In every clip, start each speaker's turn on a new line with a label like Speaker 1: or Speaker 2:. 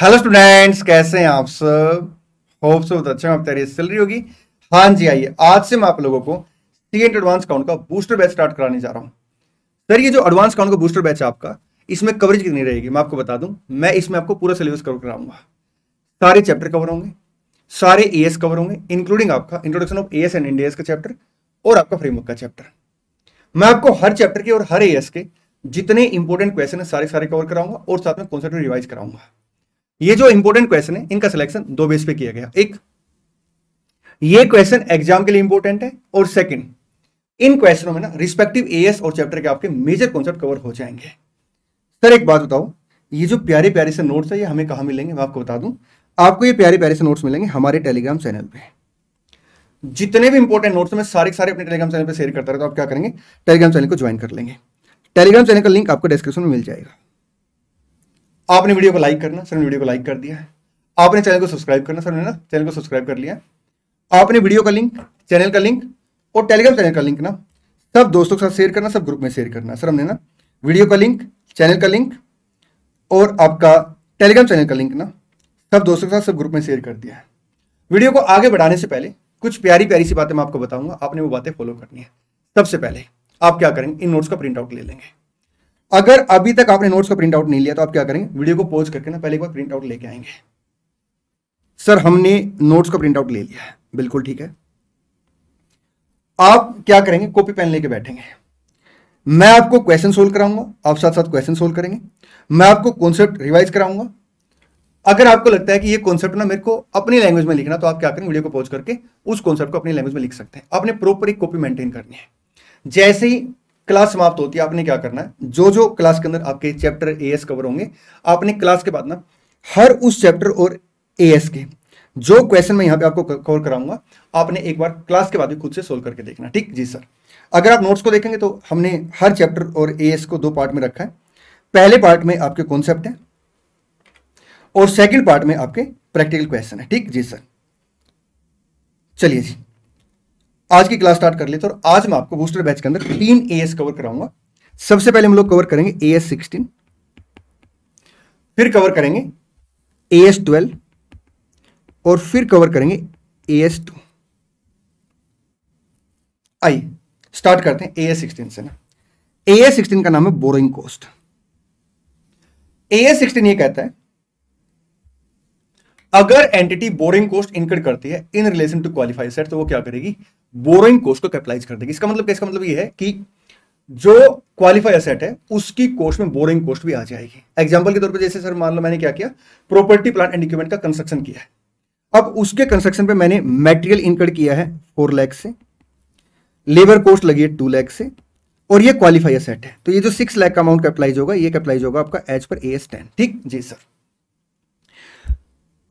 Speaker 1: Hello students कैसे हैं आप सब होप सो बहुत अच्छा आप तैयारी चल रही होगी हाँ जी आइए आज से मैं आप लोगों को सी एडवांस काउंट का बूस्टर बैच स्टार्ट कराने जा रहा हूँ सर ये जो एडवांस काउंट का बूस्टर बैच है आपका इसमें कवरेज कितनी रहेगी मैं आपको बता दूं मैं इसमें आपको पूरा सिलेबस कवर कराऊंगा सारे चैप्टर कवर होंगे सारे ए कवर होंगे इंक्लूडिंग आपका introduction of A and India का चैप्टर और आपका फ्रेमवर्क का चैप्टर मैं आपको हर चैप्टर के और हर ए के जितने इंपॉर्टेंट क्वेश्चन है सारे सारे कवर कराऊंगा और साथ में कॉन्सेप्ट रिवाइज कराऊंगा ये जो इंपोर्टेंट क्वेश्चन है इनका सिलेक्शन दो बेस पे किया गया एक ये क्वेश्चन एग्जाम के लिए इंपोर्टेंट है और सेकंड इन क्वेश्चनों में ना रिस्पेक्टिव एएस और चैप्टर के आपके मेजर कॉन्सेप्ट कवर हो जाएंगे सर एक बात बताओ ये जो प्यारे प्यारे से नोट्स है ये हमें कहा मिलेंगे मैं आपको बता दूं आपको ये प्यारे प्यारे से नोट्स मिलेंगे हमारे टेलीग्राम चैनल पर जितने भी इंपॉर्टेंट नोट्स मैं सारे सारे अपने टेलीग्राम चैनल पर शेयर करता रहे तो आप क्या करेंगे टेलीग्राम चैनल को ज्वाइन कर लेंगे टेलीग्राम चैनल का लिंक आपको डिस्क्रिप्शन में मिल जाएगा आपने वीडियो को लाइक करना सर ने वीडियो को लाइक कर दिया आपने चैनल को सब्सक्राइब करना सर ने ना चैनल को सब्सक्राइब कर लिया आपने वीडियो का लिंक चैनल का लिंक और टेलीग्राम चैनल का लिंक ना सब दोस्तों के साथ शेयर करना सब ग्रुप में शेयर करना सर हमने ना वीडियो का लिंक चैनल का लिंक और आपका टेलीग्राम चैनल का लिंक ना सब दोस्तों के साथ सब ग्रुप में शेयर कर दिया है वीडियो को आगे बढ़ाने से पहले कुछ प्यारी प्यारी सी बातें मैं आपको बताऊंगा आपने वो बातें फॉलो करनी है सबसे पहले आप क्या करेंगे इन नोट्स का प्रिंट आउट ले लेंगे अगर अभी तक आपने नोट्स का प्रिंट आउट नहीं लिया तो आप क्या करेंगे वीडियो को पॉज करके ना पहले एक बार प्रिंट आउट लेके आएंगे सर हमने नोट्स का प्रिंट आउट ले लिया है बिल्कुल ठीक है आप क्या करेंगे कॉपी पेन लेके बैठेंगे मैं आपको क्वेश्चन सोल्व कराऊंगा आप साथ साथ क्वेश्चन सोल्व करेंगे मैं आपको कॉन्सेप्ट रिवाइज कराऊंगा अगर आपको लगता है कि ये कॉन्सेप्ट ना मेरे को अपनी लैंग्वेज में लिखना तो आप क्या करेंगे वीडियो को पॉज करके उस कॉन्सेप्ट को अपनी लैंग्वेज में लिख सकते हैं आपने प्रॉपर एक कॉपी मेंटेन करनी है जैसे ही क्लास समाप्त होती है आपने क्या करना है जो जो क्लास के अंदर आपके चैप्टर ए एस कवर होंगे आपने क्लास के बाद ना हर उस चैप्टर और ए एस के जो क्वेश्चन मैं यहाँ पे आपको कवर कराऊंगा आपने एक बार क्लास के बाद भी खुद से सोल्व करके देखना ठीक जी सर अगर आप नोट्स को देखेंगे तो हमने हर चैप्टर और ए एस को दो पार्ट में रखा है पहले पार्ट में आपके कॉन्सेप्ट हैं और सेकेंड पार्ट में आपके प्रैक्टिकल क्वेश्चन है ठीक जी सर चलिए जी आज की क्लास स्टार्ट कर लेते हैं और आज मैं आपको बूस्टर बैच के अंदर तीन ए कवर कराऊंगा सबसे पहले हम लोग कवर करेंगे ए एस सिक्सटीन फिर कवर करेंगे ए एस ट्वेल्व और फिर कवर करेंगे ए एस टू आइए स्टार्ट करते हैं ए एस सिक्सटीन से ना ए एस सिक्सटीन का नाम है borrowing cost A S sixteen ये कहता है अगर एंटिटी बोरिंग कॉस्ट इनकट करती है in relation to qualified asset तो वो क्या करेगी बोरिंग कॉस्ट को कैपिटलाइज कर देगी इसका मतलब इसका मतलब ये है कि जो क्वालिफाई असेट है उसकी कोस्ट में बोरिंग कोस्ट भी आ जाएगी एग्जाम्पल के तौर पर जैसे सर मान लो मैंने क्या किया प्रॉपर्टी प्लांट एंड इक्विपमेंट का कंस्ट्रक्शन किया है अब उसके कंस्ट्रक्शन पे मैंने मटेरियल इनकट किया है फोर लैख से लेबर कोस्ट लगी है टू लैख से और ये क्वालिफाई असेट है तो ये जो सिक्स लैख का अमाउंट कैपिटलाइज होगा ये कैपिटलाइज होगा आपका as per A S ten ठीक जी सर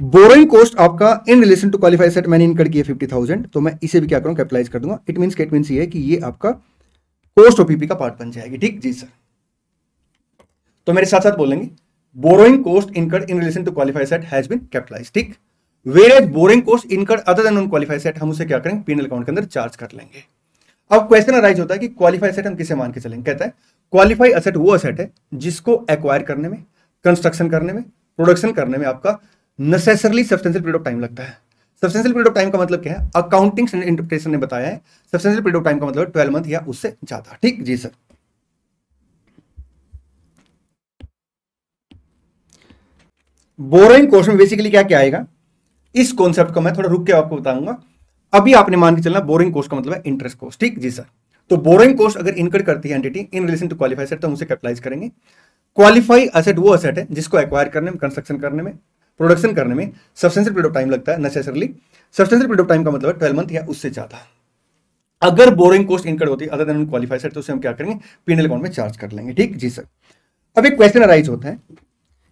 Speaker 1: बोरोइंग कॉस्ट आपका in relation to qualified asset मैंने इनकड किया फिफ्टी थाउजेंड तो मैं इसे भी क्या करूं कैपिटलाइज कर दूंगा इट मीनस इट मीन्स ये है कि ये आपका कॉस्ट ओपीपी का पार्ट बन जाएगी ठीक जी सर तो मेरे साथ साथ बोलेंगे borrowing cost incurred in relation to qualified asset has been capitalise ठीक whereas borrowing cost incurred other than on qualified asset हम उसे क्या करेंगे पीनल अकाउंट के अंदर चार्ज कर लेंगे अब क्वेश्चन अराइज होता है कि क्वालिफाइड सेट हम किसे मान के चलेंगे कहता है क्वालिफाइड असेट वो असेट है जिसको एक्वायर करने में कंस्ट्रक्शन करने में प्रोडक्शन करने में आपका necessarily substantial period of time लगता है सब्सटेंशियल पीरियड ऑफ टाइम का मतलब क्या है अकाउंटिंग इंटरप्रिटेशन ने बताया है सब्सटेंशियल पीरियड ऑफ टाइम का मतलब ट्वेल्व मंथ या उससे ज्यादा ठीक जी सर बोरोइंग क्वेश्चन बेसिकली क्या क्या आएगा इस कॉन्सेप्ट को मैं थोड़ा रुक के आपको बताऊंगा अभी आपने मान के चलना बोरिंग कोर्स का मतलब है इंटरेस्ट कोर्स ठीक जी सर तो बोरिंग कोर्स अगर इनकर करती है entity in relation to qualified asset तो उसे कैपिटलाइज करेंगे क्वालिफाई असेट वो असेट है जिसको एक्वायर करने में कंस्ट्रक्शन करने में प्रोडक्शन करने में सब्सटेंशियल पीरियड ऑफ टाइम लगता है necessarily substantial period of time का मतलब ट्वेल्व मंथ या उससे ज्यादा अगर बोरिंग कॉस्ट इनकर्ड होती है अदर देन क्वालिफाई सर तो उसे हम क्या करेंगे पीनल अकाउंट में चार्ज कर लेंगे ठीक जी सर अब एक क्वेश्चन अराइज होता है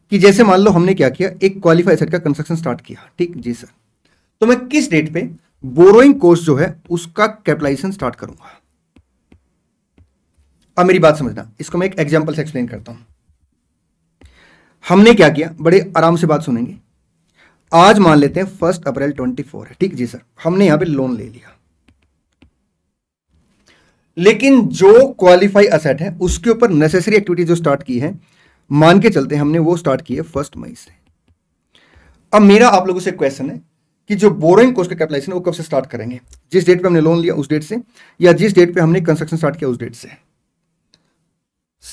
Speaker 1: कि जैसे मान लो हमने क्या किया एक क्वालिफाई सेट का कंस्ट्रक्शन स्टार्ट किया ठीक जी सर तो मैं किस डेट पे बोरोइंग कोस्ट जो है उसका कैपिटलाइजेशन स्टार्ट करूंगा अब मेरी बात समझना इसको मैं एक एग्जांपल से एक्सप्लेन करता हूं हमने क्या किया बड़े आराम से बात सुनेंगे आज मान लेते हैं फर्स्ट अप्रैल ट्वेंटी फोर है ठीक जी सर हमने यहां पे लोन ले लिया लेकिन जो क्वालिफाई असेट है उसके ऊपर नेसेसरी एक्टिविटी जो स्टार्ट की है मान के चलते हमने वो स्टार्ट की है फर्स्ट मई से अब मेरा आप लोगों से क्वेश्चन है कि जो बोरिंग कोर्स का कैपिटलाइजेशन वो कब से स्टार्ट करेंगे जिस डेट पे हमने लोन लिया उस डेट से या जिस डेट पे हमने कंस्ट्रक्शन स्टार्ट किया उस डेट से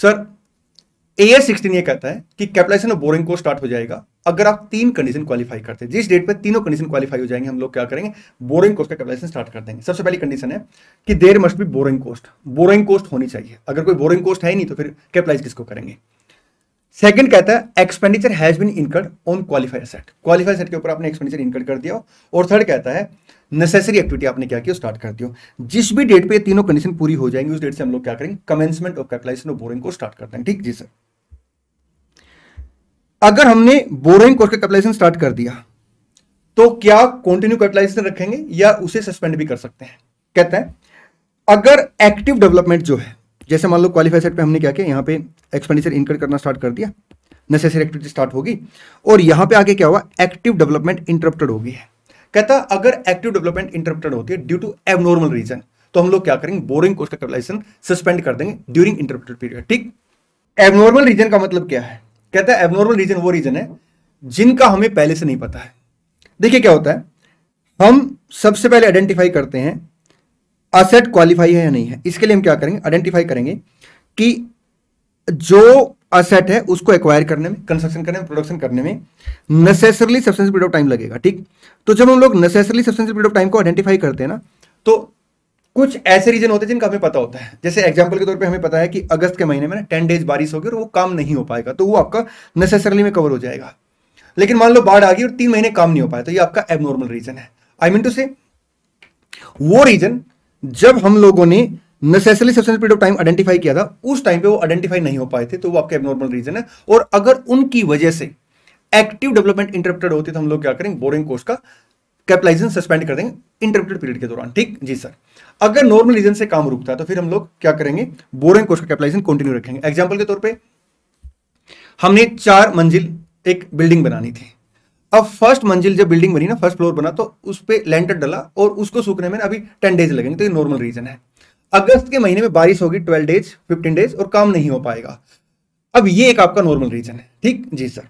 Speaker 1: सर सिक्सटीन ये कहता है कि कैपिटलाइजेशन ऑफ बोरिंग को स्टार्ट हो जाएगा अगर आप तीन कंडीशन क्वालिफाई करते हैं जिस डेट तीनों कंडीशन क्वालिफाई हो जाएंगे हम लोग क्या करेंगे बोरिंग कोस्ट का कैपिटलाइजेशन स्टार्ट कर देंगे सबसे पहली कंडीशन है कि there must be borrowing cost borrowing cost होनी चाहिए अगर कोई बोरिंग कोस्ट है ही नहीं तो फिर कैपिटलाइज किसको करेंगे सेकंड कहता है expenditure has incurred on qualified asset qualified asset के ऊपर आपने एक्सपेंडिचर इनकर्ड कर दिया और थर्ड कहता है नेसेसरी एक्टिविटी आपने क्या किया स्टार्ट कर दिया जिस भी डेट पे तीनों कंडीशन पूरी हो जाएंगी उस डेट से हम लोग क्या करेंगे commencement of capitalisation of borrowing को स्टार्ट करते हैं ठीक जी सर अगर हमने बोरोइंग कॉस्ट का कैपिटलाइजेशन स्टार्ट कर दिया तो क्या कंटिन्यू कैपिटलाइजेशन रखेंगे या उसे सस्पेंड भी कर सकते हैं कहते हैं अगर एक्टिव डेवलपमेंट जो है जैसे मान लो क्वालिफाइड सेट पे हमने क्या किया यहां पे एक्सपेंडिचर इनकर करना स्टार्ट कर दिया नेसेसरी एक्टिविटी स्टार्ट होगी और यहां पे आगे क्या हुआ एक्टिव डेवलपमेंट इंटरप्टेड होगी है कहता अगर एक्टिव डेवलपमेंट इंटरप्टेड होती है ड्यू टू एबनॉर्मल रीजन तो हम लोग क्या करेंगे बोरिंग कोर्स का कैपिटलाइजेशन सस्पेंड कर देंगे ड्यूरिंग इंटरप्टेड पीरियड ठीक एबनॉर्मल रीजन का मतलब क्या है कहता है एबनॉर्मल रीजन वो रीजन है जिनका हमें पहले से नहीं पता है देखिए क्या होता है हम सबसे पहले आइडेंटिफाई करते हैं असेट क्वालिफाई है या नहीं है इसके लिए हम क्या करेंगे आइडेंटिफाई करेंगे कि जो असेट है उसको एक्वायर करने में कंस्ट्रक्शन करने में प्रोडक्शन करने में necessarily substance period of time लगेगा ठीक तो जब हम लोग necessarily substance period of time को आइडेंटिफाई करते हैं ना तो कुछ ऐसे रीजन होते हैं जिनका हमें पता होता है जैसे एग्जाम्पल के तौर पे हमें पता है कि अगस्त के महीने में ना टेन डेज बारिश होगी और वो काम नहीं हो पाएगा तो वो आपका नेसेसरली में कवर हो जाएगा लेकिन मान लो बाढ़ आ गई और तीन महीने काम नहीं हो पाया तो ये आपका एबनॉर्मल रीजन है आई मीन टू से वो रीजन जब हम लोगों ने नेसेसरी सबसे पीरियड ऑफ टाइम आइडेंटिफाई किया था उस टाइम पे वो आइडेंटिफाई नहीं हो पाए थे तो वो आपका एबनॉर्मल रीजन है और अगर उनकी वजह से एक्टिव डेवलपमेंट इंटरप्टेड होती तो हम लोग क्या करेंगे बोरिंग कोर्स का कैपिटलाइजेशन सस्पेंड कर देंगे इंटरप्टेड पीरियड के दौरान ठीक जी सर अगर नॉर्मल रीजन से काम रुकता है तो फिर हम लोग क्या करेंगे बोरिंग कोर्स का कैपिटलाइजेशन कंटिन्यू रखेंगे एग्जाम्पल के तौर पर हमने चार मंजिल एक बिल्डिंग बनानी थी अब फर्स्ट मंजिल जब बिल्डिंग बनी ना फर्स्ट फ्लोर बना तो उस पर लेंटर डला और उसको सूखने में अभी टेन डेज लगेंगे तो ये नॉर्मल रीजन है अगस्त के महीने में बारिश होगी ट्वेल्व डेज फिफ्टीन डेज और काम नहीं हो पाएगा अब ये एक आपका नॉर्मल रीजन है ठीक जी सर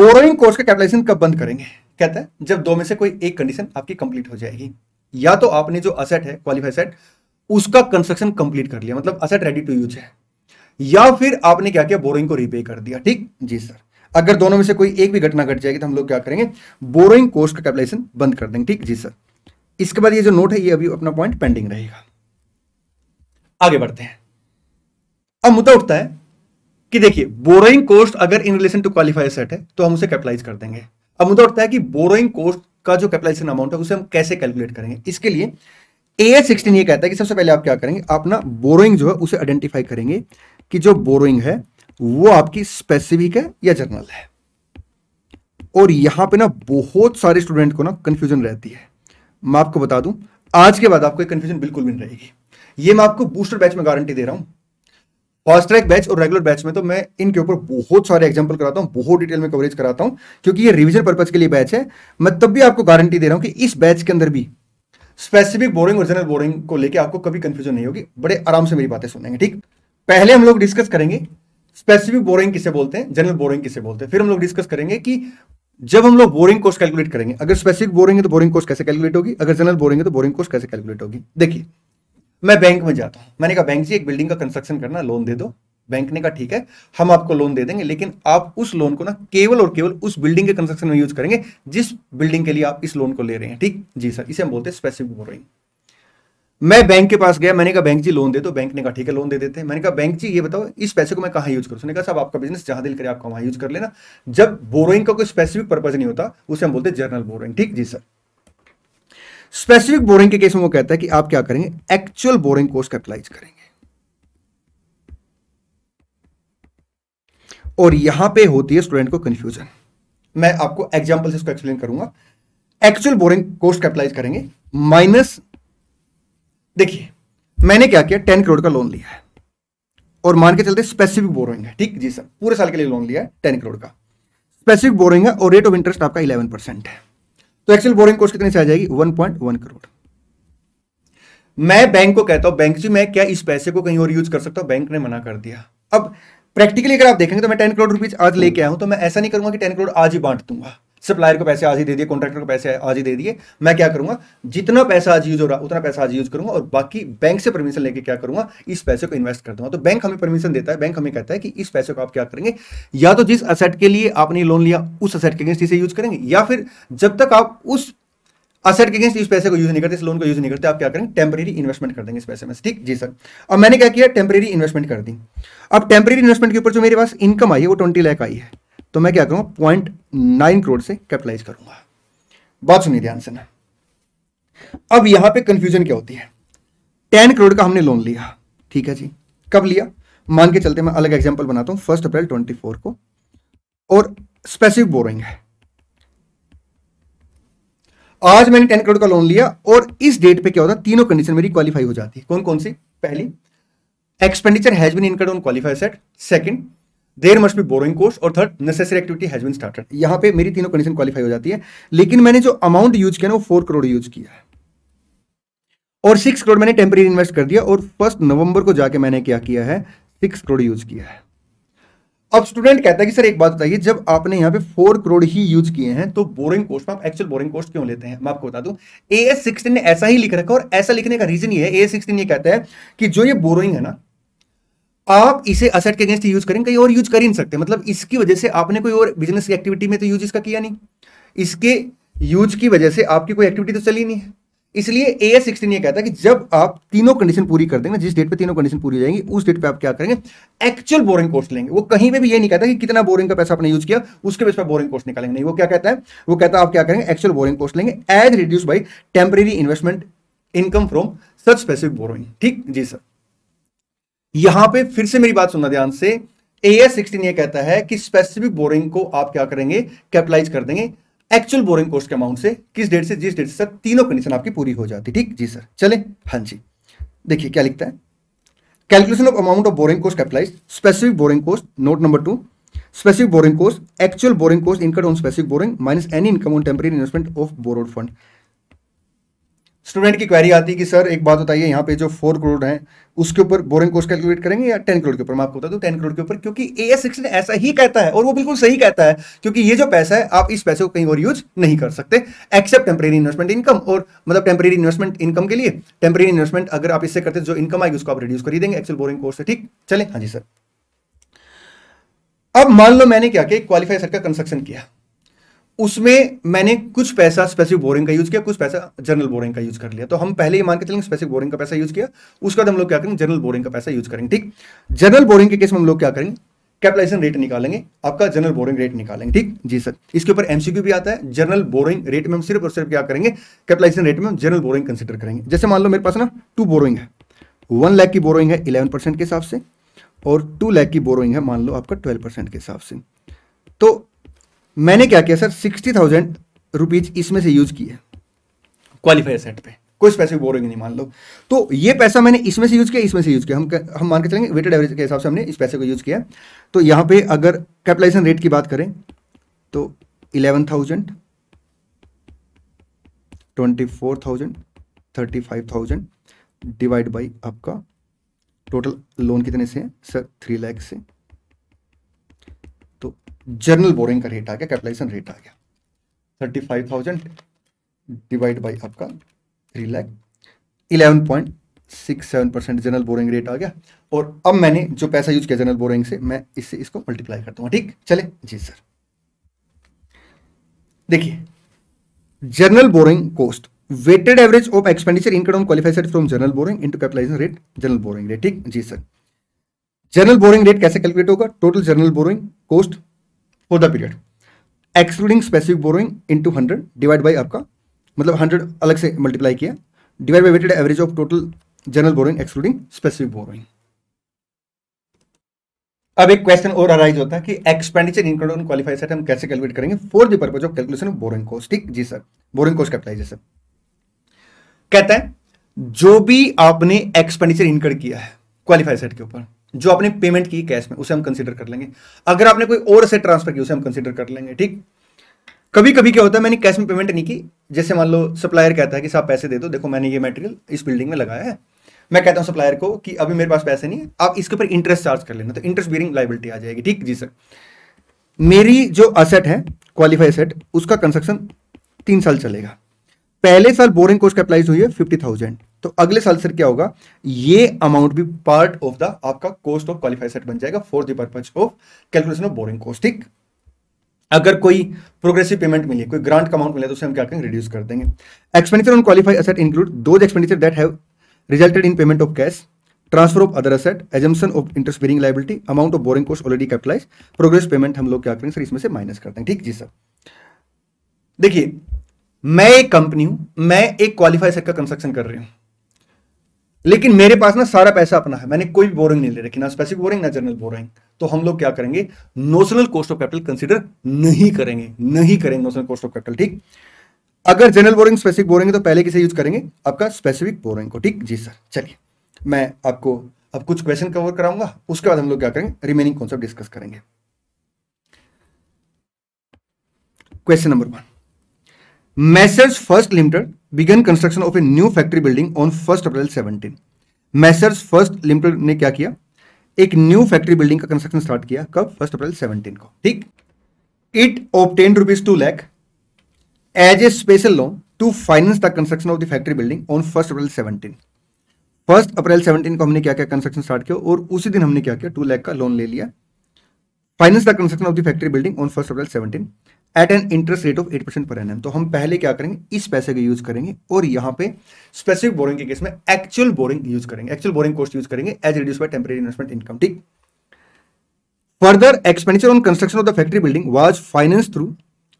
Speaker 1: बोरोइंग कोर्स का कैपिटलाइजेशन कब बंद करेंगे कहता है जब दो में से कोई एक कंडीशन आपकी कंप्लीट हो जाएगी या तो आपने जो असेट है क्वालिफाइड सेट उसका कंस्ट्रक्शन कंप्लीट कर लिया मतलब असेट रेडी टू यूज है या फिर आपने क्या किया बोरिंग को रिपे कर दिया ठीक जी सर अगर दोनों में से कोई एक भी घटना घट जाएगी तो हम लोग क्या करेंगे बोरिंग कोस्ट का कैपिटलाइजेशन बंद कर देंगे ठीक जी सर इसके बाद ये जो नोट है ये अभी अपना पॉइंट पेंडिंग रहेगा आगे बढ़ते हैं अब मुद्दा उठता है कि देखिए बोरिंग कोस्ट अगर in relation to qualifier asset है तो हम उसे कैपिटलाइज कर देंगे अब मुद्दा उठता है कि बोरोइंग कोस्ट का जो कैपिटलाइजेशन अमाउंट है उसे हम कैसे कैलकुलेट करेंगे इसके लिए ए एस सिक्सटीन ये कहता है कि सबसे पहले आप क्या करेंगे अपना बोरोइंग जो है उसे आइडेंटिफाई करेंगे कि जो बोरोइंग है वो आपकी स्पेसिफिक है या जर्नल है और यहां पे ना बहुत सारे स्टूडेंट को ना कंफ्यूजन रहती है मैं आपको बता दूं आज के बाद आपको कंफ्यूजन बिल्कुल भी नहीं रहेगी ये मैं आपको बूस्टर बैच में गारंटी दे रहा हूं फास्ट ट्रैक बैच और रेगुलर बैच में तो मैं इनके ऊपर बहुत सारे एग्जाम्पल कराता हूँ बहुत डिटेल में कवरेज कराता हूँ क्योंकि ये रिविजन पर्पज के लिए बैच है मैं तब भी आपको गारंटी दे रहा हूँ कि इस बैच के अंदर भी स्पेसिफिक बोरिंग और जनरल बोरिंग को लेकर आपको कभी कंफ्यूजन नहीं होगी बड़े आराम से मेरी बातें सुनेंगे ठीक पहले हम लोग डिस्कस करेंगे स्पेसिफिक बोरिंग किसे बोलते हैं जनरल बोरिंग किसे बोलते हैं फिर हम लोग डिस्कस करेंगे कि जब हम लोग बोरिंग कोस्ट कैलकुलेट करेंगे अगर स्पेसिफिक बोरिंग है तो बोरिंग कोर्स कैसे कैलकुलेट होगी अगर जनरल बोरिंग है तो बोरिंग कोर्स कैसे कैलकुलेट होगी देखिए मैं बैंक में जाता हूं मैंने कहा बैंक जी एक बिल्डिंग का कंस्ट्रक्शन करना लोन दे दो बैंक ने कहा ठीक है हम आपको लोन दे देंगे लेकिन आप उस लोन को ना केवल और केवल उस बिल्डिंग के कंस्ट्रक्शन में यूज करेंगे जिस बिल्डिंग के लिए आप इस लोन को ले रहे हैं ठीक जी सर इसे हम बोलते हैं स्पेसिफिक बोरिंग मैं बैंक के पास गया मैंने कहा बैंक जी लोन दे दो बैंक ने कहा ठीक है लोन दे देते हैं मैंने कहा बैंक जी ये बताओ इस पैसे को मैं कहा यूज करूँ कहा साहब आपका बिजनेस जहां दिल करे आपका वहां यूज कर लेना जब बोरोइंग का कोई स्पेसिफिक पर्पज नहीं होता उसे हम बोलते जनरल बोरोइंग ठीक जी सर स्पेसिफिक बोरिंग के केस में वो कहता है कि आप क्या करेंगे एक्चुअल बोरिंग कोर्स कैपिटलाइज करेंगे और यहां पे होती है स्टूडेंट को कंफ्यूजन मैं आपको एग्जांपल से इसको एक्सप्लेन करूंगा एक्चुअल बोरिंग कोर्स कैपिटलाइज करेंगे माइनस देखिए मैंने क्या किया टेन करोड़ का लोन लिया है और मान के चलते स्पेसिफिक बोरिंग है ठीक जी सर पूरे साल के लिए लोन लिया है टेन करोड़ का स्पेसिफिक बोरिंग है और रेट ऑफ इंटरेस्ट आपका इलेवन परसेंट है तो एक्चुअल बोरिंग कॉस्ट कितनी से आ जाएगी 1.1 करोड़ मैं बैंक को कहता हूं बैंक जी मैं क्या इस पैसे को कहीं और यूज कर सकता हूं बैंक ने मना कर दिया अब प्रैक्टिकली अगर आप देखेंगे तो मैं टेन करोड़ रुपीज आज लेके आया हूं तो मैं ऐसा नहीं करूंगा कि टेन करोड़ आज ही बांट दूंगा सप्लायर को पैसे आज ही दे दिए कॉन्ट्रैक्टर को पैसे आज ही दे दिए मैं क्या करूंगा जितना पैसा आज यूज हो रहा उतना पैसा आज यूज करूंगा और बाकी बैंक से परमिशन लेके क्या करूंगा इस पैसे को इन्वेस्ट कर दूंगा तो बैंक हमें परमिशन देता है बैंक हमें कहता है कि इस पैसे को आप क्या करेंगे या तो जिस असेट के लिए आपने लोन लिया उस असेट के अगेंस्ट इसे यूज करेंगे या फिर जब तक आप उस असेट के अगेंस्ट इस पैसे को यूज नहीं करते इस लोन को यूज नहीं करते आप क्या करेंगे टेम्प्रेरी इन्वेस्टमेंट कर देंगे इस पैसे में ठीक जी सर अब मैंने क्या किया टेम्प्रेरी इन्वेस्टमेंट कर दी अब टेम्प्रेरी इन्वेस्टमेंट के ऊपर जो मेरे पास इनकम आई है वो ट्वेंटी लाख आई है तो मैं क्या करूंगा पॉइंट नाइन करोड़ से कैपिटलाइज करूंगा बात सुनिए ध्यान से ना अब यहां पे कंफ्यूजन क्या होती है टेन करोड़ का हमने लोन लिया ठीक है जी कब लिया मान के चलते मैं अलग एग्जाम्पल बनाता हूं फर्स्ट अप्रैल ट्वेंटी फोर को और स्पेसिफिक बोरिंग है आज मैंने टेन करोड़ का लोन लिया और इस डेट पे क्या होता है तीनों कंडीशन मेरी क्वालिफाई हो जाती है कौन कौन सी पहली expenditure has been incurred on qualified asset second there must be borrowing कोर्स और third necessary activity has been started यहाँ पे मेरी तीनों कंडीशन क्वालिफाई हो जाती है लेकिन मैंने जो अमाउंट यूज किया ना वो फोर करोड़ यूज किया है और सिक्स करोड़ मैंने टेम्परेरी इन्वेस्ट कर दिया और फर्स्ट नवंबर को जाके मैंने क्या किया है सिक्स करोड़ यूज किया है अब स्टूडेंट कहता है कि सर एक बात बताइए जब आपने यहाँ पे फोर करोड़ ही यूज किए हैं तो बोरिंग कोस्ट आप एक्चुअल बोरिंग कोस्ट क्यों लेते हैं मैं आपको बता दूं ए एस सिक्सटीन ने ऐसा ही लिख रखा है और ऐसा लिखने का रीजन ये है ए एस सिक्सटीन ये कहता है कि जो ये बोरोइंग है ना आप इसे असेट के अगेंस्ट यूज करें कहीं और यूज कर ही नहीं सकते मतलब इसकी वजह से आपने कोई और बिजनेस एक्टिविटी में तो यूज इसका किया नहीं इसके यूज की वजह से आपकी कोई एक्टिविटी तो चली नहीं है इसलिए ए एस सिक्सटीन ये कहता है कि जब आप तीनों कंडीशन पूरी कर देंगे जिस डेट पे तीनों कंडीशन पूरी हो जाएंगी उस डेट पे आप क्या करेंगे एक्चुअल बोरिंग कोर्स लेंगे वो कहीं पे भी ये नहीं कहता कि कितना बोरिंग का पैसा आपने यूज किया उसके बेस पर बोरिंग कोर्स निकालेंगे नहीं वो क्या कहता है वो कहता है आप क्या करेंगे एक्चुअल बोरिंग कोर्स लेंगे as reduce by temporary investment income from such specific borrowing ठीक जी सर यहां पे फिर से मेरी बात सुनना ध्यान से ए एस सिक्सटीन ये कहता है कि स्पेसिफिक बोरिंग को आप क्या करेंगे कैपिटलाइज कर देंगे एक्चुअल बोरिंग कॉस्ट के अमाउंट से किस डेट से जिस डेट से सर तीनों कंडीशन आपकी पूरी हो जाती ठीक जी सर चले हाँ जी देखिए क्या लिखता है calculation of amount of borrowing cost capitalise specific borrowing cost note number two specific borrowing cost actual borrowing cost incurred on specific borrowing minus any income on temporary investment of borrowed fund student की query आती है कि sir एक बात बताइए यहाँ पे जो फोर करोड़ है उसके ऊपर बोरिंग कोर्स कैलकुलेट करेंगे या टेन करोड़ के ऊपर मैं आपको बता दूँ टेन करोड़ के ऊपर क्योंकि ए एस सिक्सटीन ऐसा ही कहता है और वो बिल्कुल सही कहता है क्योंकि ये जो पैसा है आप इस पैसे को कहीं और यूज नहीं कर सकते एक्सेप्ट टेम्परेरी इन्वेस्टमेंट इनकम और मतलब टेम्परेरी इन्वेस्टमेंट इनकम के लिए टेम्परेरी इन्वेस्टमेंट अगर आप इससे करते जो इनकम आएगी उसको आप रिड्यूस कर देंगे एक्चुअल बोरिंग कोर्स से ठीक चले हाँ जी सर अब मान लो मैंने क्या क्या क्वालिफाई सर का कंस्ट्रक्शन किया उसमें मैंने कुछ पैसा स्पेसिफिक बोरिंग का यूज किया कुछ पैसा जनरल बोरिंग का यूज कर लिया तो हम पहले ही मान के चलेंगे स्पेसिफिक बोरिंग का पैसा यूज किया उसके बाद हम लोग क्या करेंगे जनरल बोरिंग का पैसा यूज करेंगे ठीक जनरल बोरिंग के केस में हम लोग क्या करेंगे कैपिटलाइजेशन रेट निकालेंगे आपका जनरल बोरिंग रेट निकालेंगे ठीक जी सर इसके ऊपर एमसीक्यू भी आता है जनरल बोरिंग रेट में हम सिर्फ और सिर्फ क्या करेंगे कैपिटलाइजेशन रेट में जनरल बोरिंग कंसिडर करेंगे जैसे मान लो मेरे पास ना टू बोरिंग है वन लैख की बोरिंग है इलेवन परसेंट के हिसाब से और टू लैख की बोरिंग है मान लो आपका ट्वेल्व परसेंट के हिसाब से तो मैंने क्या किया सर सिक्सटी थाउजेंड रुपीज इसमें से यूज किया क्वालिफायर सेट पे कोई स्पेसिफिक बोरेंगे नहीं मान लो तो ये पैसा मैंने इसमें से यूज किया इसमें से यूज किया हम हम मान के चलेंगे वेटेड एवरेज के हिसाब से हमने इस पैसे को यूज किया तो यहां पे अगर कैपिटलाइजेशन रेट की बात करें तो eleven thousand twenty four thousand thirty five thousand divide by आपका टोटल लोन कितने से है सर थ्री लैख से जनरल बोरिंग का रेट आ गया कैपिटलाइजेशन रेट आ गया thirty five thousand divide by आपका three lakh eleven point six seven percent general borrowing rate आ गया और अब मैंने जो पैसा यूज किया जनरल बोरिंग से मैं इससे इसको मल्टीप्लाई करता हूँ ठीक चले जी सर देखिए general borrowing cost weighted average of expenditure income qualified from general borrowing into capitalisation rate general borrowing rate ठीक जी सर जनरल बोरिंग रेट कैसे कैलकुलेट होगा total general borrowing cost for the period excluding specific borrowing into hundred divide by आपका मतलब hundred अलग से multiply किया divide by weighted average of total general borrowing excluding specific borrowing अब एक question और अराइज होता है कि expenditure income on qualified asset हम कैसे कैलकुलेट करेंगे for the purpose of calculation of borrowing cost ठीक जी सर बोरिंग कॉस्ट कैपिटलाइजेशन कहता है जो भी आपने एक्सपेंडिचर इनकर्ड किया है क्वालिफाइड सेट के ऊपर जो आपने पेमेंट की कैश में उसे हम कंसिडर कर लेंगे अगर आपने कोई और असेट ट्रांसफर की उसे हम कंसिडर कर लेंगे ठीक कभी कभी क्या होता है मैंने कैश में पेमेंट नहीं की जैसे मान लो सप्लायर कहता है कि साहब पैसे दे दो देखो मैंने ये मटेरियल इस बिल्डिंग में लगाया है मैं कहता हूं सप्लायर को कि अभी मेरे पास पैसे नहीं है आप इसके ऊपर इंटरेस्ट चार्ज कर लेना तो इंटरेस्ट बियरिंग लाइबिलिटी आ जाएगी ठीक जी सर मेरी जो असेट है क्वालिफाई असेट उसका कंस्ट्रक्शन तीन साल चलेगा पहले साल बोरिंग कोस्ट कैपिटलाइज हुई है फिफ्टी थाउजेंड तो अगले साल सर क्या होगा ये अमाउंट भी पार्ट ऑफ द आपका कॉस्ट ऑफ क्वालिफाइड सेट बन जाएगा for purpose of calculation of borrowing cost ठीक अगर कोई प्रोग्रेसिव पेमेंट मिले कोई ग्रांट का अमाउंट मिले तो उसे हम क्या करेंगे रिड्यूस कर देंगे expenditure on qualified asset include those expenditure that have resulted in payment of cash transfer of other asset assumption of interest bearing liability amount of borrowing cost already capitalise progress payment हम लोग क्या करेंगे sir इसमें से minus करते हैं ठीक जी सर देखिए मैं एक कंपनी हूं मैं एक क्वालिफाइड सेट का कंस्ट्रक्शन कर रही हूं लेकिन मेरे पास ना सारा पैसा अपना है मैंने कोई बोरिंग नहीं ले रखी ना स्पेसिफिक बोरिंग ना जनरल बोरिंग तो हम लोग क्या करेंगे notional cost of capital consider नहीं करेंगे नहीं करेंगे नोशनल कॉस्ट ऑफ कैपिटल ठीक अगर जनरल बोरिंग स्पेसिफिक बोरिंग है तो पहले किसे यूज करेंगे आपका स्पेसिफिक बोरिंग को ठीक जी सर चलिए मैं आपको अब कुछ क्वेश्चन कवर कराऊंगा उसके बाद हम लोग क्या करेंगे रिमेनिंग कॉन्सेप्ट डिस्कस करेंगे question number one Messrs first limited began construction of a new factory building on first April seventeen Messrs first limited ने क्या किया एक न्यू फैक्ट्री बिल्डिंग का कंस्ट्रक्शन स्टार्ट किया कब फर्स्ट अप्रैल सेवनटीन को ठीक it obtain rupees two lakh as a special loan to finance the construction of the factory building on first April seventeen first April seventeen को हमने क्या किया construction start किया और उसी दिन हमने क्या किया टू लैख का लोन ले लिया finance the construction of the factory building on first April seventeen at an interest rate of eight percent per annum तो हम पहले क्या करेंगे इस पैसे का यूज करेंगे और यहाँ पे स्पेसिफिक बोरिंग के केस में एक्चुअल बोरिंग यूज करेंगे एक्चुअल बोरिंग कॉस्ट यूज करेंगे as reduced by temporary investment income ठीक further expenditure on construction of the factory building was financed through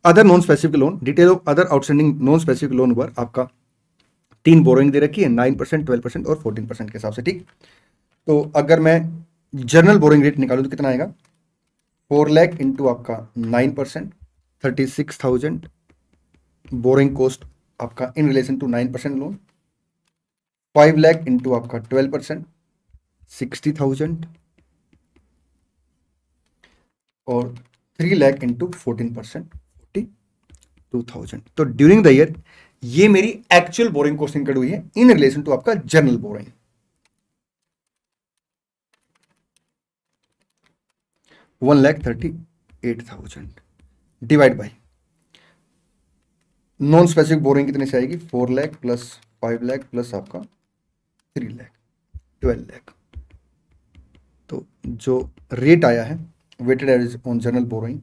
Speaker 1: other non specific loan detail of other outstanding non specific loan were आपका तीन borrowing दे रखी है nine percent twelve percent और fourteen percent के हिसाब से ठीक तो अगर मैं जनरल बोरिंग रेट निकालू तो कितना आएगा फोर लैख इंटू आपका nine percent thirty six thousand borrowing cost आपका in relation to nine percent loan five lakh into आपका ट्वेल्व परसेंट सिक्सटी थाउजेंड और three lakh into fourteen percent forty two thousand तो during the year ये मेरी actual borrowing cost include हुई है in relation to आपका general borrowing one lakh thirty eight thousand divide by non specific borrowing कितने से आएगी four lakh plus five lakh plus आपका थ्री लैख ट्वेल्व लैख तो जो रेट आया है weighted average on general borrowing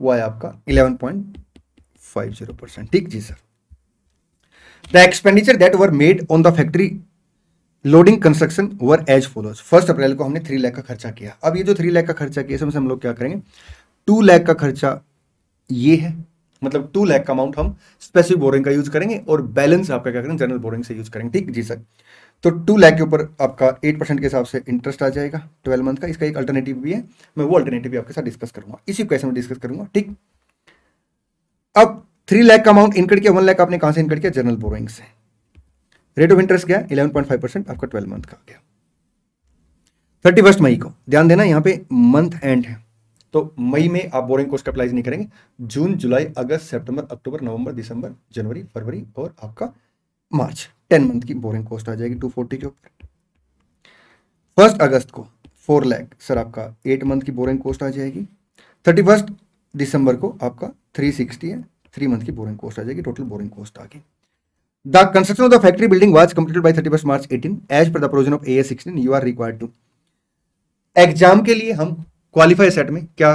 Speaker 1: वो आया आपका eleven point five zero percent ठीक जी sir the expenditure that were made on the factory loading construction over as follows first April को हमने थ्री लैख का खर्चा किया अब ये जो थ्री लैख का खर्चा किया इसमें से हम लोग क्या करेंगे टू लैख का खर्चा ये है मतलब टू लैख का अमाउंट हम स्पेसिफिक बोरिंग का यूज करेंगे और बैलेंस आपका क्या करेंगे जनरल बोरिंग से यूज करेंगे ठीक जी सर तो टू लैख के ऊपर आपका एट परसेंट के हिसाब से इंटरेस्ट आ जाएगा ट्वेल्व मंथ का इसका एक अल्टरनेटिव भी है मैं वो अल्टरनेटिव भी आपके साथ डिस्कस करूंगा इसी क्वेश्चन में डिस्कस करूंगा ठीक अब थ्री लैख का अमाउंट इनकट किया वन लैख आपने कहां से इनकट किया जनरल बोरिंग से रेट ऑफ इंटरेस्ट क्या इलेवन पॉइंट फाइव परसेंट आपका ट्वेल्व मंथ का आ गया थर्टी फर्स्ट मई को ध्यान देना यहां पे मंथ एंड है तो मई में आप बोरिंग कोस्ट कैपिटलाइज नहीं करेंगे जून जुलाई अगस्त सितंबर अक्टूबर नवंबर दिसंबर जनवरी फरवरी और आपका मार्च टेन मंथ की बोरिंग कोस्ट आ जाएगी टू फोर्टी के ऊपर फर्स्ट अगस्त को फोर लैख सर आपका एट मंथ की बोरिंग कोस्ट आ जाएगी थर्टी फर्स्ट दिसंबर को आपका थ्री सिक्सटी है थ्री मंथ की बोरिंग कोस्ट आ जाएगी टोटल बोरिंग कोस्ट आ गई The construction of the factory building was completed by 31st March 18 as per the provision of AS 16 you are required to exam के लिए हम qualify set में क्या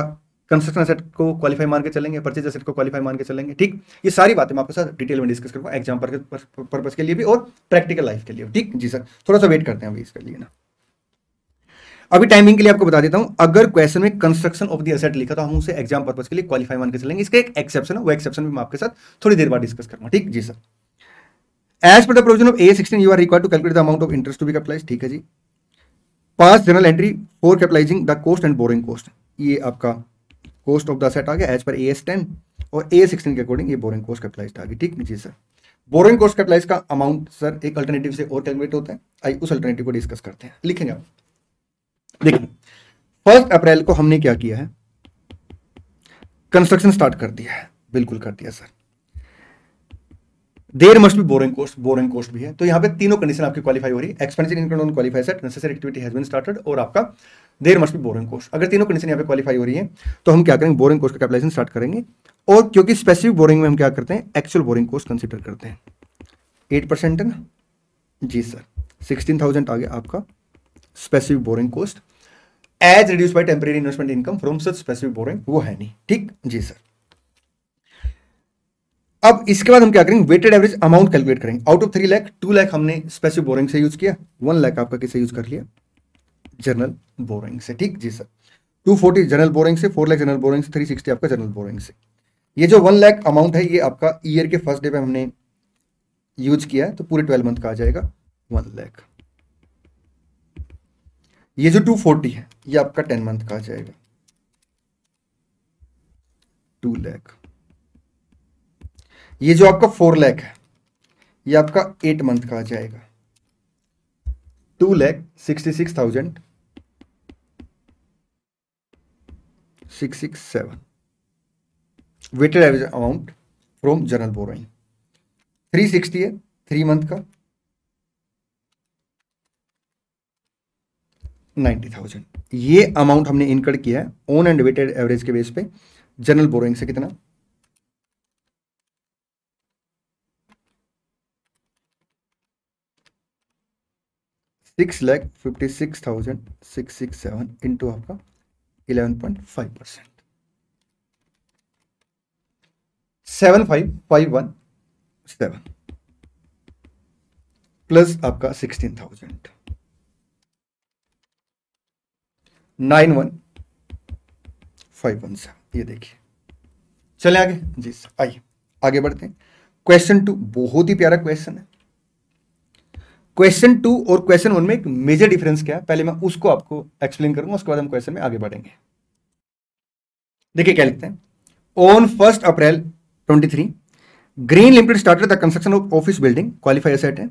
Speaker 1: construction set को qualify मान के चलेंगे परचेज सेट को क्वालिफाई मान के चलेंगे ठीक ये सारी बातें मैं आपके साथ डिटेल में डिस्कस करूंगा एग्जाम पर्पज के लिए भी और प्रैक्टिकल लाइफ के लिए ठीक जी सर थोड़ा सा वेट करते हैं अभी इसके लिए ना अभी टाइमिंग के लिए आपको बता देता हूं अगर क्वेश्चन में कंस्ट्रक्शन ऑफ द असेट लिखा तो हम उसे एग्जाम पर्पज के लिए क्वालिफाई मान के चलेंगे इसका एक एक्सेप्शन है वो एक्सेप्शन भी मैं आपके साथ थोड़ी देर बाद डिस्कस करूंगा ठीक जी sir as per the provision of A sixteen you are require to calculate the amount of interest to be capitalised ठीक है जी पांच journal entry for capitalising the cost and borrowing cost ये आपका कॉस्ट ऑफ द सेट आ गया as per A S ten और A sixteen के अकॉर्डिंग ये बोरिंग कॉस्ट कैपिटलाइज आ गई ठीक है जी सर बोरिंग कॉस्ट कैपिटलाइज का अमाउंट सर एक अल्टरनेटिव से और कैलकुलेट होता है आई उस अल्टरनेटिव को डिस्कस करते हैं लिखेंगे आप देखिए फर्स्ट अप्रैल को हमने क्या किया है कंस्ट्रक्शन स्टार्ट कर दिया है बिल्कुल कर दिया sir there must be borrowing cost borrowing cost भी है तो यहाँ पे तीनों कंडीशन आपकी क्वालिफाई हो रही है expenses incurred on qualifying asset necessary activity has been started और आपका there must be borrowing cost अगर तीनों कंडीशन यहाँ पे क्वालिफाई हो रही है तो हम क्या करेंगे बोरिंग कोस्ट का कैपिटलाइजेशन स्टार्ट करेंगे और क्योंकि स्पेसिफिक बोरिंग में हम क्या करते हैं एक्चुअल बोरिंग कोस्ट कंसिडर करते हैं एट परसेंट जी सर सिक्सटीन थाउजेंड आ गया आपका specific borrowing cost as reduce by temporary investment income from such specific borrowing वो है नहीं ठीक जी सर अब इसके बाद हम क्या करेंगे वेटेड एवरेज अमाउंट कैलकुलेट करेंगे out of three lakh two lakh हमने स्पेसिफिक बोरिंग से यूज किया वन लैख आपका किसे यूज कर लिया जनरल बोरिंग से ठीक जी sir two forty general borrowing से फोर लैख जनरल बोरिंग से थ्री सिक्सटी आपका जनरल बोरिंग से ये जो वन लैख अमाउंट है ये आपका ईयर के फर्स्ट डे पे हमने यूज किया है तो पूरे ट्वेल्व मंथ का आ जाएगा वन लैख ये जो टू फोर्टी है ये आपका टेन मंथ का आ जाएगा टू लैख ये जो आपका फोर लैख है ये आपका एट मंथ का आ जाएगा two lakh sixty six thousand six six seven weighted average amount from general borrowing three sixty है थ्री मंथ का नाइन्टी थाउजेंड ये अमाउंट हमने इनकर्ड किया है ऑन एंड वेटेड एवरेज के बेस पे जनरल बोरोइंग से कितना six lakh fifty six thousand six six seven into आपका eleven point five percent seven five five one seven plus आपका sixteen thousand nine one five one seven ये देखिए चले आगे जी आइए आगे बढ़ते हैं क्वेश्चन टू बहुत ही प्यारा क्वेश्चन है क्वेश्चन टू और क्वेश्चन वन में एक मेजर डिफरेंस क्या है पहले मैं उसको आपको एक्सप्लेन करूंगा उसके बाद हम क्वेश्चन में आगे बढ़ेंगे देखिए क्या लिखते हैं on first April 23 Green limited started the construction of office building qualifying asset है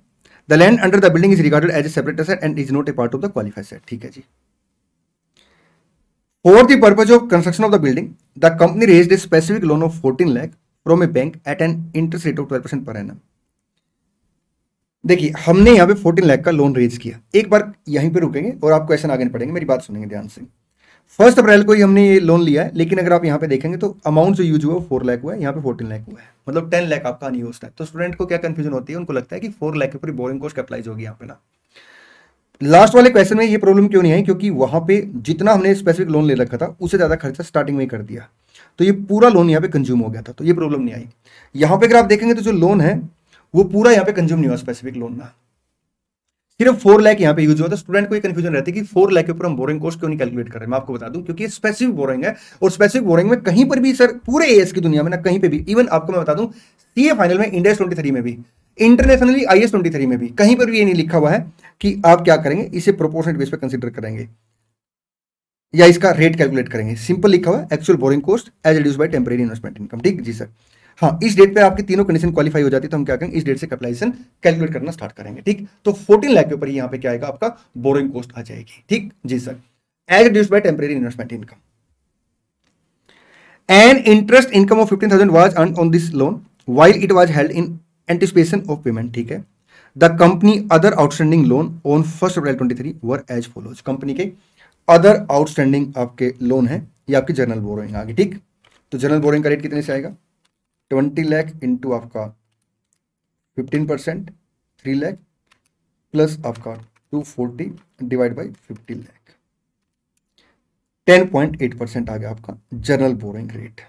Speaker 1: the land under the building is regarded as a separate asset and is not a part of the qualifying asset ठीक है जी for the purpose of construction of the building the company raised a specific loan of fourteen lakh from a bank at an interest rate of twelve percent per annum देखिए हमने यहाँ पे 14 लाख का loan raise किया एक बार यहीं पे रुकेंगे और आप क्वेश्चन आगे पढ़ेंगे मेरी बात सुनेंगे ध्यान से फर्स्ट अप्रैल को ही हमने ये लोन लिया है लेकिन अगर आप यहाँ पे देखेंगे तो अमाउंट जो यूज हुआ फोर लाख हुआ है यहाँ पे फोर्टीन लाख हुआ है मतलब टेन लाख आपका अनयूज है तो स्टूडेंट को क्या कंफ्यूजन होती है उनको लगता है कि फोर लाख के ऊपर बोरिंग कोस्ट अप्लाइज होगी यहाँ पे ना लास्ट वाले क्वेश्चन में ये प्रॉब्लम क्यों नहीं आई क्योंकि वहां पे जितना हमने स्पेसिफिक लोन ले रखा था उससे ज़्यादा खर्चा स्टार्टिंग में कर दिया तो ये पूरा लोन यहाँ पे कंज्यूम हो गया था तो ये प्रॉब्लम नहीं आई यहाँ पे अगर आप देखेंगे तो जो लोन है वो पूरा यहाँ पे कंज्यूम नहीं हुआ स्पेसिफिक लोन में सिर्फ फोर लैक यहाँ पे यूज हुआ था स्टूडेंट को ये कंफ्यूजन रहती है कि फोर लैक के ऊपर हम बोरिंग कोर्स क्यों नहीं कैलकुलेट कर रहे हैं मैं आपको बता दूं क्योंकि स्पेसिफिक बोरिंग है और स्पेसिफिक बोरिंग में कहीं पर भी सर पूरे एएस की दुनिया में ना कहीं पर भी इवन आपको मैं बता दूं सी फाइनल में इंडिया ट्वेंटी में भी internationally I S twenty three में भी कहीं पर भी ये नहीं लिखा हुआ है कि आप क्या करेंगे इसे प्रोपोर्शन बेस पर कंसिडर करेंगे या इसका रेट कैलकुलेट करेंगे सिंपल लिखा हुआ है actual borrowing cost as reduced by temporary investment income ठीक जी सर हाँ इस डेट पे आपकी तीनों कंडीशन क्वालिफाई हो जाती है तो हम क्या करेंगे इस डेट से कैपिटलाइजेशन कैलकुलेट करना स्टार्ट करेंगे ठीक तो फोर्टीन लाख के ऊपर यहाँ पे क्या आएगा आपका बोरिंग कॉस्ट आ जाएगी ठीक जी sir as reduced by temporary investment income an interest income of fifteen thousand was earned on this loan while it was held in anticipation of payment ठीक है the company other outstanding loan on first April twenty three were as follows company के other outstanding आपके loan है या आपकी general borrowing आगे ठीक तो जनरल बोरोइंग का रेट कितने से आएगा ट्वेंटी लैख इंटू आपका fifteen percent three lakh plus आपका two forty divide by fifty lakh ten point eight percent आ गया आपका जनरल बोरिंग रेट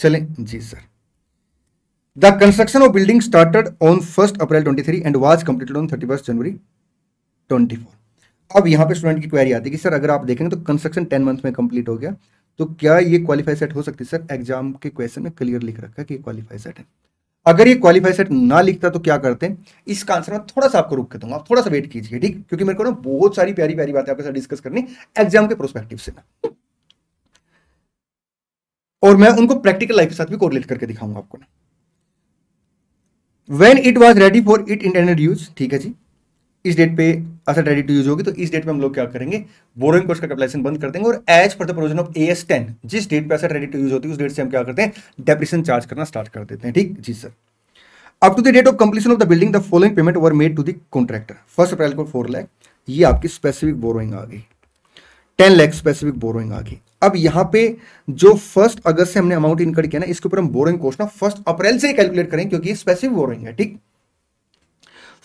Speaker 1: चले जी sir the construction of building started on first April twenty three and was completed on thirty first January twenty four अब यहां पे student की query आती है कि सर अगर आप देखेंगे तो कंस्ट्रक्शन टेन मंथ में कंप्लीट हो गया तो क्या ये क्वालिफाई सेट हो सकती सर एग्जाम के क्वेश्चन में क्लियर लिख रखा है कि क्वालिफाई सेट है अगर ये क्वालिफाई सेट ना लिखता तो क्या करते हैं इसका आंसर मैं थोड़ा सा आपको रुक के दूंगा आप थोड़ा सा वेट कीजिए ठीक क्योंकि मेरे को ना बहुत सारी प्यारी प्यारी बातें आपके साथ डिस्कस करनी एग्जाम के प्रोस्पेक्टिव से ना और मैं उनको प्रैक्टिकल लाइफ के साथ भी कोरिलेट करके दिखाऊंगा आपको ना when it was ready for it intended use ठीक है जी इस डेट पे असर क्रेडिट टू यूज होगी तो इस डेट पे हम लोग क्या करेंगे बोरिंग कोर्स का कैपिटलाइजेशन बंद कर देंगे और as per the provision of A S ten जिस डेट पे असर क्रेडिट टू यूज होती है उस डेट से हम क्या करते हैं डेप्रेशन चार्ज करना स्टार्ट कर देते हैं ठीक जी sir up to the date of completion of the building the following payment were made to the contractor first April को फोर लैख ये आपकी स्पेसिफिक बोरोइंग आ गई टेन लैख स्पेसिफिक बोरोइंग आ गई अब यहां पे जो फर्स्ट अगस्त से हमने अमाउंट इनकर किया ना इसके ऊपर हम बोरोइंग कोर्स ना फर्स्ट अप्रैल से कैलकुलेट करें क्योंकि स्पेसिफिक बोरोइंग है ठीक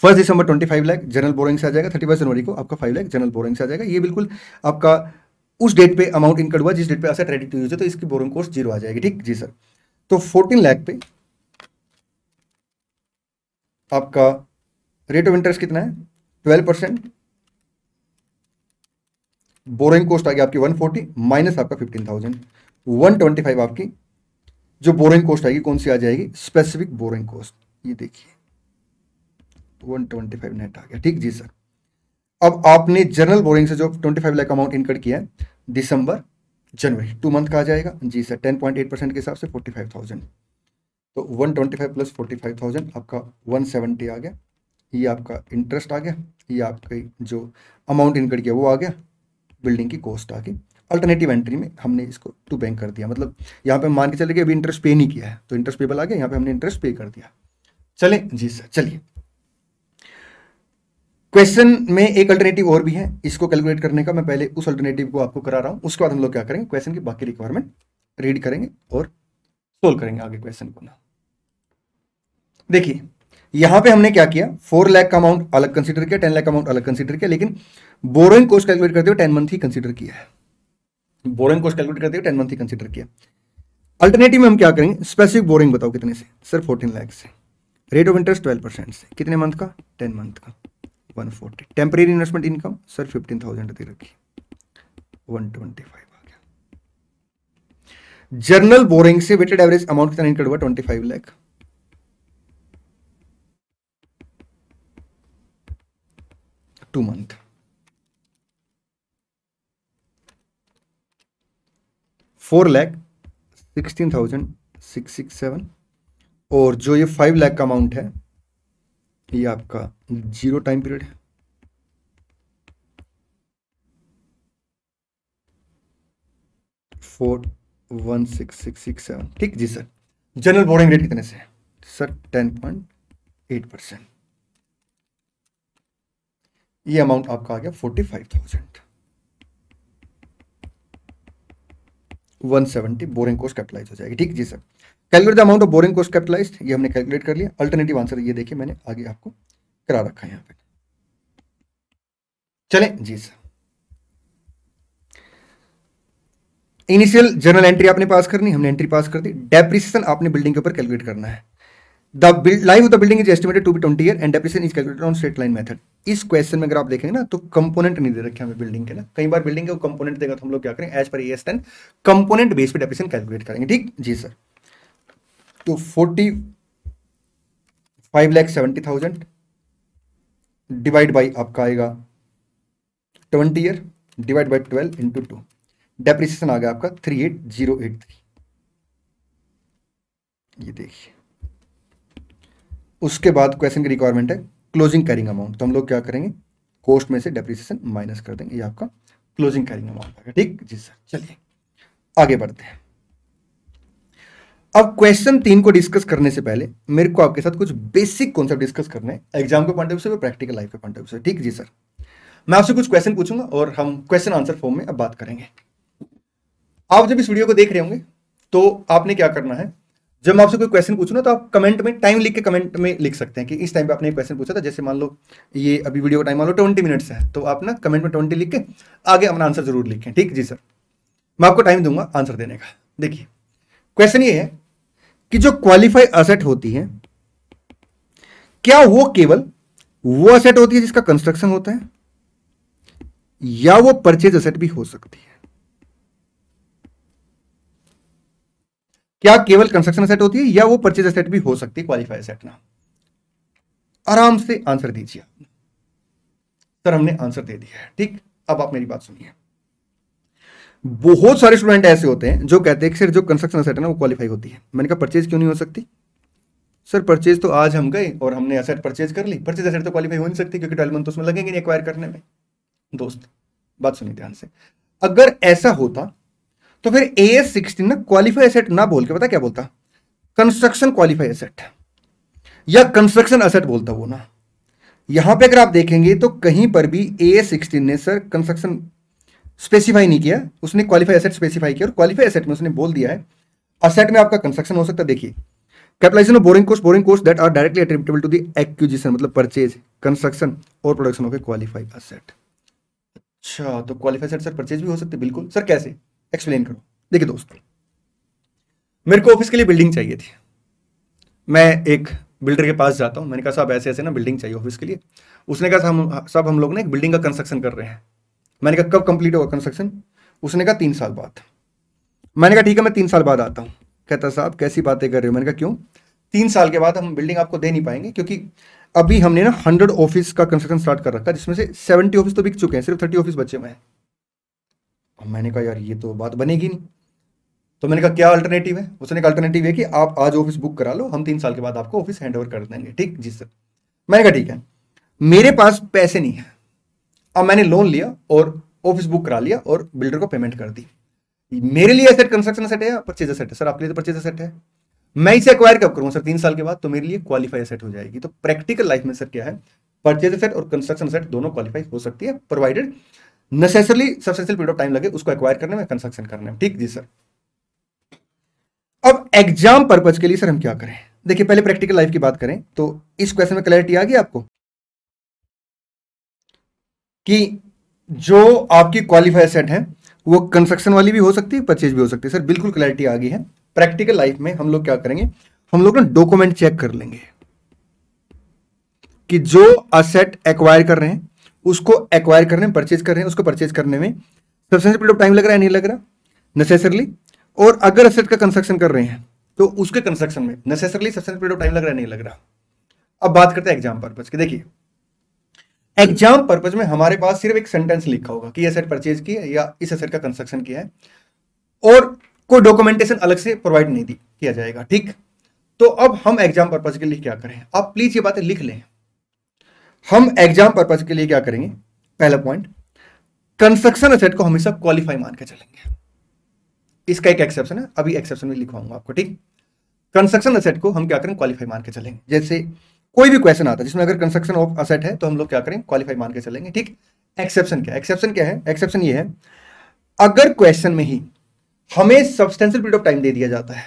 Speaker 1: फर्स्ट दिसंबर twenty five lakh general borrowing से आ जाएगा थर्टी फर्स्ट जनवरी को आपका फाइव लाख जनरल बोरिंग से आ जाएगा ये बिल्कुल आपका उस डेट पे अमाउंट इनकट हुआ जिस डेट पे असेट रेडी टू यूज है तो इसकी बोरिंग कोस्ट जीरो आ जाएगी ठीक जी सर तो फोर्टीन लाख पे आपका रेट ऑफ इंटरेस्ट कितना है ट्वेल्व परसेंट बोरिंग कोस्ट आ गया आपकी फोर्टी माइनस आपका fifteen thousand one twenty five आपकी जो बोरिंग कोस्ट आएगी कौन सी आ जाएगी स्पेसिफिक बोरिंग कोस्ट ये देखिए वन ट्वेंटी फाइव नेट आ गया ठीक जी सर अब आपने जनरल बोरिंग से जो twenty five lakh amount incurred किया है दिसंबर जनवरी टू मंथ का आ जाएगा जी sir ten point eight percent के हिसाब से फोर्टी फाइव थाउजेंड तो one twenty five plus forty five thousand आपका वन सेवेंटी आ गया ये आपका इंटरेस्ट आ गया ये आपकी जो अमाउंट इनकट किया वो आ गया बिल्डिंग की कॉस्ट आ गई अल्टरनेटिव एंट्री में हमने इसको टू बैंक कर दिया मतलब यहाँ पे मान के चले कि अभी इंटरेस्ट पे नहीं किया है तो इंटरेस्ट पेबल आ गया यहाँ पे हमने इंटरेस्ट पे कर दिया चलें जी सर चलिए क्वेश्चन में एक अल्टरनेटिव और भी है इसको कैलकुलेट करने का मैं पहले उस अल्टरनेटिव को आपको करा रहा हूँ उसके बाद हम लोग क्या करेंगे क्वेश्चन की बाकी रिक्वायरमेंट रीड करेंगे और सोल्व करेंगे आगे क्वेश्चन को ना देखिए यहां पे हमने क्या किया फोर लैख का अमाउंट अलग कंसिडर किया टेन लैख अमाउंट अलग कंसिडर किया लेकिन बोरिंग कोस्ट कैलकुलेट करते हुए टेन मंथ ही कंसिडर किया है बोरिंग कोस्ट कैलकुलेट करते हुए टेन मंथ ही कंसिडर किया अल्टरनेटिव में हम क्या करेंगे स्पेसिफिक बोरिंग बताओ कितने से सर फोर्टीन लैख से rate of interest twelve percent से कितने मंथ का टेन मंथ का one forty temporary investment income sir fifteen thousand दे रखी वन ट्वेंटी फाइव आ गया जर्नल बोरिंग से वेटेड एवरेज अमाउंट कितना इनकम हुआ twenty five lakh two month four lakh sixteen thousand six six seven और जो ये फाइव लैख का अमाउंट है ये आपका जीरो टाइम पीरियड है four one six six six seven ठीक जी सर जनरल बोरिंग रेट कितने से sir ten point eight percent ये अमाउंट आपका आ गया forty five thousand one seventy borrowing course capitalise हो जाएगी ठीक जी sir calculate the amount of borrowing cost capitalise ये हमने कैलकुलेट कर लिया अल्टरनेटिव आंसर ये देखिए मैंने आगे आपको करा रखा है यहाँ पे चले जी सर इनिशियल जर्नल एंट्री आपने पास करनी हमने एंट्री पास कर दी डेप्रिसिएशन आपने बिल्डिंग के ऊपर कैलकुलेट करना है the life of the building is estimated to be twenty year and depreciation is calculated on straight line method इस क्वेश्चन में अगर आप देखेंगे ना तो कंपोनेंट नहीं दे रखे हमें बिल्डिंग के ना कई बार बिल्डिंग के कंपोनेंट देगा तो हम लोग क्या करें as per S ten component base पर डेप्रिसन कैलकुलेट करेंगे ठीक जी sir forty five lakh seventy thousand divide by आपका आएगा twenty year divide by twelve into two depreciation आ गया आपका three eight zero eight three ये देखिए उसके बाद क्वेश्चन की रिक्वायरमेंट है क्लोजिंग कैरिंग अमाउंट तो हम लोग क्या करेंगे कोस्ट में से डेप्रिसिएशन माइनस कर देंगे ये आपका क्लोजिंग कैरिंग अमाउंट आएगा ठीक जी सर चलिए आगे बढ़ते हैं अब क्वेश्चन तीन को डिस्कस करने से पहले मेरे को आपके साथ कुछ बेसिक कॉन्सेप्ट डिस्कस करने एग्जाम के पॉइंट ऑफ व्यू से प्रैक्टिकल लाइफ के पॉइंट ऑफ व्यू से ठीक जी सर मैं आपसे कुछ क्वेश्चन पूछूंगा और हम क्वेश्चन आंसर फॉर्म में अब बात करेंगे आप जब इस वीडियो को देख रहे होंगे तो आपने क्या करना है जब मैं आपसे कोई क्वेश्चन पूछू ना तो आप कमेंट में टाइम लिख के कमेंट में लिख सकते हैं कि इस टाइम पे आपने क्वेश्चन पूछा था जैसे मान लो ये अभी वीडियो का टाइम मान लो ट्वेंटी मिनट्स है तो आप ना कमेंट में ट्वेंटी लिख के आगे अपना आंसर जरूर लिखें ठीक जी सर मैं आपको टाइम दूंगा आंसर देने का देखिए क्वेश्चन ये है कि जो क्वालिफाई असेट होती है क्या वो केवल वो असेट होती है जिसका कंस्ट्रक्शन होता है या वो परचेज असेट भी हो सकती है क्या केवल कंस्ट्रक्शन असेट होती है या वो परचेज असेट भी हो सकती है क्वालिफाई असेट ना आराम से आंसर दीजिए आप सर हमने आंसर दे दिया है ठीक अब आप मेरी बात सुनिए बहुत सारे स्टूडेंट ऐसे होते हैं जो कहते हैं कि सर जो कंस्ट्रक्शन सेट है ना वो क्वालिफाई होती है मैंने कहा परचेज क्यों नहीं हो सकती सर परचेज तो आज हम गए और हमने असेट परचेज कर ली परचेज असेट तो क्वालिफाई हो नहीं सकती क्योंकि ट्वेल्व मंथ उसमें लगेंगे नहीं एक्वायर करने में दोस्त बात सुनिए ध्यान से अगर ऐसा होता तो फिर ए एस सिक्सटीन ना क्वालिफाई असेट ना बोल के पता क्या बोलता कंस्ट्रक्शन क्वालिफाई असेट या कंस्ट्रक्शन असेट बोलता वो ना यहां पे अगर आप देखेंगे तो कहीं पर भी ए सिक्सटीन ने सर कंस्ट्रक्शन स्पेसिफाई नहीं किया उसने क्वालिफाई एसेट स्पेसिफाई किया और क्वालिफाई एसेट में उसने बोल दिया है असेट में आपका कंस्ट्रक्शन हो सकता है देखिए capitalisation of borrowing costs borrowing costs that are directly attributable to the acquisition मतलब परचेज कंस्ट्रक्शन और production of a qualified asset अच्छा तो क्वालिफाइड सेट सर परचेज भी हो सकते बिल्कुल सर कैसे एक्सप्लेन करो देखिए दोस्तों मेरे को ऑफिस के लिए बिल्डिंग चाहिए थी मैं एक बिल्डर के पास जाता हूँ मैंने कहा साहब ऐसे ऐसे ना बिल्डिंग चाहिए ऑफिस के लिए उसने कहा साहब हम लोग ना एक बिल्डिंग का कंस्ट्रक्शन कर रहे हैं मैंने कहा कब कंप्लीट होगा कंस्ट्रक्शन उसने कहा तीन साल बाद मैंने कहा ठीक है मैं तीन साल बाद आता हूँ कहता साहब कैसी बातें कर रहे हो मैंने कहा क्यों तीन साल के बाद हम बिल्डिंग आपको दे नहीं पाएंगे क्योंकि अभी हमने ना हंड्रेड ऑफिस का कंस्ट्रक्शन स्टार्ट कर रखा है जिसमें से सेवेंटी ऑफिस तो बिक चुके हैं सिर्फ थर्टी ऑफिस बचे हुए हैं और मैंने कहा यार ये तो बात बनेगी नहीं तो मैंने कहा क्या अल्टरनेटिव है उसने कहा अल्टरनेटिव है कि आप आज ऑफिस बुक करा लो हम तीन साल के बाद आपको ऑफिस हैंड ओवर कर देंगे ठीक जी सर मैंने कहा ठीक है मेरे पास पैसे नहीं है अब मैंने लोन लिया और ऑफिस बुक करा लिया और बिल्डर को पेमेंट कर दी मेरे लिए एसेट कंस्ट्रक्शन सेट है या परचेज सेट है सर आपके लिए तो परचेज सेट है मैं इसे अक्वायर कब करूंगा सर तीन साल के बाद तो मेरे लिए क्वालिफाई सेट हो जाएगी तो प्रैक्टिकल लाइफ में सर क्या है परचेज सेट और कंस्ट्रक्शन सेट दोनों क्वालिफाई हो सकती है provided necessarily substantial period of time लगे उसको एक्वायर करने में कंस्ट्रक्शन करने में ठीक जी सर अब एग्जाम पर्पज के लिए सर हम क्या करें देखिए पहले प्रैक्टिकल लाइफ की बात करें तो इस क्वेश्चन में क्लैरिटी आ गई आपको कि जो आपकी क्वालिफाइड सेट है वो कंस्ट्रक्शन वाली भी हो सकती है परचेज भी हो सकती है सर बिल्कुल क्लैरिटी आ गई है प्रैक्टिकल लाइफ में हम लोग क्या करेंगे हम लोग ना डॉक्यूमेंट चेक कर लेंगे कि जो असेट एक्वायर कर रहे हैं उसको एक्वायर करने में परचेज कर रहे हैं उसको परचेज करने में सबसे पीरियड टाइम लग रहा है नहीं लग रहा नेसेसरली और अगर असेट का कंस्ट्रक्शन कर रहे हैं तो उसके कंस्ट्रक्शन में नेसेसरली सबसे पीरियड टाइम लग रहा है नहीं लग रहा अब बात करते हैं एग्जाम पर्पज की देखिए एग्जाम पर्पज में हमारे पास सिर्फ एक सेंटेंस लिखा होगा कि ये असेट परचेज की है या इस असेट का कंस्ट्रक्शन किया है और कोई डॉक्यूमेंटेशन अलग से प्रोवाइड नहीं दी किया जाएगा ठीक तो अब हम एग्जाम पर्पज के लिए क्या करें आप प्लीज ये बातें लिख लें हम एग्जाम पर्पज के लिए क्या करेंगे पहला पॉइंट कंस्ट्रक्शन असेट को हमेशा क्वालिफाई मान के चलेंगे इसका एक एक्सेप्शन है अभी एक्सेप्शन में लिखवाऊंगा आपको ठीक कंस्ट्रक्शन असेट को हम क्या करें क्वालिफाई मान के चलेंगे जैसे कोई भी क्वेश्चन आता है जिसमें अगर कंस्ट्रक्शन ऑफ असेट है तो हम लोग क्या करें क्वालिफाई मान के चलेंगे ठीक एक्सेप्शन क्या एक्सेप्शन क्या है एक्सेप्शन ये है अगर क्वेश्चन में ही हमें सब्सटेंशियल पीरियड ऑफ टाइम दे दिया जाता है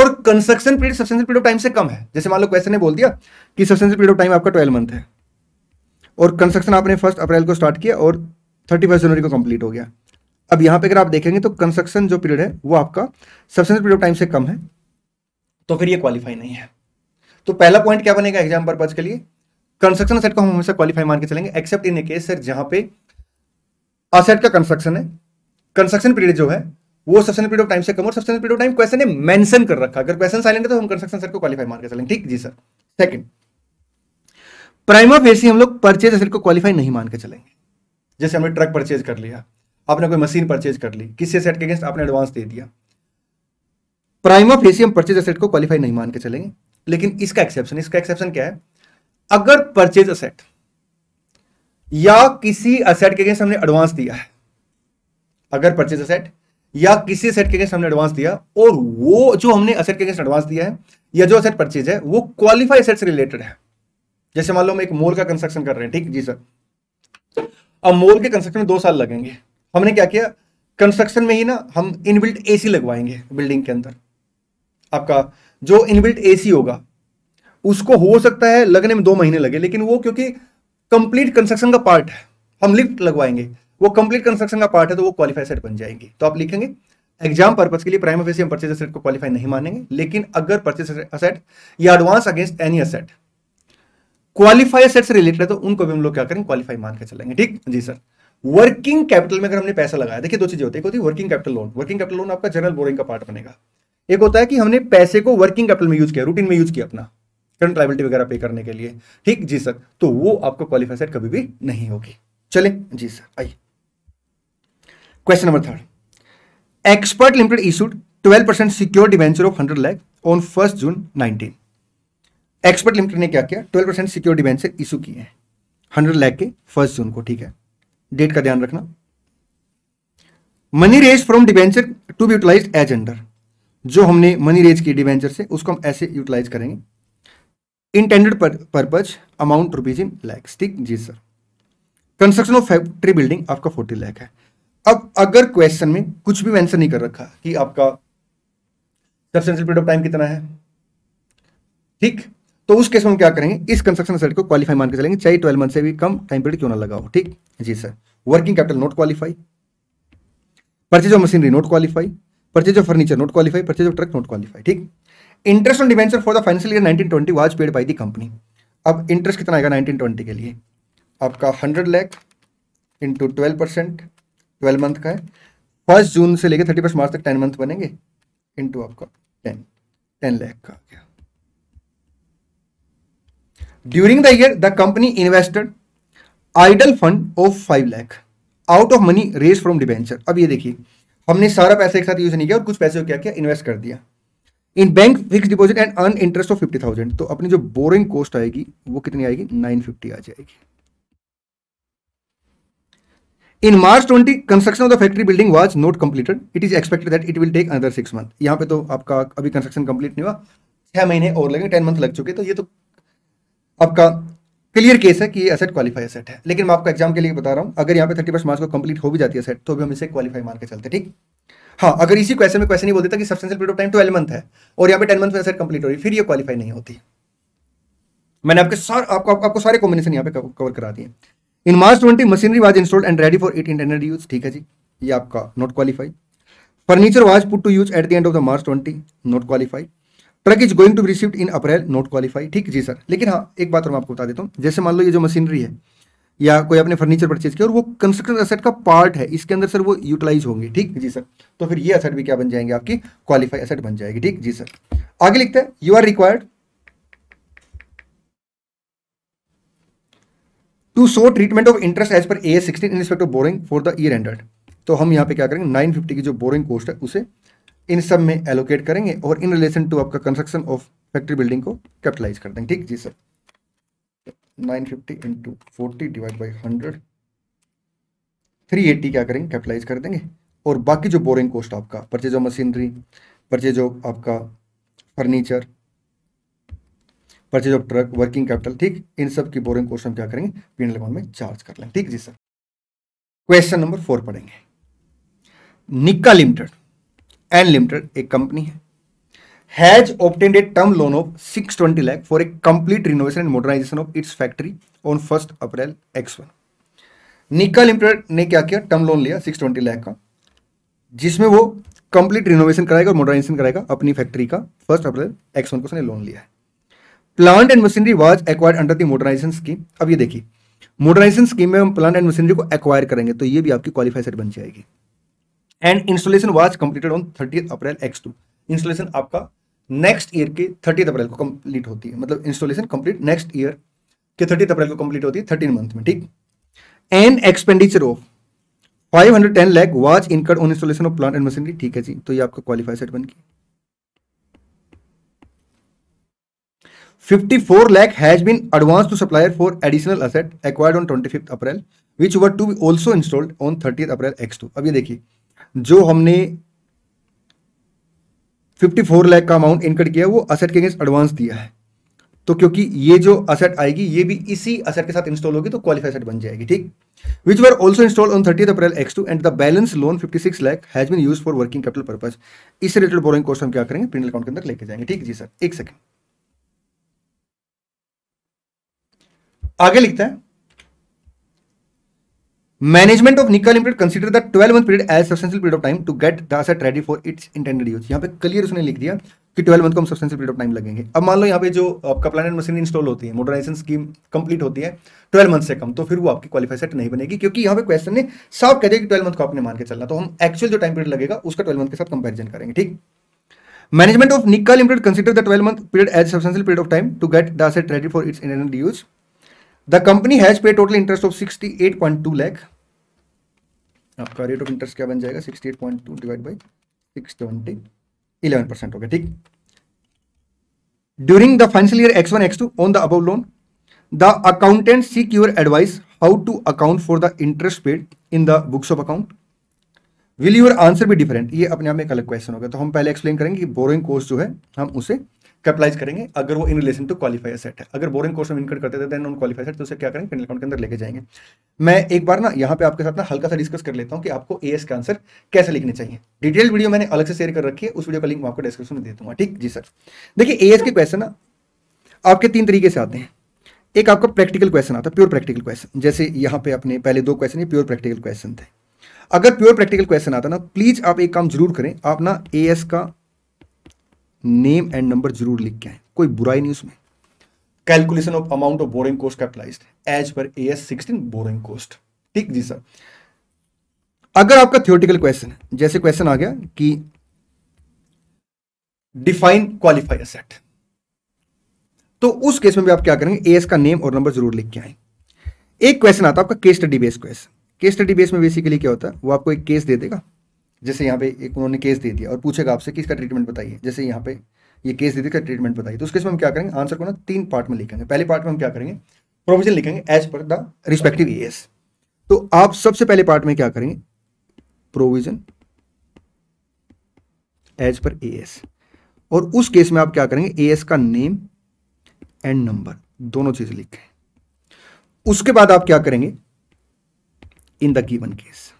Speaker 1: और construction period substantial period of time से कम है जैसे मान लो क्वेश्चन ने बोल दिया कि सब्सटेंशियल पीरियड ऑफ टाइम आपका ट्वेल्व मंथ है और कंस्ट्रक्शन आपने फर्स्ट अप्रैल को स्टार्ट किया और थर्टी फर्स्ट जनवरी को कंप्लीट हो गया अब यहां पे अगर आप देखेंगे तो कंस्ट्रक्शन जो पीरियड है वो आपका सब्सटेंशियल पीरियड ऑफ टाइम से कम है तो फिर ये क्वालिफाई नहीं है तो पहला पॉइंट क्या बनेगा एग्जाम पर्पज के लिए कंस्ट्रक्शन असेट को हम हमेशा क्वालिफाई मान के चलेंगे एक्सेप्ट इन केस सर जहां पे असेट का कंस्ट्रक्शन है कंस्ट्रक्शन पीरियड जो है वो सब्सटेंस पीरियड ऑफ टाइम से कम और substance period of time question ने मेंशन कर रखा अगर क्वेश्चन साइलेंट है तो हम कंस्ट्रक्शन सेट को क्वालिफाई मान के चलेंगे ठीक जी सर सेकंड प्राइमा फेसी हम लोग परचेज असेट को क्वालिफाई नहीं मान के चलेंगे जैसे हमने ट्रक परचेज कर लिया आपने कोई मशीन परचेज कर ली किसी असेट के अगेंस्ट आपने एडवांस दे दिया प्राइमा फेसी हम परचेज असेट को क्वालिफाई नहीं मान के चलेंगे लेकिन इसका एक्सेप्शन इसका एक्सेप्शन क्या है अगर परचेज असेट या किसी असेट के अगेंस्ट हमने एडवांस दिया है अगर परचेज असेट या किसी असेट के अगेंस्ट हमने एडवांस दिया और वो जो हमने असेट के अगेंस्ट एडवांस दिया है या जो असेट परचेज है वो क्वालिफाई असेट से रिलेटेड है जैसे मान लो हम एक मोल का कंस्ट्रक्शन कर रहे हैं ठीक जी सर अब मोल के कंस्ट्रक्शन में दो साल लगेंगे हमने क्या किया कंस्ट्रक्शन में ही ना हम इनबिल्ट एसी लगवाएंगे बिल्डिंग के अंदर आपका जो इनबिल्ट एसी होगा उसको हो सकता है लगने में दो महीने लगे लेकिन वो क्योंकि कंप्लीट कंस्ट्रक्शन का पार्ट है हम लिफ्ट लगवाएंगे वो कंप्लीट कंस्ट्रक्शन का पार्ट है तो वो क्वालिफाइड सेट बन जाएंगे तो आप लिखेंगे एग्जाम पर्पज के लिए प्राइम ऑफिस परचेज असेट को क्वालिफाई नहीं मानेंगे लेकिन अगर परचेज असेट या advance against any asset qualify asset से रिलेटेड है तो उनको भी हम लोग क्या करेंगे क्वालिफाई मान के चलेंगे ठीक जी सर वर्किंग कैपिटल में अगर हमने पैसा लगाया देखिए दो चीजें होती है working capital loan working capital loan आपका जनरल बोरिंग का पार्ट बनेगा एक होता है कि हमने पैसे को वर्किंग कैपिटल में यूज किया रूटीन में यूज किया अपना करंट लाइबिलिटी वगैरह पे करने के लिए ठीक जी सर तो वो आपको क्वालिफाइड सेट कभी भी नहीं होगी चले जी सर आइए question number third Expert Limited issued 12 percent secured debenture of 100 lakh on first June 19 Expert Limited ने क्या किया 12 परसेंट सिक्योर डिवेंचर इशू किए हैं 100 लैख के फर्स्ट जून को ठीक है डेट का ध्यान रखना money raised from debenture to be utilise as under जो हमने मनी रेज की डिवेंचर से उसको हम ऐसे यूटिलाइज करेंगे intended purpose amount rupees in lakhs ठीक जी sir construction of factory building आपका फोर्टी लैख है अब अगर क्वेश्चन में कुछ भी मैंसन नहीं कर रखा कि आपका सब्सटेंशियल पीरियड ऑफ टाइम कितना है ठीक तो उस केस में हम क्या करेंगे इस कंस्ट्रक्शन सेट को क्वालिफाई मान के चलेंगे चाहे ट्वेल्व मंथ से भी कम टाइम पीरियड क्यों ना लगा हो ठीक जी sir working capital not qualify purchase of machinery not qualify purchase of furniture not qualify purchase of truck not qualify ठीक interest on debenture for the financial year 1920 was paid by the company अब interest कितना आएगा 1920 के लिए आपका 100 lakh into twelve percent twelve month का है first June से लेकर थर्टी फर्स्ट मार्च तक टेन मंथ बनेंगे इंटू आपका टेन टेन लाख का during the year the company invested idle fund of five lakh out of money raised from debenture अब ये देखिए हमने सारा पैसा एक साथ यूज नहीं किया और कुछ पैसे को क्या किया इन्वेस्ट कर दिया in bank fix deposit and earn interest of fifty thousand तो अपनी जो बोरिंग कॉस्ट आएगी वो कितनी आएगी नाइन फिफ्टी आ जाएगी in March twenty construction of the factory building was not completed it is expected that it will take other six month यहाँ पे तो आपका अभी कंस्ट्रक्शन कंप्लीट नहीं हुआ छह महीने और लगे टेन मंथ लग चुके तो ये तो आपका क्लियर केस है कि ये असेट क्वालिफाई असेट है लेकिन मैं आपको एग्जाम के लिए बता रहा हूँ अगर यहाँ पे थर्टी फर्स्ट मार्च को कंप्लीट हो भी जाती है सेट तो भी हम इसे क्वालिफाई मार के चलते ठीक हाँ अगर इसी क्वेश्चन में क्वेश्चन ही बोलते कि substantial period of time twelve month है और यहाँ पे टेन मंथ में एसेट कंप्लीट हो रही फिर ये क्वालिफाई नहीं होती मैंने आपके सार, आपको आपको आपको सारे कॉम्बिनेशन यहाँ पे कवर करा दिए in March twenty machinery was installed and ready for it internal use ठीक है जी ये आपका not qualify furniture was put to use at the end of the March twenty not qualify truck is going to receive in April not qualify ठीक जी sir लेकिन हाँ एक बात और मैं आपको बता देता हूँ जैसे मान लो ये जो मशीनरी है या कोई अपने फर्नीचर परचेज किया और वो कंस्ट्रक्शन असेट का पार्ट है इसके अंदर सर वो यूटिलाइज होंगे ठीक जी सर तो फिर ये असेट भी क्या बन जाएंगे आपकी क्वालिफाई असेट बन जाएगी ठीक जी सर आगे लिखते हैं you are required to show treatment of interest as per A sixteen in respect of borrowing for the year ended तो हम यहाँ पे क्या करेंगे 950 की जो बोरिंग कॉस्ट है उसे इन सब में एलोकेट करेंगे और इन रिलेशन टू आपका कंस्ट्रक्शन ऑफ फैक्ट्री बिल्डिंग को कैपिटलाइज कर देंगे ठीक जी सर 950 fifty into forty divide by hundred क्या करेंगे कैपिटलाइज कर देंगे और बाकी जो बोरिंग कॉस्ट आपका purchase of machinery purchase of आपका furniture purchase of truck working capital ठीक इन सब की बोरिंग कॉस्ट हम क्या करेंगे पीनल में चार्ज कर लेंगे ठीक जी सर क्वेश्चन नंबर फोर पढ़ेंगे लिमिटेड एंड लिमिटेड एक कंपनी है has obtained a term loan of six twenty lakh for a complete renovation and modernisation of its factory on first April x one निका limited ने क्या किया term loan लिया six twenty lakh का जिसमें वो कंप्लीट रिनोवेशन कराएगा और मॉडर्नाइजेशन कराएगा अपनी फैक्ट्री का फर्स्ट अप्रैल एक्स वन को उसने लोन लिया है plant and machinery was acquired under the modernisation scheme अब ये देखिए मॉडर्नाइजेशन स्कीम में हम प्लांट एंड मशीनरी को एक्वायर करेंगे तो ये भी आपकी क्वालिफाइड सेट बन जाएगी and installation was completed on thirty April x two installation आपका नेक्स्ट ईयर के थर्टी अप्रैल को कंप्लीट होती है मतलब इंस्टॉलेशन कंप्लीट नेक्स्ट ईयर के थर्टी अप्रैल को कंप्लीट होती है थर्टीन मंथ में ठीक and expenditure of five hundred ten lakh was incurred on installation of plant and machinery ठीक है जी तो ये आपका क्वालिफाई सेट बन गया 54 lakh has been advanced to supplier for additional asset acquired on 25th April, which were to be also installed on 30th April X2. अब ये देखिए जो हमने 54 लाख का अमाउंट इनकट किया वो असेट के अगेंस्ट एडवांस दिया है तो क्योंकि ये जो असेट आएगी ये भी इसी असेट के साथ इंस्टॉल होगी तो क्वालिफाई असेट बन जाएगी ठीक which were also install on thirty April x two and the balance loan 56 lakh has been use for working capital purpose इस रिलेटेड बोरिंग कोर्स हम क्या करेंगे प्रिंट अकाउंट के अंदर लेके जाएंगे ठीक जी सर एक सेकेंड आगे लिखता है management of Nickel Limited consider the twelve month period as substantial period of time to get the asset ready for its intended use यहाँ पे क्लियर उसने लिख दिया कि ट्वेल्व मंथ को हम सब्सटेंशियल पीरियड ऑफ टाइम लगेंगे अब मान लो यहाँ पे जो आपका प्लान एंड मशीन इंस्टॉल होती है मोटराइजेशन स्कीम कंप्लीट होती है ट्वेल्व मंथ से कम तो फिर वो आपकी क्वालिफाई सेट नहीं बनेगी क्योंकि यहाँ पे क्वेश्चन ने साफ कह दिया कि ट्वेल्व मंथ को आपने मान के चलना तो हम एक्चुअल जो टाइम पीरियड लगेगा उसका ट्वेल्व मंथ के साथ कंपेरिजन करेंगे ठीक management of Nickel Limited consider the twelve month period as substantial period of time to get the asset ready for its intended use the company has pay total interest of sixty eight point two lakh आपका rate of interest क्या बन जाएगा sixty eight point two divide by six twenty eleven percent okay ठीक during the financial year x one x two on the अब loan the accountant seek your advice how to account for the interest paid in the books of account will your answer भी different ये अपने आप में एक अलग question होगा तो हम पहले एक्सप्लेन करेंगे कि बोरोइंग कोर्स जो है हम उसे कैपिटलाइज करेंगे अगर वो in relation to qualify asset है अगर बोरिंग कोर्स में इनकट करते थे देन क्वालिफाई सेट तो उसे क्या करेंगे पेनल अकाउंट के अंदर लेके जाएंगे मैं एक बार ना यहाँ पे आपके साथ ना हल्का सा डिस्कस कर लेता हूँ कि आपको ए एस का आंसर कैसे लिखने चाहिए डिटेल वीडियो मैंने अलग से शेयर कर रखी है उस वीडियो का लिंक आपको डिस्क्रिप्शन में दे दूंगा ठीक जी सर देखिए ए एस के क्वेश्चन ना आपके तीन तरीके से आते हैं एक आपका प्रैक्टिकल क्वेश्चन आता है प्योर प्रैक्टिकल क्वेश्चन जैसे यहाँ पे अपने पहले दो क्वेश्चन प्योर प्रैक्टिकल क्वेश्चन थे अगर प्योर प्रैक्टिकल क्वेश्चन आता ना प्लीज़ आप एक काम जरूर करें आप ना ए एस का नेम एंड नंबर जरूर लिख के आए कोई बुराई नहीं उसमें calculation of amount of borrowing cost capitalise as per A S sixteen borrowing cost ठीक जी सर अगर आपका थियोटिकल क्वेश्चन है जैसे क्वेश्चन आ गया कि डिफाइन क्वालिफाई असेट तो उस केस में भी आप क्या करेंगे ए एस का नेम और नंबर जरूर लिख के आए एक क्वेश्चन आता है आपका case study based question case study base में बेसिकली क्या होता है वो आपको एक केस दे देगा जैसे यहाँ पे एक उन्होंने केस दे दिया और पूछेगा आपसे कि इसका ट्रीटमेंट बताइए जैसे यहाँ पे ये केस दे दिया ट्रीटमेंट बताइए तो उसके इसमें हम क्या करेंगे आंसर को ना तीन पार्ट में लिखेंगे पहले पार्ट में हम क्या करेंगे प्रोविजन लिखेंगे एज पर द रिस्पेक्टिव ए तो आप सबसे पहले पार्ट में क्या करेंगे प्रोविजन एज पर ए और उस केस में आप क्या करेंगे ए का नेम एंड नंबर दोनों चीज लिखें उसके बाद आप क्या करेंगे in the given case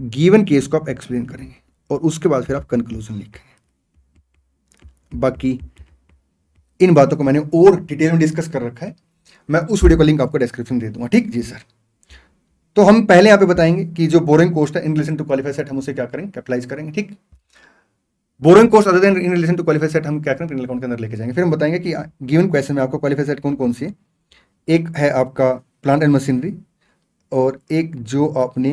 Speaker 1: given case को आप एक्सप्लेन करेंगे और उसके बाद फिर आप कंक्लूजन लिखेंगे बाकी इन बातों को मैंने और डिटेल में डिस्कस कर रखा है मैं उस वीडियो का लिंक आपको डिस्क्रिप्शन दे दूंगा ठीक जी सर तो हम पहले यहां पे बताएंगे कि जो बोरिंग कोस्ट है in relation to qualify asset हम उसे क्या करेंगे कैपिटलाइज करेंगे ठीक borrowing cost other than in relation to qualify asset हम क्या करेंगे प्रिंटल अकाउंट के अंदर लेके जाएंगे फिर हम बताएंगे कि गिवन क्वेश्चन में आपको क्वालिफाई सेट कौन कौन सी है एक है आपका प्लांट एंड मशीनरी और एक जो आपने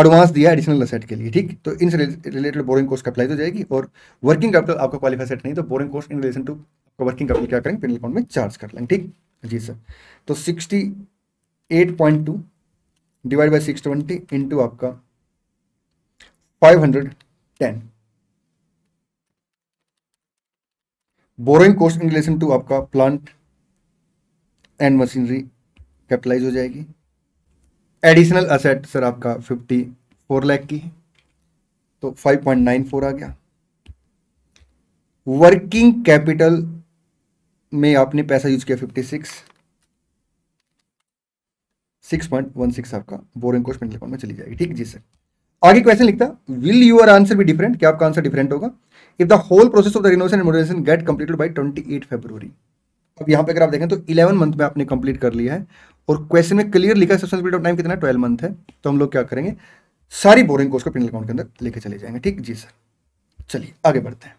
Speaker 1: एडवांस दिया एडिशनल असेट के लिए ठीक तो इन रिलेटेड बोरिंग कॉस्ट अप्लाई हो जाएगी और वर्किंग कैपिटल आपको क्वालिफाई सेट नहीं तो बोरिंग कोर्स इन रिलेशन टू आपका वर्किंग कैपिटल क्या करेंगे पेनल अकाउंट में चार्ज कर लेंगे ठीक जी सर तो sixty eight point two divide by six twenty into आपका फाइव हंड्रेड टेन बोरिंग कोर्स इन रिलेशन टू आपका प्लांट एंड मशीनरी कैपिटलाइज हो जाएगी एडिशनल असेट सर आपका फिफ्टी फोर लैख की है तो फाइव पॉइंट नाइन फोर आ गया वर्किंग कैपिटल में आपने पैसा यूज किया fifty six six point one six आपका बोरिंग कोस्ट मेडिकल अकाउंट में चली जाएगी ठीक जी सर आगे क्वेश्चन लिखता विल यूर आंसर भी डिफरेंट क्या आपका आंसर डिफरेंट होगा if the whole process of the renovation and moderation get completed by twenty eight February अब यहां पे अगर आप देखें तो इलेवन मंथ में आपने कंप्लीट कर लिया है और क्वेश्चन में क्लियर लिखा है सब्सटेंस पीरियड ऑफ टाइम कितना ट्वेल्व मंथ है तो हम लोग क्या करेंगे सारी बोरिंग कोर्स को पिनल अकाउंट के अंदर लेके चले जाएंगे ठीक जी सर चलिए आगे बढ़ते हैं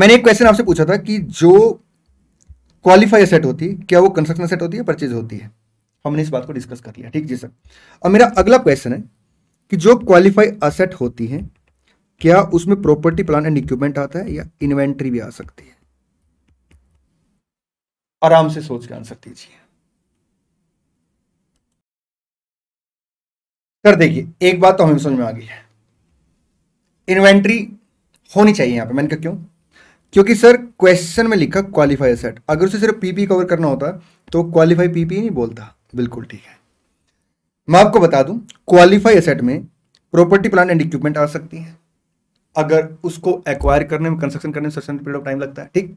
Speaker 1: मैंने एक क्वेश्चन आपसे पूछा था कि जो क्वालिफाई सेट होती है क्या वो कंस्ट्रक्शन सेट होती है परचेज होती है हमने इस बात को डिस्कस कर लिया ठीक जी सर अब मेरा अगला क्वेश्चन है कि जो क्वालिफाई असेट होती है क्या उसमें प्रॉपर्टी प्लान एंड इक्विपमेंट आता है या इन्वेंट्री भी आ सकती है आराम से सोच के आंसर दीजिए सर देखिए एक बात तो हमें समझ में आ गई है इन्वेंट्री होनी चाहिए यहाँ पे मैंने कहा क्यों क्योंकि सर क्वेश्चन में लिखा क्वालिफाई सेट अगर उसे सिर्फ पीपी कवर करना होता तो क्वालिफाई पीपी नहीं बोलता बिल्कुल ठीक है मैं आपको बता दूं क्वालिफाई असेट में प्रॉपर्टी प्लान एंड इक्विपमेंट आ सकती है अगर उसको एक्वायर करने में कंस्ट्रक्शन करने में पीरियड ऑफ टाइम लगता है ठीक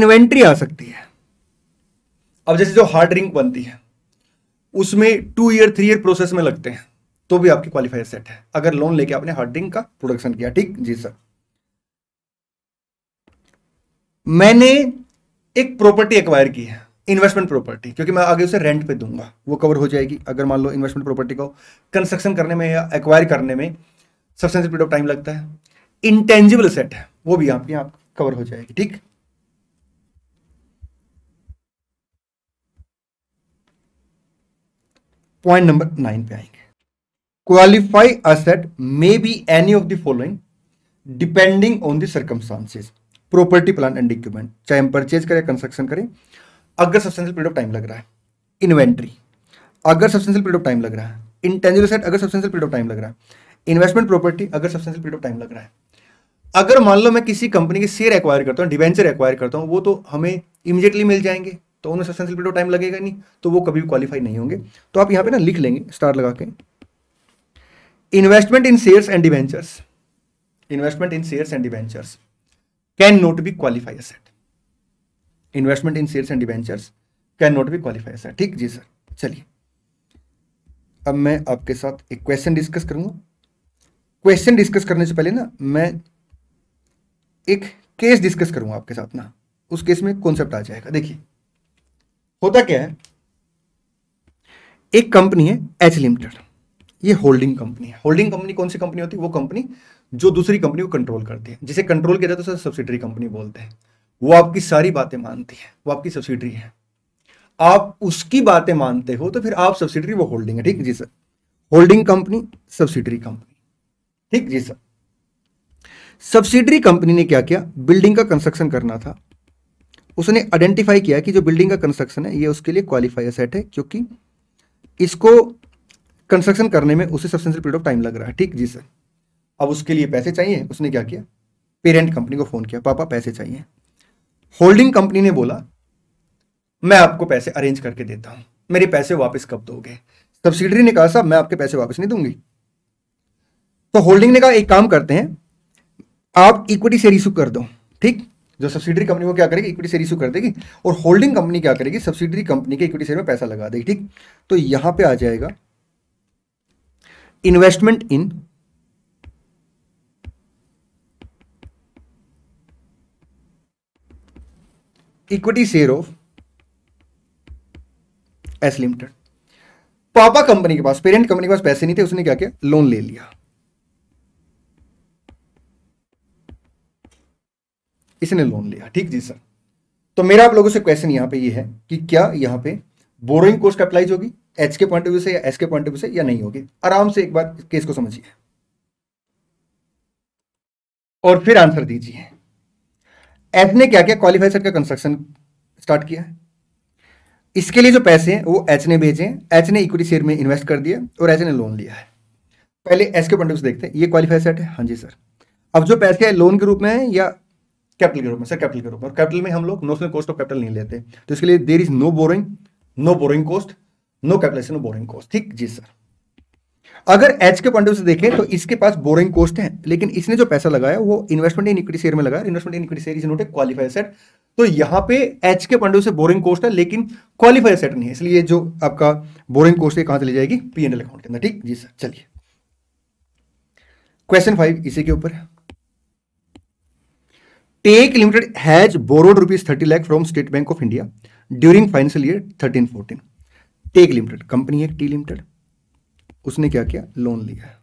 Speaker 1: इन्वेंट्री आ सकती है अब जैसे जो हार्ड रिंक बनती है उसमें two year three year process में लगते हैं तो भी आपकी क्वालिफाइड सेट है अगर लोन लेके आपने हार्डिंग का प्रोडक्शन किया ठीक जी सर मैंने एक प्रॉपर्टी एक्वायर की है इन्वेस्टमेंट प्रॉपर्टी क्योंकि मैं आगे उसे रेंट पे दूंगा वो कवर हो जाएगी अगर मान लो इन्वेस्टमेंट प्रॉपर्टी को कंस्ट्रक्शन करने में या एक्वायर करने में सबसे पीरियड ऑफ टाइम लगता है इंटेंजिबल सेट है वो भी आपकी आप कवर हो जाएगी ठीक पॉइंट नंबर नाइन पे आएंगे qualify asset may be any of the following depending on the property plant and equipment चाहे हम परचेज करें कंस्ट्रक्शन करें अगर सब्सटेंशियल पीरियड ऑफ टाइम लग रहा है इन्वेंट्री अगर सब्सटेंशियल पीरियड ऑफ टाइम लग रहा है इंटेंजिबल सेट अगर सब्सटेंशियल पीरियड ऑफ टाइम लग रहा है इन्वेस्टमेंट प्रॉपर्टी अगर सब्सटेंशियल पीरियड ऑफ टाइम लग रहा है अगर मान लो मैं किसी कंपनी के शेयर एक्वायर करता हूँ डिवेंचर एक्वायर करता हूँ वो तो हमें इमीजिएटली मिल जाएंगे तो उन्हें सस्टेंशियल पीरियड टाइम लगेगा नहीं तो वो कभी भी क्वालिफाई नहीं होंगे तो आप यहां पे ना लिख लेंगे स्टार लगा के investment in shares and debentures investment in shares and debentures can not be qualify asset investment in shares and debentures can not be qualify asset ठीक जी सर चलिए अब मैं आपके साथ एक क्वेश्चन डिस्कस करूंगा क्वेश्चन डिस्कस करने से पहले ना मैं एक केस डिस्कस करूंगा आपके साथ ना उस केस में कॉन्सेप्ट आ जाएगा देखिए होता क्या है एक कंपनी है एच लिमिटेड ये होल्डिंग कंपनी है होल्डिंग कंपनी कौन सी कंपनी होती है वो कंपनी जो दूसरी कंपनी को कंट्रोल करती है जिसे कंट्रोल किया जाता है सब्सिडरी कंपनी बोलते हैं वो आपकी सारी बातें मानती है वो आपकी सब्सिडरी है आप उसकी बातें मानते हो तो फिर आप सब्सिडरी वो होल्डिंग है ठीक जी sir holding company subsidiary company ठीक जी सर सब्सिडरी कंपनी ने क्या किया बिल्डिंग का कंस्ट्रक्शन करना था उसने आइडेंटिफाई किया कि जो बिल्डिंग का कंस्ट्रक्शन है ये उसके लिए क्वालिफाई सेट है क्योंकि इसको कंस्ट्रक्शन करने में उसे सब्सटेंशियल पीरियड ऑफ टाइम लग रहा है ठीक जी सर अब उसके लिए पैसे चाहिए उसने क्या किया पेरेंट कंपनी को फ़ोन किया पापा पैसे चाहिए होल्डिंग कंपनी ने बोला मैं आपको पैसे अरेंज करके देता हूं मेरे पैसे वापस कब दोगे सब्सिडरी ने कहा साहब मैं आपके पैसे वापस नहीं दूंगी तो होल्डिंग ने कहा एक काम करते हैं आप इक्विटी से इशू कर दो ठीक जो सब्सिडरी कंपनी वो क्या करेगी इक्विटी शेयर इशू कर देगी और होल्डिंग कंपनी क्या करेगी सब्सिडरी कंपनी के इक्विटी शेयर में पैसा लगा देगी ठीक तो यहां पे आ जाएगा investment in equity share of S limited पापा कंपनी के पास पेरेंट कंपनी के पास पैसे नहीं थे उसने क्या किया लोन ले लिया इसने लोन लिया ठीक जी सर तो मेरा आप लोगों से क्वेश्चन यहां पे ये यह है कि क्या यहां पे बोरोइंग कोर्स कैपिटलाइज होगी एच के पॉइंट ऑफ व्यू से या एस के पॉइंट ऑफ व्यू से या नहीं होगी आराम से एक बार केस को समझिए और फिर आंसर दीजिए एच ने क्या क्या क्वालिफाइड सेट का कंस्ट्रक्शन स्टार्ट किया है इसके लिए जो पैसे हैं वो एच ने भेजे हैं एच ने इक्विटी शेयर में इन्वेस्ट कर दिया और एच ने लोन लिया है पहले एस के पॉइंट ऑफ व्यू से देखते हैं ये क्वालिफाइड सेट है हाँ जी सर अब जो पैसे है लोन के रूप में है या कैपिटल के रूप में सर कैपिटल के रूप में कैपिटल में हम लोग नोशनल कॉस्ट ऑफ कैपिटल नहीं लेते तो इसके लिए there is no borrowing no borrowing cost no capitalisation of borrowing cost ठीक जी सर अगर एच के पॉइंट से देखें तो इसके पास बोरिंग कॉस्ट है लेकिन इसने जो पैसा लगाया वो इन्वेस्टमेंट इन इक्विटी शेयर में लगाया investment in equity share is not a qualified asset तो यहां पे एच के पॉइंट से बोरिंग कॉस्ट है लेकिन क्वालिफाइड सेट नहीं है इसलिए जो आपका बोरिंग कॉस्ट है कहां चली जाएगी पीएनएल अकाउंट के अंदर ठीक जी सर चलिए क्वेश्चन फाइव इसी के ऊपर है Tech limited has borrowed rupees thirty lakh from State Bank of India during financial year thirteen fourteen Tech limited company है टी लिमिटेड उसने क्या किया लोन लिया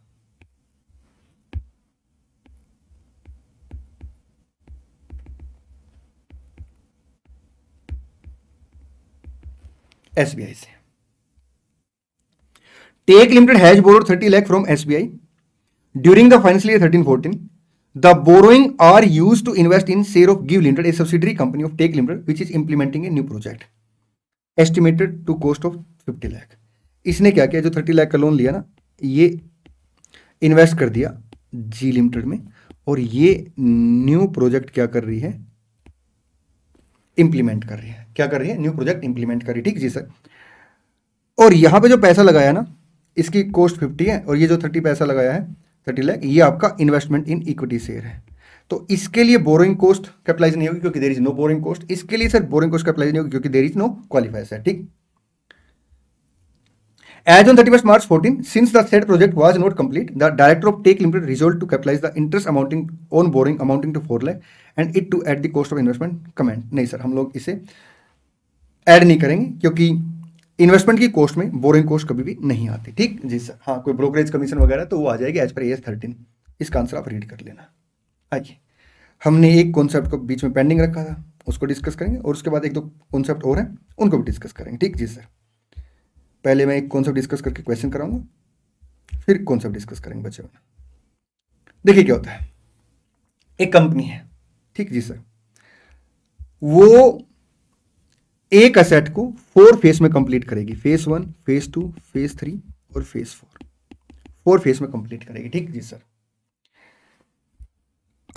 Speaker 1: एसबीआई से Tech limited has borrowed thirty lakh from SBI during the financial year thirteen fourteen The borrowing are used to invest in share of Give Limited, a subsidiary company of Take Limited, which is implementing a new project. Estimated to cost of 50 lakh. इसने क्या किया जो 30 लाख का loan लिया ना ये invest कर दिया जी लिमिटेड में और ये न्यू प्रोजेक्ट क्या कर रही है इंप्लीमेंट कर रही है क्या कर रही है न्यू प्रोजेक्ट इंप्लीमेंट कर रही है ठीक जी सर और यहाँ पे जो पैसा लगाया ना इसकी कॉस्ट फिफ्टी है और ये जो थर्टी पैसा लगाया है थर्टी लैख ये आपका इन्वेस्टमेंट इन इक्विटी शेयर है तो इसके लिए बोरिंग कोस्ट कैपिटलाइज नहीं होगी क्योंकि there is no borrowing cost इसके लिए सर बोरिंग कोस्ट कैपिटलाइज नहीं होगी क्योंकि देर इज नो क्वालिफाइज है ठीक as on thirty March fourteen since the asset project was not complete the director of Tech limited result to capitalise the interest amounting on borrowing amounting to four lakh and it to at the cost of investment comment नहीं sir हम लोग इसे add नहीं करेंगे क्योंकि investment की coast में boring coast कभी भी नहीं आती ठीक जी सर हाँ कोई ब्रोकरेज कमीशन वगैरह तो वो आ जाएगी as per A S thirteen इसका आंसर आप रीड कर लेना आइए हमने एक कॉन्सेप्ट को बीच में पेंडिंग रखा था उसको डिस्कस करेंगे और उसके बाद एक दो कॉन्सेप्ट और हैं उनको भी डिस्कस करेंगे ठीक जी सर पहले मैं एक कॉन्सेप्ट डिस्कस करके क्वेश्चन कराऊंगा फिर कॉन्सेप्ट डिस्कस करेंगे बच्चे देखिए क्या होता है एक कंपनी है ठीक जी सर वो एक असेट को फोर फेस में कंप्लीट करेगी phase one phase two phase three और फेस फोर फोर फेस में कंप्लीट करेगी ठीक जी सर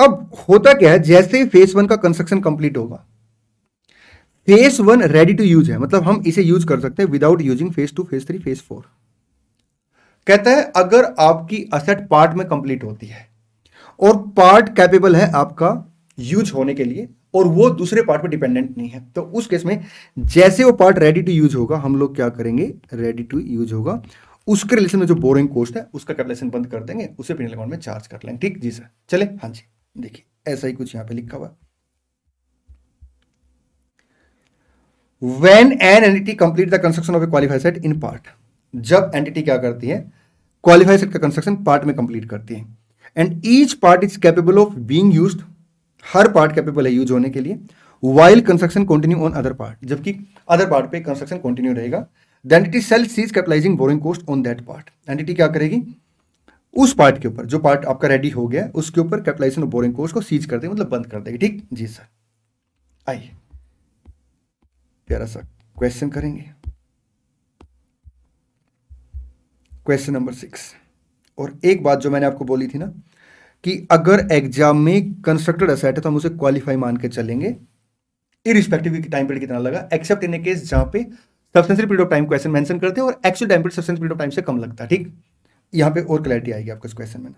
Speaker 1: अब होता क्या है जैसे ही फेस वन का कंस्ट्रक्शन कंप्लीट होगा phase one ready to use है मतलब हम इसे यूज कर सकते हैं without using phase two phase three phase four कहता है अगर आपकी असेट पार्ट में कंप्लीट होती है और पार्ट कैपेबल है आपका यूज होने के लिए और वो दूसरे पार्ट पे डिपेंडेंट नहीं है तो उस केस में जैसे वो पार्ट रेडी टू यूज होगा हम लोग क्या करेंगे रेडी टू यूज होगा उसके रिलेशन में जो बोरिंग कोस्ट है उसका कैपलेशन बंद कर देंगे उसे पेनल अकाउंट में चार्ज कर लेंगे ठीक जी सर चले हाँ जी देखिए ऐसा ही कुछ यहां पर लिखा हुआ when an entity complete the construction of a qualified asset in part जब एंटिटी क्या करती है क्वालिफाइड सेट का कंस्ट्रक्शन पार्ट में कंप्लीट करती है and each part is capable of being use हर पार्ट कैपेबल है यूज होने के लिए while construction continue on other part जबकि अदर पार्ट पे कंस्ट्रक्शन कंटिन्यू रहेगा the entity shall cease capitalising borrowing cost on that part entity क्या करेगी उस पार्ट के ऊपर जो पार्ट आपका रेडी हो गया उसके ऊपर कैपिटलाइजेशन ऑफ बोरिंग कॉस्ट को सीज कर देगी मतलब बंद कर देगी ठीक जी सर आइए प्यारा सा क्वेश्चन करेंगे क्वेश्चन नंबर सिक्स और एक बात जो मैंने आपको बोली थी ना कि अगर एग्जाम में कंस्ट्रक्टेड असेट है तो हम उसे क्वालिफाई मान के चलेंगे इरिस्पेक्टिव टाइम पीरियड कितना लगा एक्सेप्ट इन केस जहां पे substantial period of time question mention करते हैं और actual time period substantial period of time से कम लगता है ठीक यहां पे और क्लैरिटी आएगी आपको इस क्वेश्चन में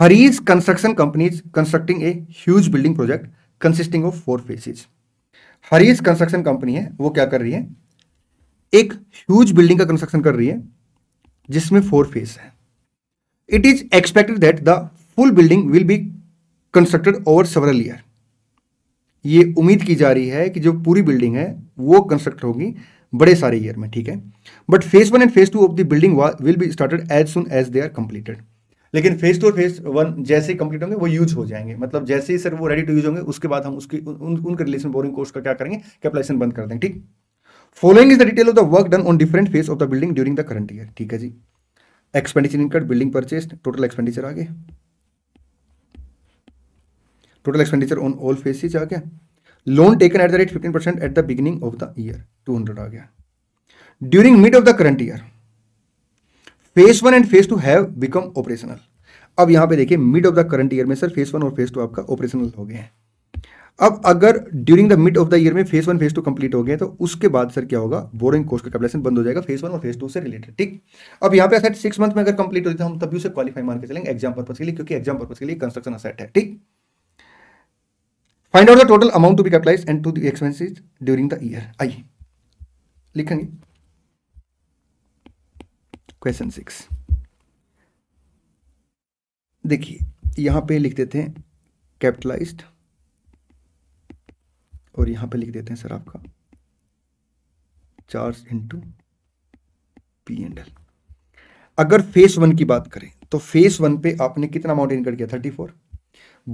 Speaker 1: Harris construction companies constructing a huge building project consisting of four phases Harris construction company है वो क्या कर रही है एक ह्यूज बिल्डिंग का कंस्ट्रक्शन कर रही है जिसमें फोर फेस है it is expected that the full building will be constructed over several year ये उम्मीद की जा रही है कि जो पूरी बिल्डिंग है वो कंस्ट्रक्ट होगी बड़े सारे ईयर में ठीक है but phase one and phase two of the building will be started as soon as they are completed लेकिन फेज टू और फेज वन जैसे कंप्लीट होंगे वो यूज हो जाएंगे मतलब जैसे ही सर वो रेडी टू यूज होंगे उसके बाद हम उसकी उन रिलेशन बोरिंग कोर्स का क्या करेंगे कैपिटलाइजेशन बंद कर देंगे ठीक following is the detail of the work done on different phase of the building during the current year ठीक है जी expenditure incurred building purchase total expenditure आ गया total expenditure on all phases आ गया loan taken at the rate fifteen percent at the beginning of the year two hundred आ गया during mid of the current year phase one and phase two have become operational अब यहां पे देखिए mid of the current year में sir phase one और phase two आपका operational हो गए हैं अब अगर during the mid of the year में phase one phase two complete हो गए तो उसके बाद सर क्या होगा बोरिंग कोर्स का कैलकुलेशन बंद हो जाएगा फेज वन और फेज टू से रिलेटेड ठीक अब यहाँ पे असेट सिक्स मंथ में अगर कंप्लीट हो जाए तो हम तभी उसे क्वालिफाई मान के चलेंगे एग्जाम पर्पज के लिए क्योंकि एग्जाम पर्पज के लिए कंस्ट्रक्शन असेट है ठीक find out the total amount to be capitalise and to the expenses during the year आइए लिखेंगे क्वेश्चन सिक्स देखिए यहां पे लिख देते हैं कैपिटलाइज्ड और यहाँ पे लिख देते हैं सर आपका charge into P and L अगर फेस वन की बात करें तो फेस वन पे आपने कितना अमाउंट इनकर किया थर्टी फोर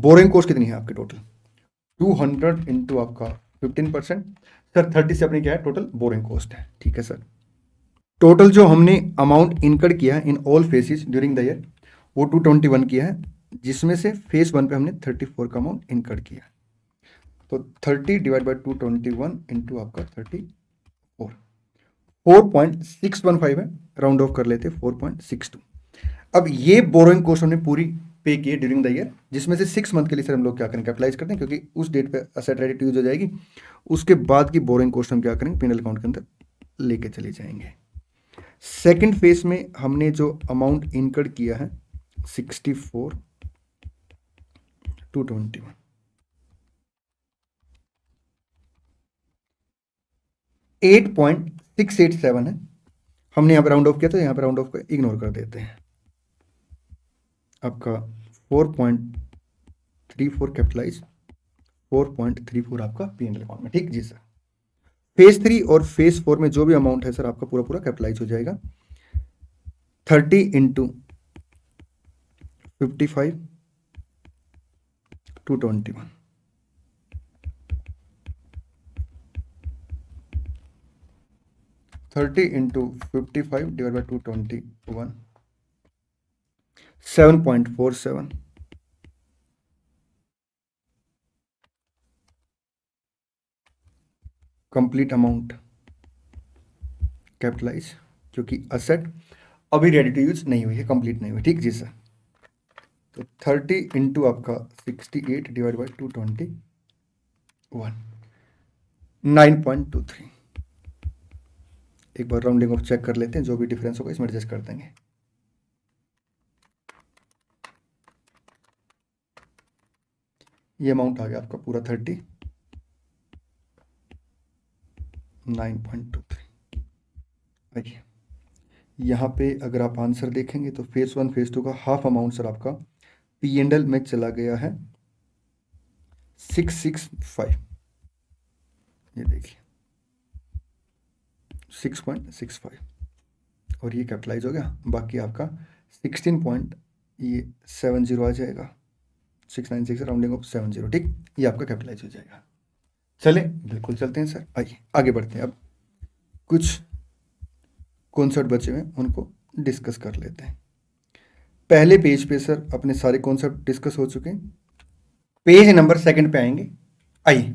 Speaker 1: बोरिंग कोर्स कितनी है आपके टोटल टू हंड्रेड इंटू आपका फिफ्टीन परसेंट सर थर्टी से अपनी क्या है टोटल बोरिंग कॉस्ट है ठीक है सर टोटल जो हमने अमाउंट इनकर किया है in all phases during the year वो टू ट्वेंटी वन किया है जिसमें से फेस वन पे हमने थर्टी फोर का अमाउंट इनकर किया है तो thirty divide by two twenty one into आपका thirty four four point six one five है राउंड ऑफ कर लेते फोर पॉइंट सिक्स टू अब ये बोरोइंग कोर्स हमने पूरी पे किए ड्यूरिंग द ईयर जिसमें से सिक्स मंथ के लिए सर हम लोग क्या करें अप्लाइज करते हैं क्योंकि उस डेट पे असेट रेडिट यूज हो जाएगी उसके बाद की बोरिंग कोर्स हम क्या करेंगे पेनल अकाउंट के अंदर लेके चले जाएंगे सेकेंड फेज में हमने जो अमाउंट इनकर्ड किया है sixty four two twenty one eight point six eight seven है हमने यहाँ पर राउंड ऑफ किया था तो यहाँ पर राउंड ऑफ को इग्नोर कर देते हैं आपका four point three four capitalise four point three four आपका पी एंड अकाउंट में ठीक जी सर फेज थ्री और फेज फोर में जो भी अमाउंट है सर आपका पूरा पूरा कैपिटलाइज हो जाएगा thirty into fifty five two twenty one thirty into fifty five divide by two twenty one seven point four seven complete amount capitalise क्योंकि असेट अभी रेडी टू यूज नहीं हुई है कंप्लीट नहीं हुई ठीक जी सर तो थर्टी इंटू आपका sixty eight divide by two twenty one nine point two three एक बार राउंडिंग ऑफ चेक कर लेते हैं जो भी डिफरेंस होगा इसमें एडजस्ट कर देंगे ये अमाउंट आ गया आपका पूरा thirty nine point two three आइए यहाँ पे अगर आप आंसर देखेंगे तो फेज़ वन फेज़ टू का हाफ अमाउंट सर आपका पी एंड एल में चला गया है सिक्स सिक्स फाइव ये देखिए सिक्स पॉइंट सिक्स फाइव और ये कैपिटलाइज हो गया बाकी आपका सिक्सटीन पॉइंट ये सेवन जीरो आ जाएगा six nine six rounding off seven zero ठीक ये आपका कैपिटलाइज हो जाएगा चले बिल्कुल चलते हैं सर आइए आगे बढ़ते हैं अब कुछ कॉन्सेप्ट बचे हुए उनको डिस्कस कर लेते हैं पहले पेज पे सर अपने सारे कॉन्सेप्ट डिस्कस हो चुके हैं पेज नंबर सेकंड पे आएंगे आइए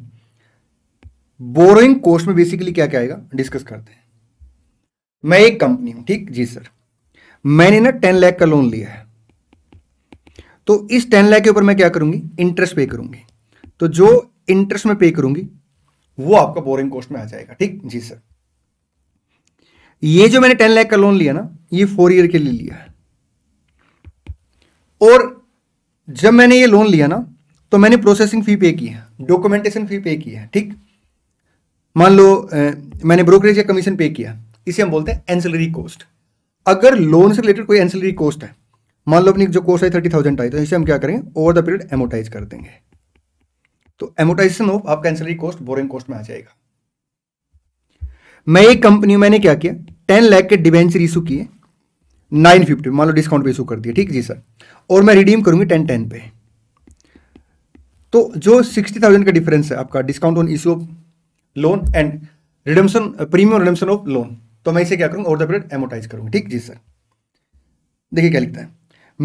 Speaker 1: बोरोइंग कोर्स में बेसिकली क्या क्या आएगा डिस्कस करते हैं मैं एक कंपनी हूं ठीक जी सर मैंने ना टेन लाख का लोन लिया है तो इस टेन लाख के ऊपर मैं क्या करूंगी इंटरेस्ट पे करूंगी तो जो इंटरेस्ट में पे करूंगी वो आपका बोरिंग कॉस्ट में आ जाएगा ठीक जी सर ये जो मैंने टेन लाख का लोन लिया ना ये फोर ईयर के लिए लिया है और जब मैंने ये लोन लिया ना तो मैंने प्रोसेसिंग फी पे की है डॉक्यूमेंटेशन फी पे की है ठीक मान लो ए, मैंने ब्रोकरेज या कमीशन पे किया इसे हम बोलते हैं एंसिलरी कॉस्ट अगर लोन से रिलेटेड कोई एंसिलरी कॉस्ट है मान लो अपनी जो कॉस्ट है थर्टी थाउजेंड आई तो इसे हम क्या करेंगे ओवर द पीरियड एमोटाइज कर देंगे तो एमोटाइजेशन ऑफ आपका एंसिलरी कॉस्ट बोरिंग कॉस्ट में आ जाएगा मैं एक कंपनी मैंने क्या किया टेन लैख के डिवेंचर इशू किए नाइन फिफ्टी मान लो डिस्काउंट पे इशू कर दिया ठीक जी सर और मैं रिडीम करूंगी टेन टेन पे तो जो सिक्सटी थाउजेंड का डिफरेंस है आपका discount on issue of loan and redemption premium redemption of loan तो मैं इसे क्या करूंगा ओवर द पीरियड एमोटाइज करूँगा ठीक जी सर देखिए क्या लिखता है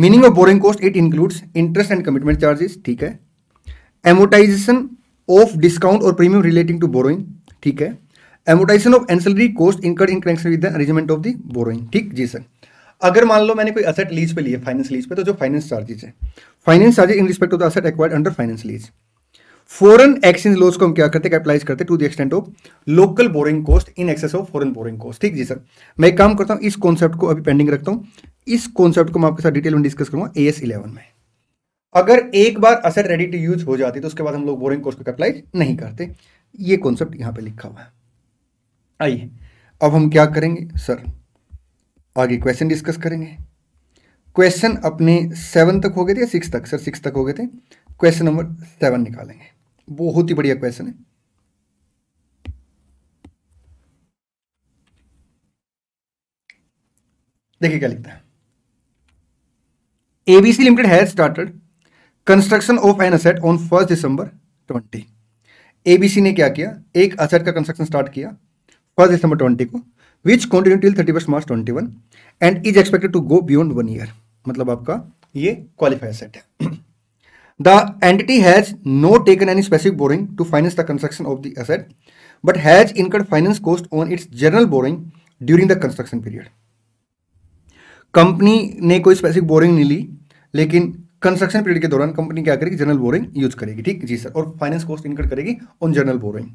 Speaker 1: meaning of borrowing cost it includes interest and commitment charges ठीक है एमोटाइजेशन ऑफ डिस्काउंट और प्रीमियम रिलेटिंग टू बोरोइंग ठीक है amortisation of ancillary cost incurred in connection with the arrangement of the borrowing ठीक जी सर अगर मान लो मैंने कोई असेट लीज पे लिए फाइनेंस लीज पे तो जो फाइनेंस चार्जेस है finance charges in respect of the asset acquired under finance lease foreign exchange loss को हम क्या करते कैपिटलाइज करते to the extent of local borrowing cost in excess of foreign borrowing cost ठीक जी सर मैं एक काम करता हूँ इस कॉन्सेप्ट को अभी पेंडिंग रखता हूँ इस कॉन्सेप्ट को मैं आपके साथ डिटेल में डिस्कस करूंगा ए एस इलेवन में अगर एक बार असर रेडी टू यूज हो जाती तो उसके बाद हम लोग बोरिंग कॉस्ट को अप्लाई नहीं करते ये कॉन्सेप्ट यहाँ पे लिखा हुआ है आइए अब हम क्या करेंगे सर आगे क्वेश्चन डिस्कस करेंगे क्वेश्चन अपने सेवन तक हो गए थे या सिक्स तक सर सिक्स तक हो गए थे क्वेश्चन नंबर सेवन निकालेंगे बहुत ही बढ़िया क्वेश्चन है देखिए क्या लिखता है ABC limited has started construction of an asset on first December twenty ABC ने क्या किया एक असेट का कंस्ट्रक्शन स्टार्ट किया फर्स्ट दिसंबर ट्वेंटी को which continue till thirty first March twenty one and is expected to go beyond one year मतलब आपका ये क्वालिफाइड सेट है The entity has not taken any specific borrowing to finance the construction of the asset, but has incurred finance cost on its general borrowing during the construction period. Company ने कोई specific boring नहीं ली लेकिन construction period के दौरान company क्या करेगी general boring use करेगी ठीक जी सर और फाइनेंस कॉस्ट इनकट करेगी on general borrowing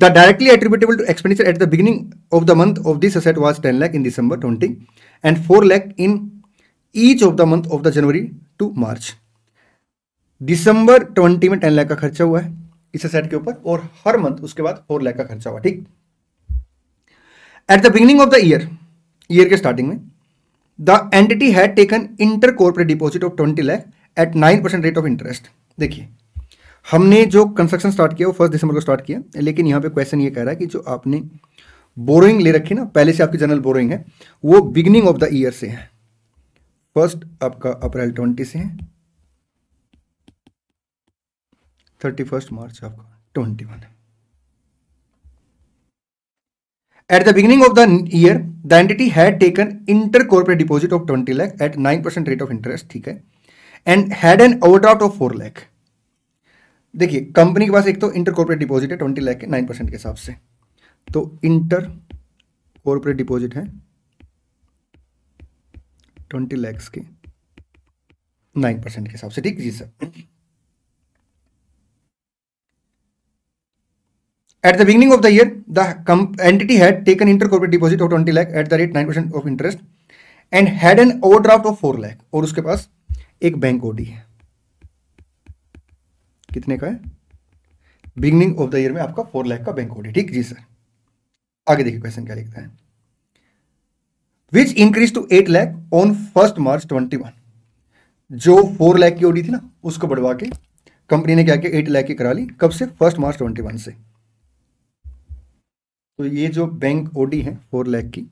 Speaker 1: the directly attributable to expenditure at the beginning of the month of this asset was ten lakh in December twenty and four lakh in each of the month of the January to March December twenty में ten lakh का खर्चा हुआ है इस set के ऊपर और हर month उसके बाद फोर लाख का खर्चा हुआ ठीक at the beginning of the year year के स्टार्टिंग में the entity had taken inter corporate deposit of twenty lakh at nine percent rate of interest देखिए हमने जो कंस्ट्रक्शन स्टार्ट किया वो फर्स्ट दिसंबर को स्टार्ट किया लेकिन यहाँ पे क्वेश्चन ये कह रहा है कि जो आपने बोरोइंग ले रखी ना पहले से आपकी जनरल बोरोइंग है वो बिगिनिंग ऑफ द ईयर से है फर्स्ट आपका अप्रैल ट्वेंटी से है थर्टी फर्स्ट मार्च आपका twenty one at the beginning of the year the entity had taken inter corporate deposit of twenty lakh at nine percent rate of interest ठीक है and had an overdraft of four lakh देखिए company के पास एक तो inter corporate deposit है twenty lakh के nine percent के हिसाब से तो इंटर कॉर्पोरेट डिपॉजिट है ट्वेंटी लैख के नाइन परसेंट के हिसाब से ठीक जी sir At the beginning of the year, the entity had taken intercorporate deposit of 20 lakh at the rate 9% of interest and had an overdraft of four lakh. और उसके पास एक bank OD है कितने का है Beginning of the ईयर में आपका four lakh का बैंक ओडी ठीक जी सर आगे देखिए क्वेश्चन क्या लिखता है which increase to eight lakh on first March twenty one जो फोर लैख की ओडी थी ना उसको बढ़वा के कंपनी ने क्या किया एट लैख की करा ली कब से फर्स्ट मार्च ट्वेंटी वन से तो ये जो बैंक ओडी है फोर लैख की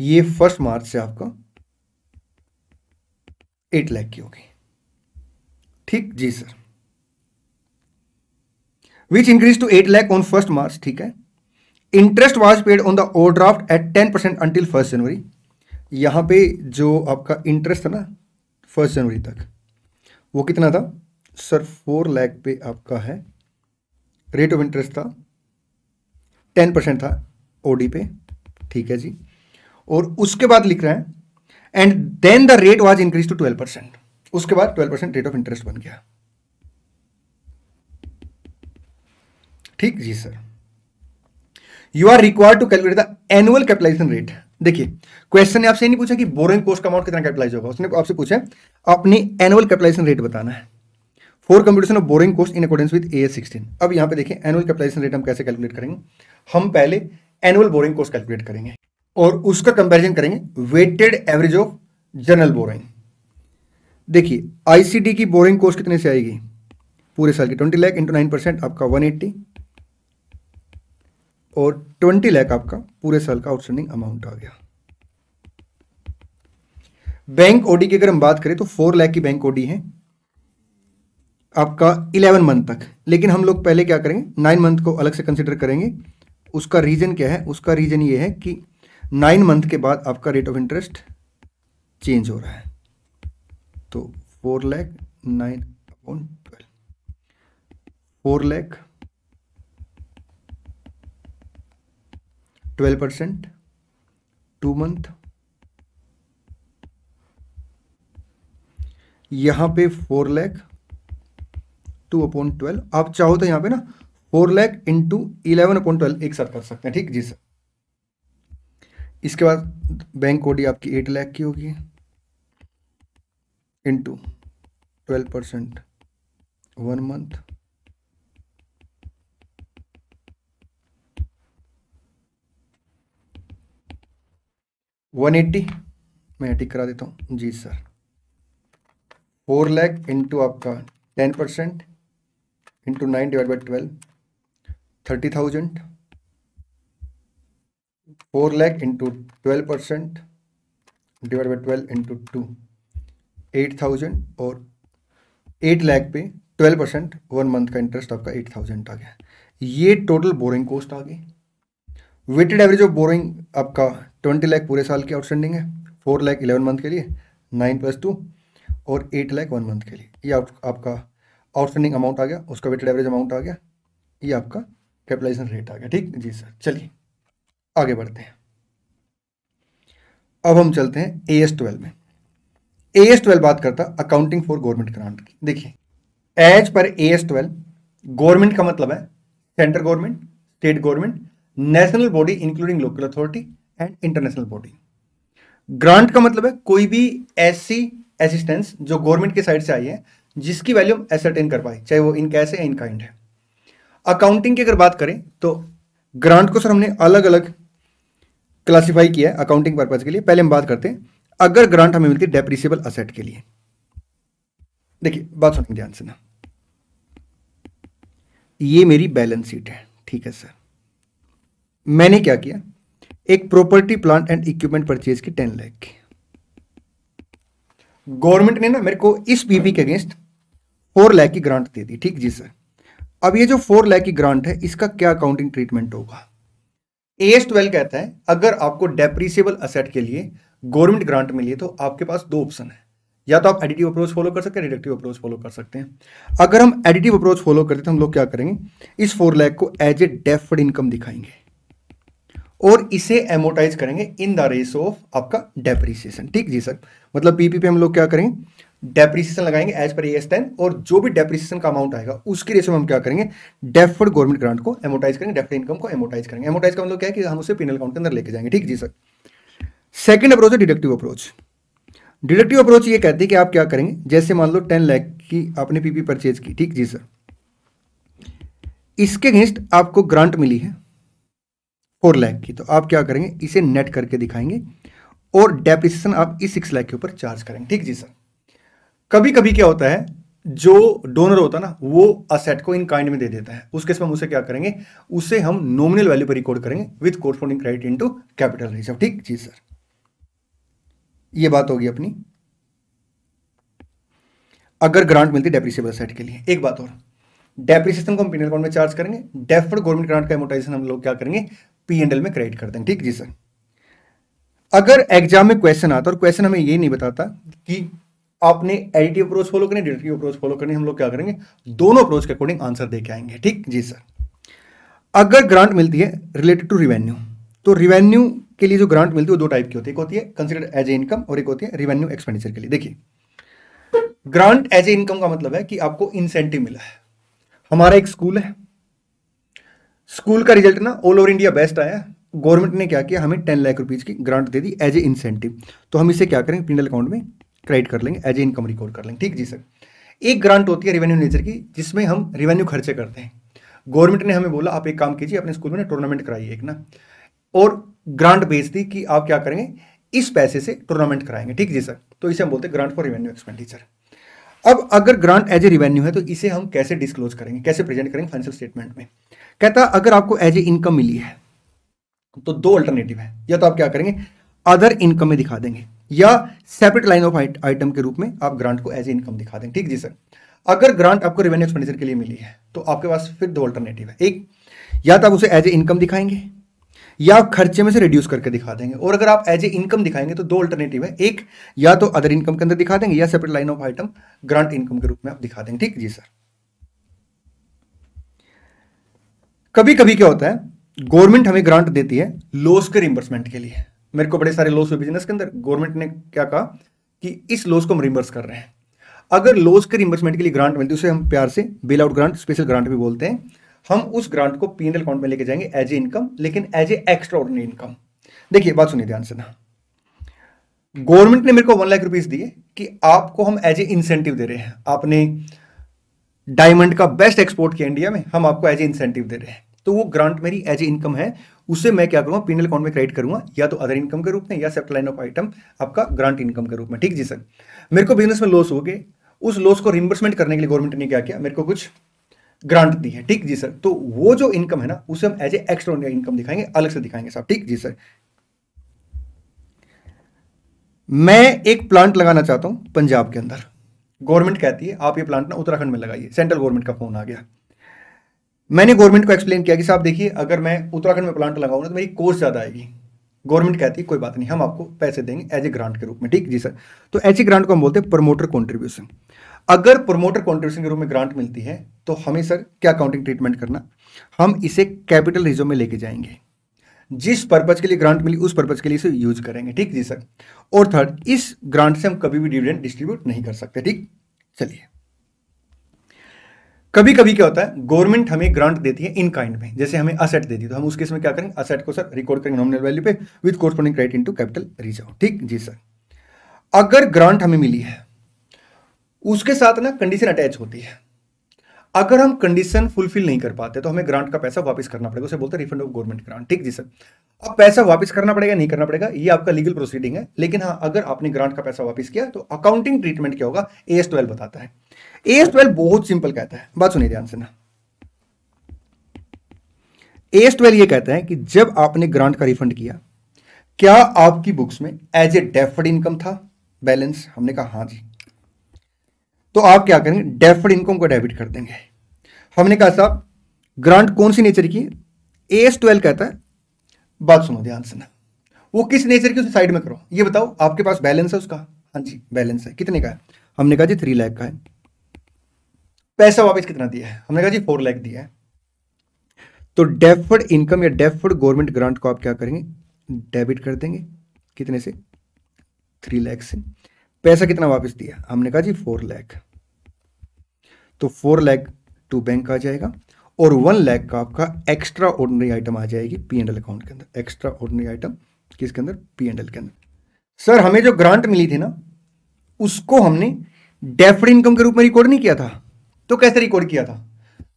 Speaker 1: ये फर्स्ट मार्च से आपका एट लैख की होगी ठीक जी sir which increase to eight lakh on first March ठीक है interest was paid on the overdraft at ten percent until first January यहां पे जो आपका इंटरेस्ट है ना फर्स्ट जनवरी तक वो कितना था सर फोर लैख पे आपका है रेट ऑफ इंटरेस्ट था टेन परसेंट था ओडी पे ठीक है जी और उसके बाद लिख रहे हैं and then the rate was increase to twelve percent उसके बाद twelve percent rate of interest बन गया ठीक जी sir you are required to calculate the annual capitalisation rate देखिए क्वेश्चन ने आपसे नहीं पूछा कि बोरिंग कोस्ट का अमाउंट कितना कैपिटलाइज होगा उसने आपसे पूछा अपनी एनुअल कैपिटलाइजेशन रेट बताना है for computation of borrowing cost in accordance with A sixteen अब यहाँ पे देखें एनुअल कैपिटलाइजेशन रेट हम कैसे कैलकुलेट करेंगे हम पहले एनुअल बोरिंग कोस्ट कैलकुलेट करेंगे और उसका कंपेरिजन करेंगे weighted average of general borrowing देखिए आईसीडी की बोरिंग कोस्ट कितने से आएगी पूरे साल की twenty lakh into nine percent आपका वन एट्टी और ट्वेंटी लैख आपका पूरे साल का आउटस्टैंडिंग अमाउंट आ गया बैंक ओडी की अगर हम बात करें तो फोर लैख की बैंक ओडी है आपका इलेवन मंथ तक लेकिन हम लोग पहले क्या करेंगे नाइन मंथ को अलग से कंसिडर करेंगे उसका रीज़न क्या है उसका रीज़न ये है कि नाइन मंथ के बाद आपका रेट ऑफ इंटरेस्ट चेंज हो रहा है तो four lakh nine upon twelve four lakh twelve percent two month यहां पे four lakh two upon twelve आप चाहो तो यहां पे ना four lakh into eleven upon twelve एक साथ कर सकते हैं ठीक जी सर इसके बाद बैंक ओडी आपकी एट लैख की होगी into twelve percent one month one eighty मैं टिक करा देता हूँ जी सर फोर लैख इंटू आपका ten percent into nine divide by twelve thirty thousand four lakh into twelve percent divide by twelve into two eight thousand और eight lakh पे twelve percent one month का interest आपका एट थाउजेंड आ गया ये total borrowing cost आ गई weighted average of borrowing आपका ट्वेंटी लाख पूरे साल की आउटस्टैंडिंग है फोर लाख इलेवन मंथ के लिए नाइन प्लस टू और एट लाख वन मंथ के लिए ये आप, आपका आउटस्टैंडिंग अमाउंट आ गया उसका वेटेड एवरेज अमाउंट आ गया ये आपका कैपिटलाइजेशन रेट आ गया ठीक जी सर चलिए आगे बढ़ते हैं अब हम चलते हैं ए एस ट्वेल्व में ए एस ट्वेल्व बात करता अकाउंटिंग फॉर गवर्नमेंट ग्रांट की देखिए as per A S twelve government का मतलब है central government state government national body including local authority and international body grant का मतलब है कोई भी ऐसी असिस्टेंस जो गवर्नमेंट के साइड से आई है जिसकी वैल्यू हम एसरटेन कर पाए चाहे वो इन कैश है इन काइंड है अकाउंटिंग की अगर बात करें तो ग्रांट को सर हमने अलग अलग क्लासीफाई किया है अकाउंटिंग पर्पज के लिए पहले हम बात करते हैं अगर ग्रांट हमें मिलती है डेप्रिसिएबल असेट के लिए देखिए बात सुनिए ध्यान से ना ये मेरी बैलेंस शीट है ठीक है सर मैंने क्या किया एक property plant and equipment purchase की टेन लैख की गवर्नमेंट ने ना मेरे को इस बीपी के अगेंस्ट फोर लैख की ग्रांट दे दी ठीक जी सर अब ये जो फोर लैख की ग्रांट है इसका क्या अकाउंटिंग ट्रीटमेंट होगा एस ट्वेल्व कहता है अगर आपको डेप्रिसिएबल असेट के लिए गवर्नमेंट ग्रांट मिली है तो आपके पास दो ऑप्शन है या तो आप एडिटिव अप्रोच फॉलो कर सकते हैं डिडक्टिव अप्रोच फॉलो कर सकते हैं अगर हम एडिटिव अप्रोच फॉलो करते तो हम लोग क्या करेंगे इस फोर लैख को एज ए डेफर्ड इनकम दिखाएंगे और इसे एमोटाइज करेंगे इन द रेस ऑफ आपका डेप्रिसिएशन ठीक जी सर मतलब पीपी पे हम लोग क्या करेंगे डेप्रिसिएशन लगाएंगे एज पर एस टेन और जो भी डेप्रिसिएशन का अमाउंट आएगा उसके रेस में हम क्या करेंगे डेफर्ड गवर्नमेंट ग्रांट को एमोटाइज करेंगे डेफर्ड इनकम को एमोटाइज करेंगे एमोटाइज का मतलब क्या है कि हम उसे पिनल अकाउंट के अंदर लेके जाएंगे ठीक जी सर सेकेंड अप्रोच है डिडक्टिव अप्रोच डिडक्टिव अप्रोच ये कहती है कि आप क्या करेंगे जैसे मान लो टेन लैख की आपने पीपी परचेज की ठीक जी सर इसके अगेंस्ट आपको ग्रांट मिली है फोर लैख की तो आप क्या करेंगे इसे नेट करके दिखाएंगे और डेप्रिसिएशन आप इस सिक्स लैख के ऊपर चार्ज करेंगे ठीक जी सर कभी कभी क्या होता है जो डोनर होता है ना वो असेट को इन काइंड में दे देता है उसके केस हम उसे क्या करेंगे उसे हम नॉमिनल वैल्यू पर रिकॉर्ड करेंगे with corresponding credit into capital reserve ठीक जी सर ये बात होगी अपनी अगर ग्रांट मिलती डेप्रिसिएबल असेट के लिए एक बात और डेप्रिसिएशन को हम पिनल अकाउंट में चार्ज करेंगे डेफर्ड गवर्नमेंट ग्रांट का एमोटाइजेशन हम लोग क्या करेंगे पी एंड एल में क्रेडिट कर देंगे ठीक जी सर अगर एग्जाम में क्वेश्चन आता और क्वेश्चन हमें ये नहीं बताता कि आपने एडिटिव अप्रोच फॉलो करनी डिडक्टिव अप्रोच फॉलो करनी हम लोग क्या करेंगे दोनों अप्रोच के अकॉर्डिंग आंसर दे के आएंगे ठीक जी सर अगर ग्रांट मिलती है रिलेटेड टू रिवेन्यू तो रिवेन्यू के लिए जो ग्रांट मिलती है वो दो टाइप की होती है एक होती है कंसिडर एज ए इनकम और एक होती है रिवेन्यू एक्सपेंडिचर के लिए देखिए ग्रांट एज ए इनकम का मतलब है कि आपको इंसेंटिव मिला है हमारा एक स्कूल है स्कूल का रिजल्ट ना ऑल ओवर इंडिया बेस्ट आया गवर्नमेंट ने क्या किया हमें टेन लाख रुपीज़ की ग्रांट दे दी एज ए इंसेंटिव तो हम इसे क्या करेंगे पिंडल अकाउंट में क्रेडिट कर लेंगे एज ए इनकम रिकॉर्ड कर लेंगे ठीक जी सर एक ग्रांट होती है रेवेन्यू नेचर की जिसमें हम रेवेन्यू खर्चे करते हैं गवर्नमेंट ने हमें बोला आप एक काम कीजिए अपने स्कूल में ना टूर्नामेंट कराइए एक ना और ग्रांट भेज दी कि आप क्या करेंगे इस पैसे से टूर्नामेंट कराएंगे ठीक जी सर तो इसे हम बोलते हैं ग्रांट फॉर रेवेन्यू एक्सपेंडिचर अब अगर ग्रांट एज ए रिवेन्यू है तो इसे हम कैसे डिस्क्लोज करेंगे कैसे प्रेजेंट करेंगे फाइनेंशियल स्टेटमेंट में कहता अगर आपको एज ए इनकम मिली है तो दो अल्टरनेटिव है या तो आप क्या करेंगे अदर इनकम में दिखा देंगे या सेपरेट लाइन ऑफ आइटम के रूप में आप ग्रांट को एज ए इनकम दिखा देंगे ठीक जी सर अगर ग्रांट आपको रेवेन्यू एक्सपेंडिचर के लिए मिली है तो आपके पास फिर दो अल्टरनेटिव है एक या तो आप उसे एज ए इनकम दिखाएंगे या आप खर्चे में से रिड्यूस करके दिखा देंगे और अगर आप एज ए इनकम दिखाएंगे तो दो अल्टरनेटिव है एक या तो अदर इनकम के अंदर दिखा देंगे या separate line of item grant income के रूप में आप दिखा देंगे ठीक जी सर कभी कभी क्या होता है गवर्नमेंट हमें ग्रांट देती है लॉस के रिमबर्समेंट के लिए मेरे को बड़े सारे लॉस हुए बिजनेस के अंदर गवर्नमेंट ने क्या कहा कि इस लॉस को हम रिमबर्स कर रहे हैं अगर लॉस के रिमबर्समेंट के लिए ग्रांट मिलती है उसे हम प्यार से bail out grant special grant भी बोलते हैं हम उस ग्रांट को पी अकाउंट में लेके जाएंगे एज ए इनकम लेकिन as a extraordinary income देखिए बात सुनिए ध्यान से ना गवर्नमेंट ने मेरे को वन लाख रुपीज दिए कि आपको हम एज ए इंसेंटिव दे रहे हैं आपने डायमंड का बेस्ट एक्सपोर्ट किया इंडिया में हम आपको एज ए इंसेंटिव दे रहे हैं तो वो ग्रांट मेरी एज ए इनकम है उसे मैं क्या करूँगा पीनल अकाउंट में क्रेडिट करूंगा या तो अदर इनकम के रूप में या सेप्ट लाइन ऑफ आइटम आपका ग्रांट इनकम के रूप में ठीक जी सर मेरे को बिजनेस में लॉस हो गए उस लॉस को रिम्बर्समेंट करने के लिए गवर्नमेंट ने क्या किया मेरे को कुछ ग्रांट दी है ठीक जी सर तो वो जो इनकम है ना उसे हम एज ए एक्स्ट्रा इनकम दिखाएंगे अलग से दिखाएंगे साहब ठीक जी सर मैं एक प्लांट लगाना चाहता हूं पंजाब के अंदर गवर्नमेंट कहती है आप ये प्लांट ना उत्तराखंड में लगाइए सेंट्रल गवर्नमेंट का फोन आ गया मैंने गवर्नमेंट को एक्सप्लेन किया कि साहब देखिए अगर मैं उत्तराखंड में प्लांट लगाऊंगा तो मेरी कोर्स ज़्यादा आएगी गवर्नमेंट कहती है कोई बात नहीं हम आपको पैसे देंगे एज ए ग्रांट के रूप में ठीक जी सर तो एज ए ग्रांट को हम बोलते हैं प्रमोटर कॉन्ट्रीब्यूशन अगर प्रमोटर कॉन्ट्रीब्यूशन के रूप में ग्रांट मिलती है तो हमें सर क्या अकाउंटिंग ट्रीटमेंट करना हम इसे कैपिटल रिजर्व में लेके जाएंगे जिस पर्पज के लिए ग्रांट मिली उस पर्पज के लिए इसे यूज करेंगे ठीक जी सर और थर्ड इस ग्रांट से हम कभी भी डिविडेंड डिस्ट्रीब्यूट नहीं कर सकते ठीक चलिए कभी कभी क्या होता है गवर्नमेंट हमें ग्रांट देती है इन काइंड में जैसे हमें असेट देती है तो हम उस केस में क्या करेंगे असेट को सर रिकॉर्ड करेंगे नॉमिनल वैल्यू पे with corresponding credit into capital reserve ठीक जी सर अगर ग्रांट हमें मिली है उसके साथ ना कंडीशन अटैच होती है अगर हम कंडीशन फुलफिल नहीं कर पाते तो हमें ग्रांट का पैसा वापस करना पड़ेगा उसे बोलते हैं रिफंड ऑफ गवर्नमेंट ग्रांट ठीक जी सर अब पैसा वापस करना पड़ेगा नहीं करना पड़ेगा ये आपका लीगल प्रोसीडिंग है लेकिन हाँ अगर आपने ग्रांट का पैसा वापस किया तो अकाउंटिंग ट्रीटमेंट क्या होगा ए एस ट्वेल्व बताता है एस ट्वेल्व बहुत सिंपल कहता है बात सुनिए ध्यान से ना एस ट्वेल्व ये कहता है कि जब आपने ग्रांट का रिफंड किया क्या आपकी बुक्स में एज ए डेफर्ड इनकम था बैलेंस हमने कहा हाँ जी तो आप क्या करेंगे डेफर्ड इनकम को डेबिट कर देंगे हमने कहा साहब ग्रांट कौन सी नेचर की एस ट्वेल्व कहता है बात सुनो ध्यान से ना वो किस नेचर की उसे साइड में करो ये बताओ आपके पास बैलेंस है उसका हाँ जी बैलेंस है कितने का है हमने कहा जी थ्री लाख का है पैसा वापस कितना दिया है हमने कहा जी फोर लैख दिया है तो डेफर्ड इनकम या डेफर्ड गवर्नमेंट ग्रांट को आप क्या करेंगे डेबिट कर देंगे कितने से थ्री लैख से पैसा कितना वापस दिया हमने कहा जी फोर लैख तो फोर लैख टू बैंक आ जाएगा और वन लैख का आपका एक्स्ट्रा ऑर्डनरी आइटम आ जाएगी पी एंड एल अकाउंट के अंदर एक्स्ट्रा ऑर्डनरी आइटम किसके अंदर पी एंड एल के अंदर सर हमें जो ग्रांट मिली थी ना उसको हमने डेफर्ड इनकम के रूप में रिकॉर्ड नहीं किया था तो कैसे रिकॉर्ड किया था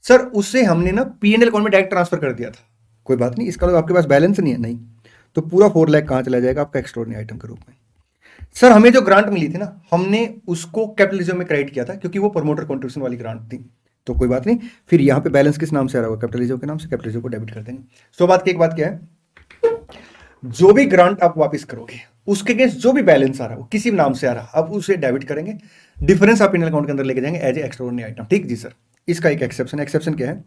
Speaker 1: सर उससे हमने ना पी एन एल अकाउंट में डायरेक्ट ट्रांसफर कर दिया था कोई बात नहीं इसका तो आपके पास बैलेंस नहीं है नहीं तो पूरा फोर लैख कहाँ चला जाएगा आपका एक्स्ट्रॉडनरी आइटम के रूप में सर हमें जो ग्रांट मिली थी ना हमने उसको कैपिटलिज्म में क्रेडिट किया था क्योंकि वो प्रमोटर कॉन्ट्रीब्यूशन वाली ग्रांट थी तो कोई बात नहीं फिर यहाँ पे बैलेंस किस नाम से आ रहा होगा कैपिटलिज्म के नाम से कैपिटलिज्म को डेबिट कर देंगे सो बात की एक बात क्या है जो भी ग्रांट आप वापस करोगे उसके अगेंस्ट जो भी बैलेंस आ रहा है वो किसी नाम से आ रहा है अब उसे डेबिट करेंगे डिफरेंस आप इनल अकाउंट के अंदर लेके जाएंगे एज ए एक्स्ट्रा आइटम ठीक जी सर इसका एक एक्सेप्शन एक्सेप्शन क्या है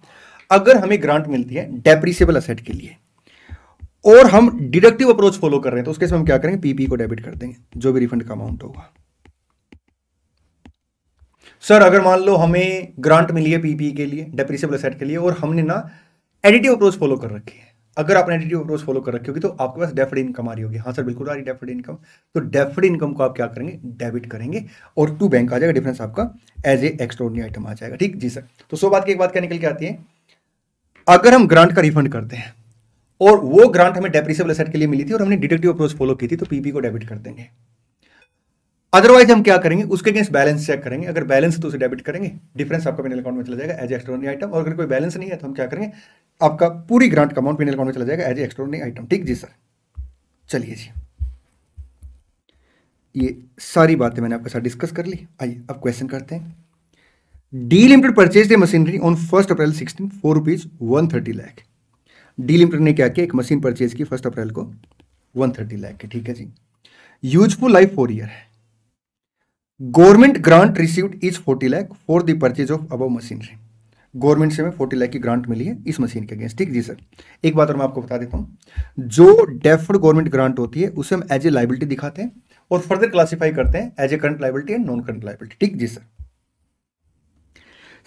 Speaker 1: अगर हमें ग्रांट मिलती है डेप्रिसिएबल असेट के लिए और हम डिडक्टिव अप्रोच फॉलो कर रहे हैं तो उसके हम क्या करेंगे पीपी को डेबिट कर देंगे जो भी रिफंड का अमाउंट होगा सर अगर मान लो हमें ग्रांट मिली है पीपी के लिए डेप्रिसिएबल असेट के लिए और हमने ना एडिटिव अप्रोच फॉलो कर रखी है अगर आपने एडिटिव अप्रोच फॉलो कर रखी होगी तो आपके पास डेफिड इनकम आ रही होगी हाँ सर बिल्कुल आ रही डेफिड इनकम तो डेफिड इनकम को आप क्या करेंगे डेबिट करेंगे और टू बैंक आ जाएगा डिफरेंस आपका एज ए एक्स्ट्रॉडनरी आइटम आ जाएगा ठीक जी सर तो सो बात की एक बात क्या निकल के आती है अगर हम ग्रांट का रिफंड करते हैं और वो ग्रांट हमें डेप्रिसेबल एसेट के लिए मिली थी और हमने डिडक्टिव अप्रोच फॉलो की थी तो पीपी को डेबिट कर देंगे अदरवाइज हम क्या करेंगे उसके अगेंस्ट बैलेंस चेक करेंगे अगर बैलेंस तो उसे डेबिट करेंगे डिफरेंस आपका पेनल अकाउंट में चला जाएगा एज एक्सटर्नल आइटम और अगर कोई बैलेंस नहीं है तो हम क्या करेंगे आपका पूरी ग्रांट का अमाउंट पेनल अकाउंट में चला जाएगा एज ए एक्स्ट्रॉर्डनरी आइटम ठीक जी सर चलिए जी ये सारी बातें मैंने आपके साथ डिस्कस कर ली आइए अब क्वेश्चन करते हैं D limited purchase the machinery on first April sixteen four rupees one thirty lakh D limited ने क्या किया एक मशीन परचेज की फर्स्ट अप्रैल को वन थर्टी लैख की ठीक है जी यूजफुल लाइफ फोर ईयर है government grant received is forty lakh for the purchase of above machinery government से हमें फोर्टी लाख की ग्रांट मिली है इस मशीन के अगेंस्ट ठीक जी सर एक बात और मैं आपको बता देता हूँ जो डेफर्ड गवर्नमेंट ग्रांट होती है उसे हम एज ए लाइबिलिटी दिखाते हैं और फर्दर क्लासीफाई करते हैं as a current liability and non current liability ठीक जी sir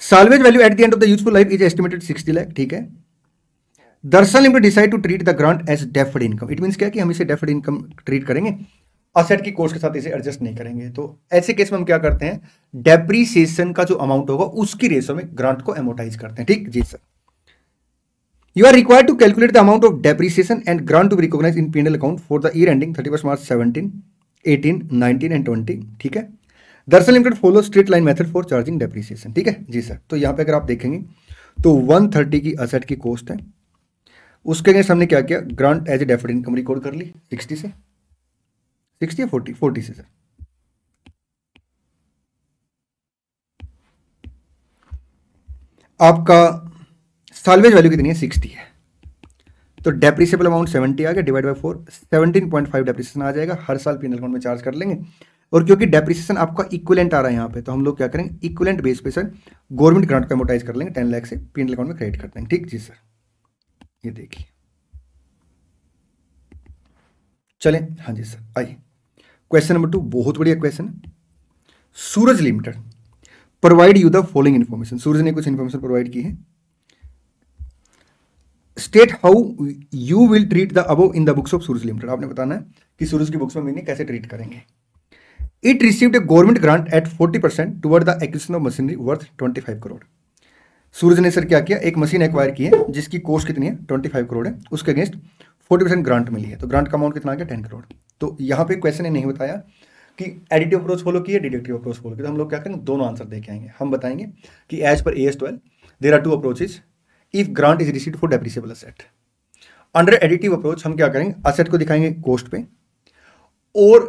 Speaker 1: salvage value at the end of the useful life is estimated sixty lakh ठीक है दरअसल limited decide to treat the grant as deferred income it means क्या कि हम इसे deferred income treat करेंगे असेट की कोर्स के साथ इसे एडजस्ट नहीं करेंगे तो ऐसे केस में हम क्या करते हैं डेप्रीसिएशन का जो अमाउंट होगा उसकी रेशो में ग्रांट को एमोटाइज करते हैं ठीक जी sir you are required to calculate the amount of depreciation and grant to recognise in PNL account for the year ending thirty March seventeen eighteen nineteen and twenty ठीक है दरअसल limited follow straight line method for charging depreciation ठीक है जी sir तो यहाँ पे अगर आप देखेंगे तो 130 की असेट की कॉस्ट है उसके अगेंस्ट हमने क्या किया grant as a deferred income record कर ली 60 से सिक्सटी या फोर्टी फोर्टी से सर आपका सालवेज वैल्यू कितनी है सिक्सटी है तो डेप्रिसिएबल अमाउंट सेवेंटी आ गया divide by four seventeen point five depreciation आ जाएगा हर साल पीनल अकाउंट में चार्ज कर लेंगे और क्योंकि डेप्रिसिएशन आपका इक्वलेंट आ रहा है यहाँ पे तो हम लोग क्या करेंगे इक्वलेंट बेस पे सर गवर्नमेंट ग्रांट का मोटाइज कर लेंगे टेन लैख से पीनल अकाउंट में क्रेडिट कर देंगे ठीक जी सर ये देखिए चलें हाँ जी सर आइए क्वेश्चन नंबर टू बहुत बढ़िया question Suraj limited provide you the following information Suraj ने कुछ इन्फॉर्मेशन प्रोवाइड की है state how you will treat the above in the books of Suraj limited आपने बताना है कि सूरज की बुक्स में मैंने कैसे ट्रीट करेंगे it receive a government grant at forty percent toward the acquisition of machinery worth twenty five crore Suraj ने सर क्या किया एक मशीन एक्वायर की है जिसकी कोस्ट कितनी है ट्वेंटी फाइव करोड़ है उसके अगेंस्ट फोर्टी परसेंट ग्रांट मिली है तो ग्रांट का अमाउंट कितना आ गया टेन करोड़ तो यहाँ पे क्वेश्चन ने नहीं बताया कि एडिटिव अप्रोच फॉलो किया डिडक्टिव अप्रोच फॉलो किया तो हम लोग क्या करेंगे दोनों आंसर देके आएंगे हम बताएंगे कि as per AS twelve there are two approaches if grant is received for depreciable asset under additive approach हम क्या करेंगे असेट को दिखाएंगे कोस्ट पे और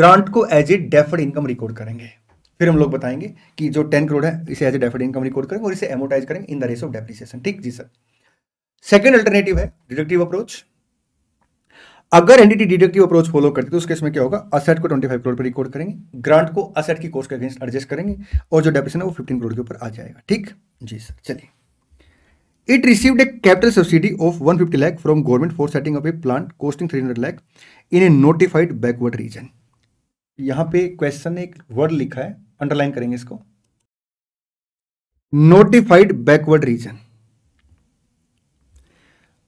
Speaker 1: ग्रांट को as a deferred income record करेंगे फिर हम लोग बताएंगे कि जो टेन करोड़ है इसे as a deferred income record करेंगे और इसे एमोटाइज करेंगे in the race of depreciation ठीक जी सर सेकेंड अल्टरनेटिव है डिडक्टिव अप्रोच अगर एनडीटी डिडक्टिव अप्रोच फॉलो करते तो उस केस में क्या होगा असेट को 25 करोड़ पर रिकॉर्ड करेंगे ग्रांट को असेट की कोर्स के अगेंस्ट एडजस्ट करेंगे और जो डेपिशन है वो 15 करोड़ के ऊपर आ जाएगा ठीक जी सर चलिए it received a capital subsidy of 150 fifty lakh from government for setting up a plant costing 300 lakh in a notified backward region यहां पर क्वेश्चन एक वर्ड लिखा है अंडरलाइन करेंगे इसको नोटिफाइड बैकवर्ड रीजन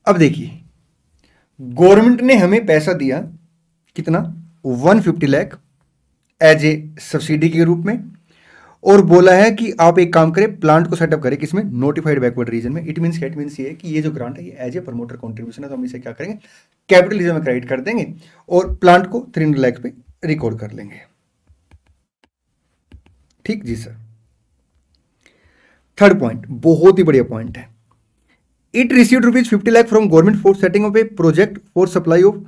Speaker 1: अब देखिए गवर्नमेंट ने हमें पैसा दिया कितना 150 लैख एज ए सब्सिडी के रूप में और बोला है कि आप एक काम करें प्लांट को सेटअप करें किसमें नोटिफाइड बैकवर्ड रीजन में इट मीन्स इट मीन्स ये कि ये जो ग्रांट है ये एज ए प्रमोटर कॉन्ट्रीब्यूशन है तो हम इसे क्या करेंगे कैपिटलिज्म में क्रेडिट कर देंगे और प्लांट को थ्री हंड्रेड लैख पे रिकॉर्ड कर लेंगे ठीक जी सर थर्ड पॉइंट बहुत ही बढ़िया पॉइंट है it receive rupees fifty lakh from government for setting of a project for supply of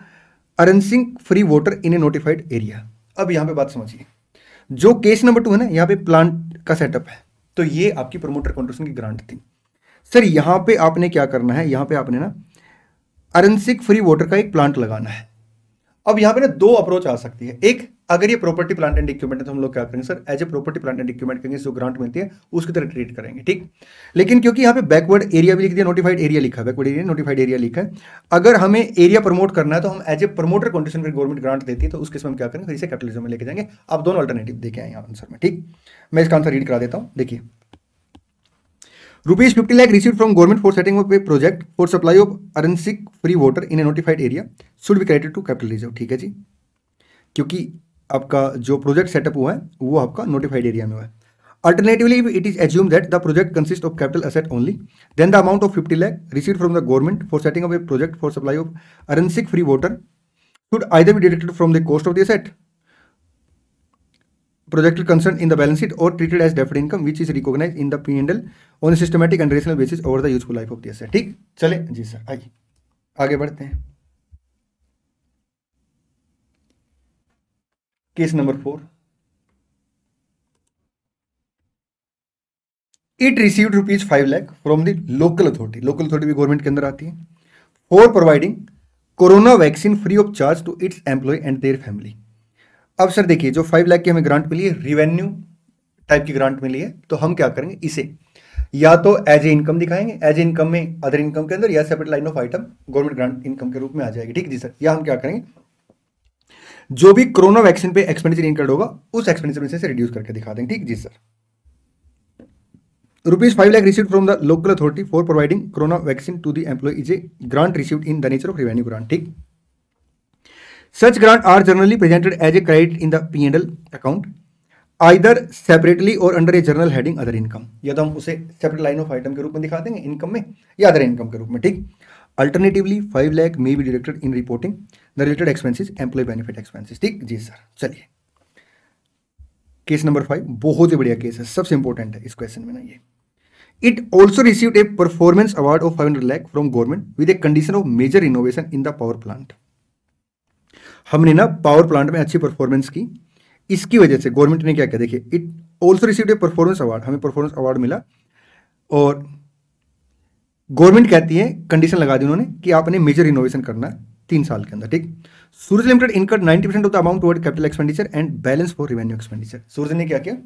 Speaker 1: arsenic free water in a notified area अब यहाँ पे बात समझिए जो केस नंबर टू है ना यहाँ पे प्लांट का सेटअप है तो ये आपकी प्रोमोटर कॉन्ट्रेशन की ग्रांट थी सर यहाँ पे आपने क्या करना है यहाँ पे आपने ना अरेंसिक फ्री वाटर का एक प्लांट लगाना है अब यहां पे ना दो अप्रोच आ सकती है एक अगर ये प्रॉपर्टी प्लांट एंड इक्विपमेंट है तो हम लोग क्या करेंगे sir as a property plant and equipment करेंगे जो ग्रांट मिलती है उसकी तरह ट्रीट करेंगे ठीक लेकिन क्योंकि यहाँ पे बैकवर्ड एरिया भी लिख दिया नोटिफाइड एरिया लिखा है बैकवर्ड एरिया नोटिफाइड एरिया लिखा है अगर हमें एरिया प्रमोट करना है तो हम एज ए प्रमोटर कंडीशन पर गवर्नमेंट ग्रांट देती है तो उसके समय हम क्या करेंगे फिर इसे कैपिटलिज्म में लेके जाएंगे आप दोनों अल्टरनेटिव देखे आंसर में ठीक मैं इसका आंसर रीड करा देता हूँ देखिए rupees fifty lakh receive from government for setting of a project for supply of arsenic free water in a notified area should be credited to capital reserve ठीक है जी क्योंकि आपका जो प्रोजेक्ट सेटअप हुआ है वो आपका नोटिफाइड एरिया में हुआ है alternatively it is assume that the project consist of capital asset only then the amount of fifty lakh receive from the government for setting up a project for supply of arsenic free water should either be deducted from the cost of the asset projected concern in the balance sheet or treated as deferred income which is recognized in the P&L on a systematic and rational basis over the useful life of the asset ठीक चले जी sir आइए आगे बढ़ते हैं case number four it received rupees five lakh from the local authority local authority भी government के अंदर आती है for providing corona vaccine free of charge to its employ and their family अब सर देखिए जो फाइव लाख की हमें ग्रांट मिली है रिवेन्यू टाइप की ग्रांट मिली है तो हम क्या करेंगे इसे या तो एज ए इनकम दिखाएंगे एज ए इनकम में अदर इनकम के अंदर या separate line of item government grant income के रूप में आ जाएगी ठीक जी सर या हम क्या करेंगे जो भी कोरोना वैक्सीन पे एक्सपेंडिचर इनकर्ड होगा उस एक्सपेंडिचर में से रिड्यूस करके दिखा देंगे ठीक जी sir rupees five lakh receive from the local authority for providing corona vaccine to the employ is a grant receive in the nature of revenue grant ठीक Such grants are generally presented as a credit in the P&L account either separately और under a general heading other income या तो हम उसे separate line of item के रूप में दिखा देंगे इनकम में या अदर इनकम के रूप में ठीक alternatively five lakh may be deducted in reporting the related expenses employ benefit expenses ठीक जी सर चलिए केस नंबर फाइव बहुत ही बढ़िया केस है सबसे इंपॉर्टेंट है इस क्वेश्चन में ना ये it also receive a performance award of five hundred lakh from government with a condition of major innovation in the power plant हमने ना पावर प्लांट में अच्छी परफॉर्मेंस की इसकी वजह से गवर्नमेंट ने क्या किया देखिए it also receive a performance award हमें परफॉर्मेंस अवार्ड मिला और गवर्नमेंट कहती है कंडीशन लगा दी उन्होंने कि आपने मेजर इनोवेशन करना है तीन साल के अंदर ठीक Suraj limited incurred ninety percent of the amount toward capital expenditure and balance for revenue expenditure Suraj ने क्या किया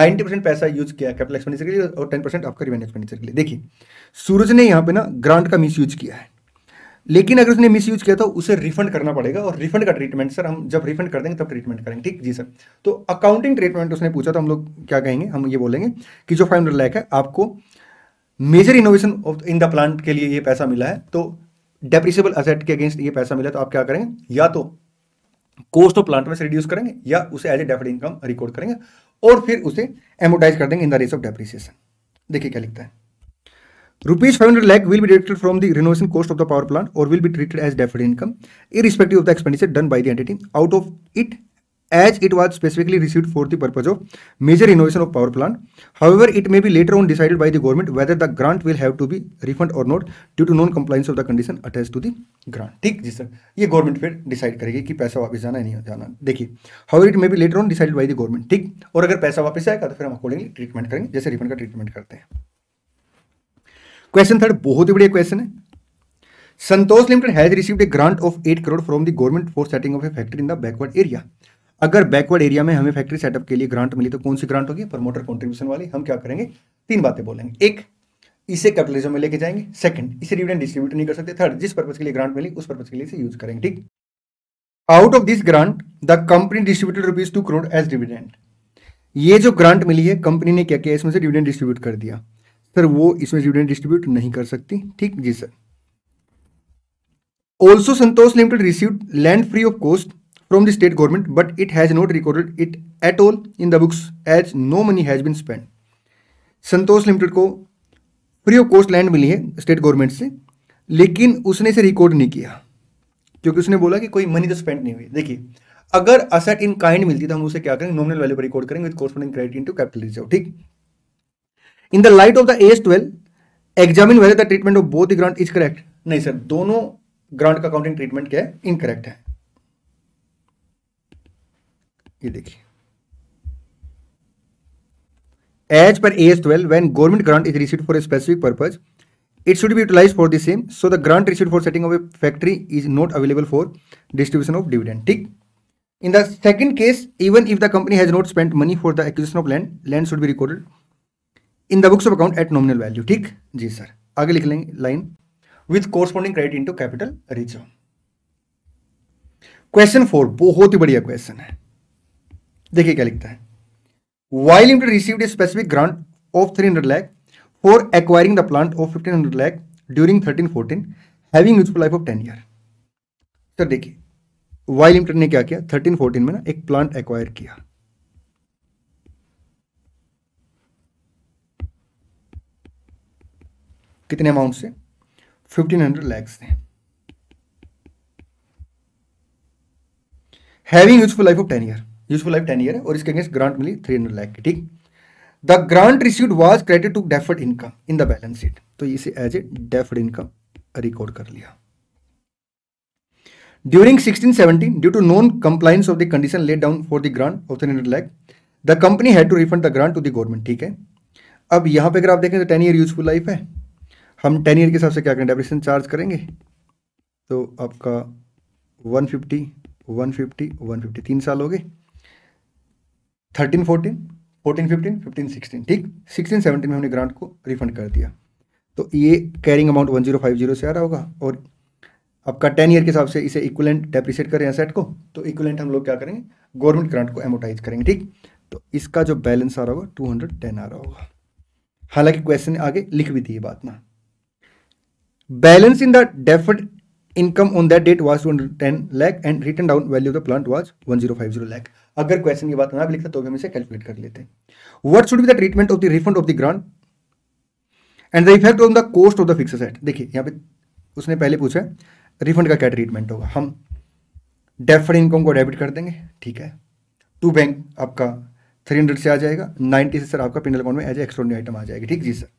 Speaker 1: नाइन्टी परसेंट पैसा यूज किया कैपिटल एक्सपेंडिचर के लिए और टेन परसेंट आपका रेवेन्यू एक्सपेंडिचर के लिए देखिए सूरज ने यहाँ पे ना ग्रांट का मिस यूज किया है लेकिन अगर उसने मिस यूज किया तो उसे रिफंड करना पड़ेगा और रिफंड का ट्रीटमेंट सर हम जब रिफंड कर देंगे तब ट्रीटमेंट करेंगे ठीक जी सर तो अकाउंटिंग ट्रीटमेंट उसने पूछा तो हम लोग क्या कहेंगे हम ये बोलेंगे कि जो फाइव हंड्रेड लैक है आपको major innovation of in the plant के लिए ये पैसा मिला है तो डेप्रिसिबल असेट के अगेंस्ट ये पैसा मिला तो आप क्या करेंगे या तो कोस्ट ऑफ प्लांट में से रिड्यूस करेंगे या उसे as a deferred income record करेंगे और फिर उसे एमोटाइज कर देंगे in the race of depreciation देखिए क्या लिखता है Rupees 500 lakh will be deducted from the renovation cost of the power plant or will be treated as deferred income irrespective of the expenditure done by the entity out of it as it was specifically received for the purpose of major renovation of power plant. However, it may be later on decided by the government whether the grant will have to be refunded or not due to non-compliance of the condition attached to the grant. ठीक जी sir ये government फिर decide करेगी कि पैसा वापस जाना है नहीं जाना देखिए how it may be later on decided by the government ठीक और अगर पैसा वापस आएगा तो फिर हम अकॉर्डिंगली ट्रीटमेंट करेंगे जैसे रिफंड का ट्रीटमेंट करते हैं क्वेश्चन थर्ड बहुत ही बढ़िया क्वेश्चन है Santosh limited has received a grant of eight crore from the government for setting of a factory in the backward area अगर बैकवर्ड एरिया में हमें फैक्ट्री सेटअप के लिए ग्रांट मिली तो कौन सी ग्रांट होगी प्रमोटर कॉन्ट्रीब्यूशन वाली हम क्या करेंगे तीन बातें बोलेंगे एक इसे कैपिटलिज्म में लेके जाएंगे सेकंड इसे डिविडेंड डिस्ट्रीब्यूट नहीं कर सकते थर्ड जिस पर्पज के लिए ग्रांट मिली उस पर्पज के लिए इसे यूज करेंगे ठीक out of this grant the company distributed rupees two crore as dividend ये जो ग्रांट मिली है कंपनी ने क्या किया इसमें से डिविडेंड डिस्ट्रीब्यूट कर दिया सर वो इसमें डिविडेंड डिस्ट्रीब्यूट नहीं कर सकती ठीक जी sir also Santosh limited receive land free of cost from the state government but it has not recorded it at all in the books as no money has been spend Santosh limited को free of cost land मिली है state government से लेकिन उसने इसे record नहीं किया क्योंकि उसने बोला कि कोई मनी तो स्पेंड नहीं हुई देखिए अगर असेट इन काइंड मिलती तो हम उसे क्या करेंगे नॉमिनल वैल्यू पर रिकॉर्ड करेंगे with corresponding credit into capital reserve ठीक in the light of the AS twelve examine whether the treatment of both grant is correct नहीं सर दोनों ग्रांट का काउंटिंग ट्रीटमेंट क्या है इनकरेक्ट है ये देखिए as per AS twelve when government grant is receive for a specific purpose it should be utilise for the same so the grant receive for setting of a factory is not available for distribution of dividend ठीक in the second case even if the company has not spend money for the acquisition of land land should be recorded in the books of account at nominal value ठीक जी sir आगे लिख लेंगे line with corresponding credit into capital reserve question four बहुत ही बढ़िया question है देखिए क्या लिखता है Y limited receive a specific grant of three hundred lakh for acquiring the plant of fifteen hundred lakh during thirteen fourteen having useful life of ten year sir देखिए Y limited ने क्या किया थर्टीन फोर्टीन में ना एक प्लांट एक्वायर किया कितने amount से फिफ्टीन हंड्रेड लैक्स से having useful life of ten year useful life ten year है और इसके अगेंस्ट ग्रांट मिली थ्री हंड्रेड लैक की ठीक the grant received was credit to deferred income in the balance sheet तो इसे as a deferred income record कर लिया during 1617 due to non compliance of the condition let down for the grant of three hundred lakh the company had to refund the grant to the government ठीक है अब यहां पे अगर आप देखें तो टेन ईयर यूजफुल लाइफ है हम टेन ईयर के हिसाब से क्या करें डेप्रेशन चार्ज करेंगे तो आपका one one fifty fifty one fifty तीन साल हो गए thirteen fourteen fourteen fifteen fifteen sixteen ठीक सिक्सटीन सेवनटीन में हमने ग्रांट को रिफंड कर दिया तो ये कैरिंग अमाउंट जीरो से आ रहा होगा और आपका टेन ईयर के हिसाब से इसे इक्वलेंट डेप्रिशिएट करें एसेट को तो इक्वलेंट हम लोग क्या करेंगे गवर्नमेंट ग्रांट को एमोटाइज करेंगे ठीक तो इसका जो बैलेंस आ रहा होगा टू हंड्रेड टेन आ रहा होगा हालांकि क्वेश्चन आगे लिख भी दी बात ना Balance in the deferred income on that date was 210 lakh and written down value of the plant was 1050 lakh. अगर क्वेश्चन की बात ना भी लिखता तो भी हम इसे कैलकुलेट कर लेते हैं what should be the treatment of the refund of the grant and the effect on the cost of the fix asset देखिए यहाँ पे उसने पहले पूछा रिफंड का क्या ट्रीटमेंट होगा हम डेफर्ड इनकम को डेबिट कर देंगे ठीक है टू बैंक आपका थ्री हंड्रेड से आ जाएगा नाइन्टी से सर आपका पिनल अकाउंट में एज एक्स्ट्रा आइटम आ जाएगी ठीक जी सर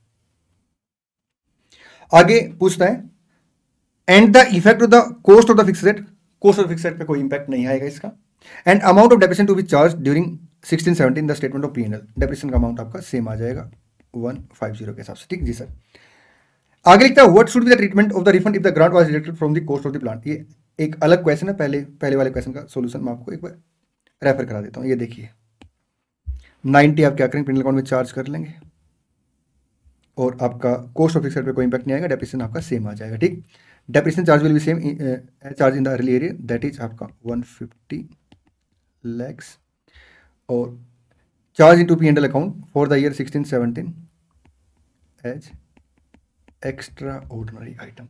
Speaker 1: आगे पूछता है and the effect of the cost of the fix rate cost of fix rate पर कोई इंपैक्ट नहीं आएगा इसका and amount of depreciation to be charge during sixteen seventeen the statement of P N L depreciation का amount आपका same आ जाएगा one five zero के हिसाब से ठीक जी सर आगे लिखता है what should be the treatment of the refund if the grant was related from the cost of the plant ये एक अलग क्वेश्चन है पहले पहले वाले क्वेश्चन का सोल्यूशन मैं आपको एक बार रेफर करा देता हूँ ये देखिए नाइन्टी आप क्या करेंगे पिनल अकाउंट में चार्ज कर लेंगे और आपका कोस्ट ऑफ फिक्स पर कोई इंपैक्ट नहीं आएगा डेप्रिसिएशन आपका सेम आ जाएगा ठीक डेप्रिसिएशन चार्ज विल भी same charge in the early area that is आपका वन फिफ्टी लैक्स और charge in to P and L account for the year sixteen seventeen as extra ordinary item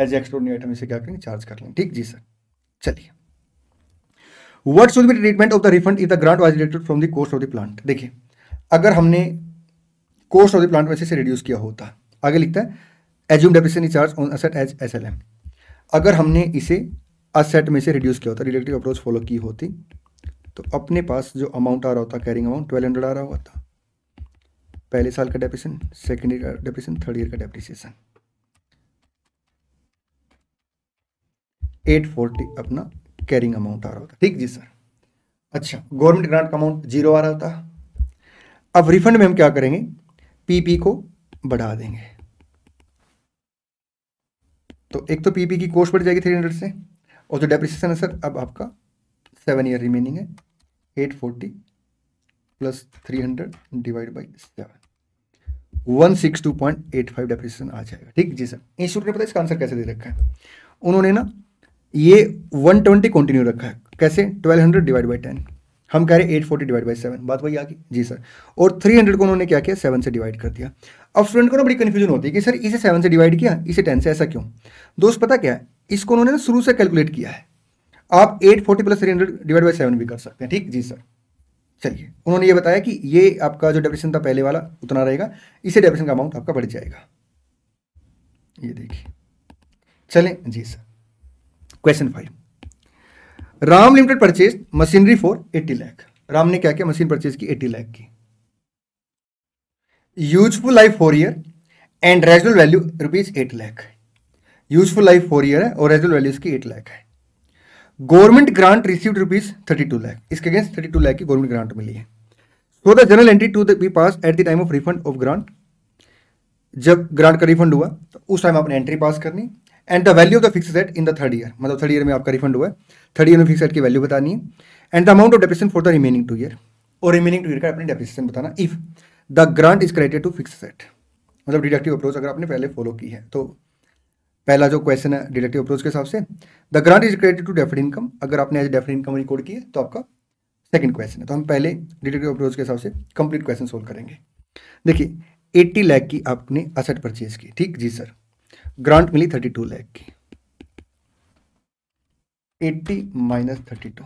Speaker 1: as extra ordinary item इसे क्या करेंगे charge कर लेंगे ठीक जी सर चलिए what should be treatment of the refund if the grant was related from the cost of the plant देखिए अगर हमने कॉस्ट ऑफ द प्लांट वैसे से रिड्यूस किया होता आगे लिखता है assume depreciation charge on asset as S L M अगर हमने इसे असेट में से रिड्यूस किया होता रिलेटिव अप्रोच फॉलो की होती तो अपने पास जो अमाउंट आ रहा होता कैरिंग अमाउंट ट्वेल्व हंड्रेड आ रहा होता पहले साल का डेप्रिसिएशन सेकेंड ईयर का डेप्रिसिएशन थर्ड ईयर का डेप्रिसिएशन एट फोर्टी अपना कैरिंग अमाउंट आ रहा होता ठीक जी सर अच्छा गवर्नमेंट ग्रांट का अमाउंट जीरो आ रहा होता अब रिफंड में हम क्या करेंगे पी पी को बढ़ा देंगे तो एक तो पी पी की कोर्स बढ़ जाएगी थ्री हंड्रेड से और जो डेप्रिसिएशन है सर अब आपका सेवन ईयर रिमेनिंग है eight forty plus three hundred divide by seven one six two point eight five depreciation आ जाएगा ठीक जी सर इंस्टीट्यूट ने पता है इसका आंसर कैसे दे रखा है उन्होंने ना ये वन ट्वेंटी कंटिन्यू रखा है कैसे twelve hundred divide by ten हम कह रहे हैं eight forty divide by seven बात वही आ गई जी सर और थ्री हंड्रेड को उन्होंने क्या किया सेवन से डिवाइड कर दिया अब स्टूडेंट को ना बड़ी कन्फ्यूजन होती है कि सर इसे सेवन से डिवाइड किया इसे टेन से ऐसा क्यों दोस्त पता क्या है इसको उन्होंने ना शुरू से कैलकुलेट किया है आप eight forty plus three hundred divide by seven भी कर सकते हैं ठीक जी सर चलिए उन्होंने ये बताया कि ये आपका जो डेप्रेशन था पहले वाला उतना रहेगा इसे डेप्रेशन का अमाउंट आपका बढ़ जाएगा ये देखिए चलें जी sir question five Ram limited purchase machinery for 80 lakh Ram ने क्या किया मशीन परचेज की 80 लाख की useful life four year and residual value rupees eight lakh useful life four year है और रेजुअल वैल्यू इसकी एट लैख है government grant receive rupees thirty two lakh इसके अगेंस्ट थर्टी टू लैख की गवर्नमेंट ग्रांट मिली है so the journal entry to the pass at the time of refund of grant जब grant का रिफंड हुआ तो उस टाइम आपने एंट्री पास करनी and the value of the fix asset in the third year मतलब थर्ड ईयर में आपका रिफंड हुआ है थर्ड ईयर में फिक्स की वैल्यू बतानी है and the amount of depreciation for the remaining two year और रिमेनिंग टू ईयर का अपने डेपिसन बताना if the grant is credited to fix asset मतलब डिडक्टिव अप्रोच अगर आपने पहले फॉलो की है तो पहला जो क्वेश्चन है डिडक्टिव अप्रोच के हिसाब से the grant is credited to deferred income अगर आपने एज डेफिड इनकम रिकॉर्ड की है तो आपका सेकंड क्वेश्चन है तो हम पहले डिडक्टिव अप्रोच के हिसाब से कंप्लीट क्वेश्चन सोल्व करेंगे देखिए एट्टी लाख की आपने असेट परचेज की ठीक जी सर ग्रांट मिली थर्टी टू की eighty minus thirty two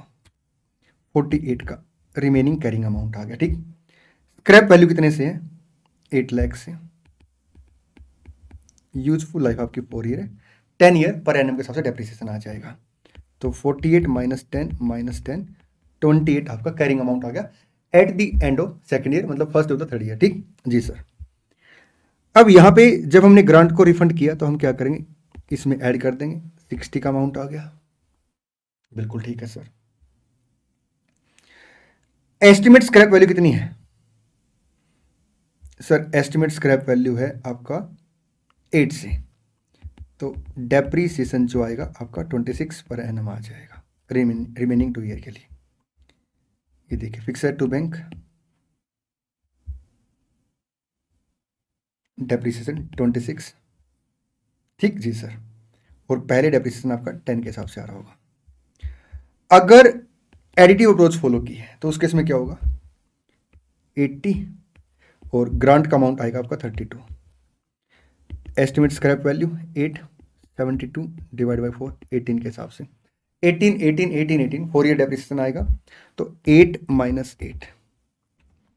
Speaker 1: forty eight का रिमेनिंग कैरिंग अमाउंट आ गया ठीक स्क्रैप वैल्यू कितने से है एट लैख से यूजफुल लाइफ आपकी फोर ईयर है टेन ईयर पर एन के हिसाब से डेप्रिसिएशन आ जाएगा तो forty eight minus ten minus ten twenty eight आपका कैरिंग अमाउंट आ गया at the end of second year मतलब first of the third year ठीक जी सर अब यहाँ पे जब हमने ग्रांट को रिफंड किया तो हम क्या करेंगे इसमें ऐड कर देंगे सिक्सटी का अमाउंट आ गया बिल्कुल ठीक है सर एस्टिमेट स्क्रैप वैल्यू कितनी है सर एस्टिमेट स्क्रैप वैल्यू है आपका एट से तो डेप्रीसिएशन जो आएगा आपका ट्वेंटी सिक्स पर एन आ जाएगा रिमेनिंग टू ईयर के लिए ये देखिए fixed to bank depreciation twenty six ठीक जी सर और पहले डेप्रीसिएशन आपका टेन के हिसाब से आ रहा होगा अगर एडिटिव अप्रोच फॉलो की है तो उस केस में क्या होगा 80 और ग्रांट का अमाउंट आएगा आपका 32 estimate scrap value 8 72 divide by four eighteen के हिसाब से 18 18 18 18 फोर ईयर डेप्रिसिएशन आएगा तो 8 माइनस एट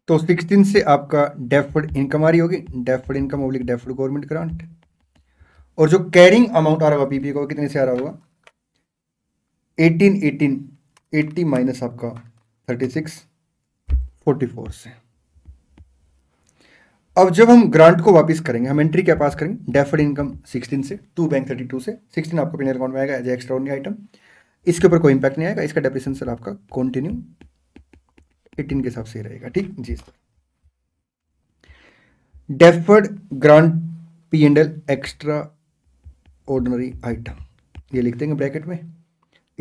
Speaker 1: तो 16 से आपका डेफर्ड इनकम आ रही होगी deferred income oblique deferred government grant और जो कैरिंग अमाउंट आ रहा होगा बीपीए का कितने से आ रहा होगा एटीन एटीन एट्टी माइनस आपका थर्टी सिक्स फोर्टी फोर से अब जब हम ग्रांट को वापस करेंगे हम एंट्री क्या पास करेंगे डेफर्ड इनकम 16 से टू बैंक 32 से 16 आपका पेनल अकाउंट में आएगा एज एक्स्ट्रा ऑनली आइटम इसके ऊपर कोई इंपैक्ट नहीं आएगा इसका डेप्रिसन सर आपका कंटिन्यू 18 के हिसाब से ही रहेगा ठीक जी sir deferred grant P and L extra ordinary item ये लिख देंगे ब्रैकेट में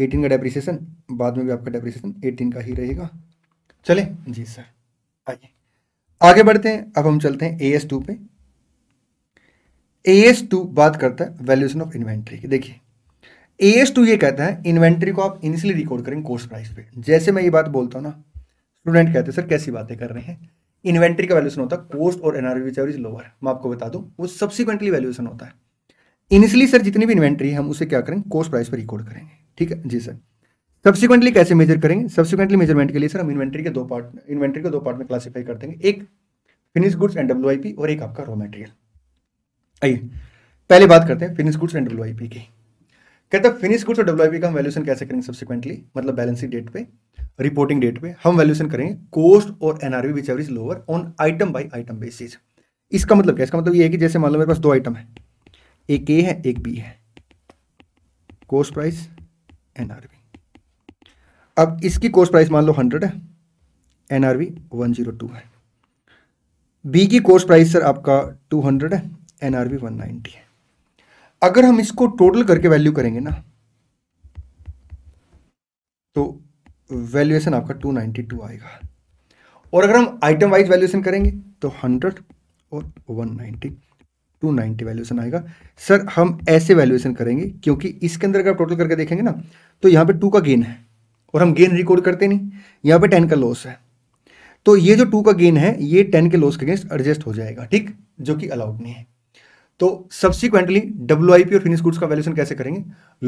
Speaker 1: एटीन का डेप्रिसिएशन बाद में भी आपका डेप्रिसिएशन एटीन का ही रहेगा चले जी सर आइए आगे बढ़ते हैं अब हम चलते हैं ए एस टू पे ए एस टू बात करता है वैल्यूएशन ऑफ इन्वेंट्री की देखिए ए एस टू ये कहता है इन्वेंट्री को आप इनिशियली रिकॉर्ड करेंगे कोर्स प्राइस पे जैसे मैं ये बात बोलता हूँ ना स्टूडेंट कहते हैं सर कैसी बातें कर रहे हैं इन्वेंट्री का वैल्यूएशन होता है कोस्ट और एनआरवी विच एवरेज लोअर मैं आपको बता दूं वो सब्सिक्वेंटली वैल्यूएशन होता है इनिशियली सर जितनी भी इन्वेंट्री है हम उसे क्या करेंगे कोस्ट प्राइस पर रिकॉर्ड करेंगे ठीक है जी सर सब्सिक्वेंटली कैसे मेजर करेंगे सब्सिक्वेंटली मेजरमेंट के लिए सर हम इन्वेंट्री के दो पार्ट इन्वेंट्री को दो पार्ट में क्लासीफाई कर देंगे एक फिनिश गुड्स एंड डब्ल्यू और एक आपका रॉ मेटेरियल आइए पहले बात करते हैं फिनिश गुड्स एंड डब्ल्यू की कहते हैं फिनिश गुड्स और डब्ल्यू का हम वैल्यूशन कैसे करेंगे सब्सिक्वेंटली मतलब बैलेंसिंग डेट पे रिपोर्टिंग डेट पे हम वैल्यूशन करेंगे कोस्ट और NRV which average lower on item by item basis इसका मतलब क्या इसका मतलब ये है कि जैसे मान लो मेरे पास दो आइटम है एक ए है एक बी है कोस्ट प्राइस एन अब इसकी कोर्स प्राइस मान लो हंड्रेड है N R one zero two है बी की कोर्स प्राइस सर आपका टू हंड्रेड है एन आर वन नाइन्टी है अगर हम इसको टोटल करके वैल्यू करेंगे ना तो वैल्यूएशन आपका टू नाइन्टी टू आएगा और अगर हम आइटम वाइज वैल्यूएशन करेंगे तो हंड्रेड और वन नाइन्टी टू वैल्यूएशन आएगा सर हम ऐसे वैल्यूएशन करेंगे क्योंकि इसके अंदर अगर टोटल करके देखेंगे ना तो यहाँ पे टू का गेन है और हम गेन रिकॉर्ड करते नहीं यहाँ पे टेन का लॉस है तो ये जो टू का गेन है ये टेन के लॉस के अगेंस्ट एडजस्ट हो जाएगा ठीक जो कि अलाउड नहीं है तो सब्सिक्वेंटली डब्ल्यू और फिनिश गुड्स का वैल्यूशन कैसे करेंगे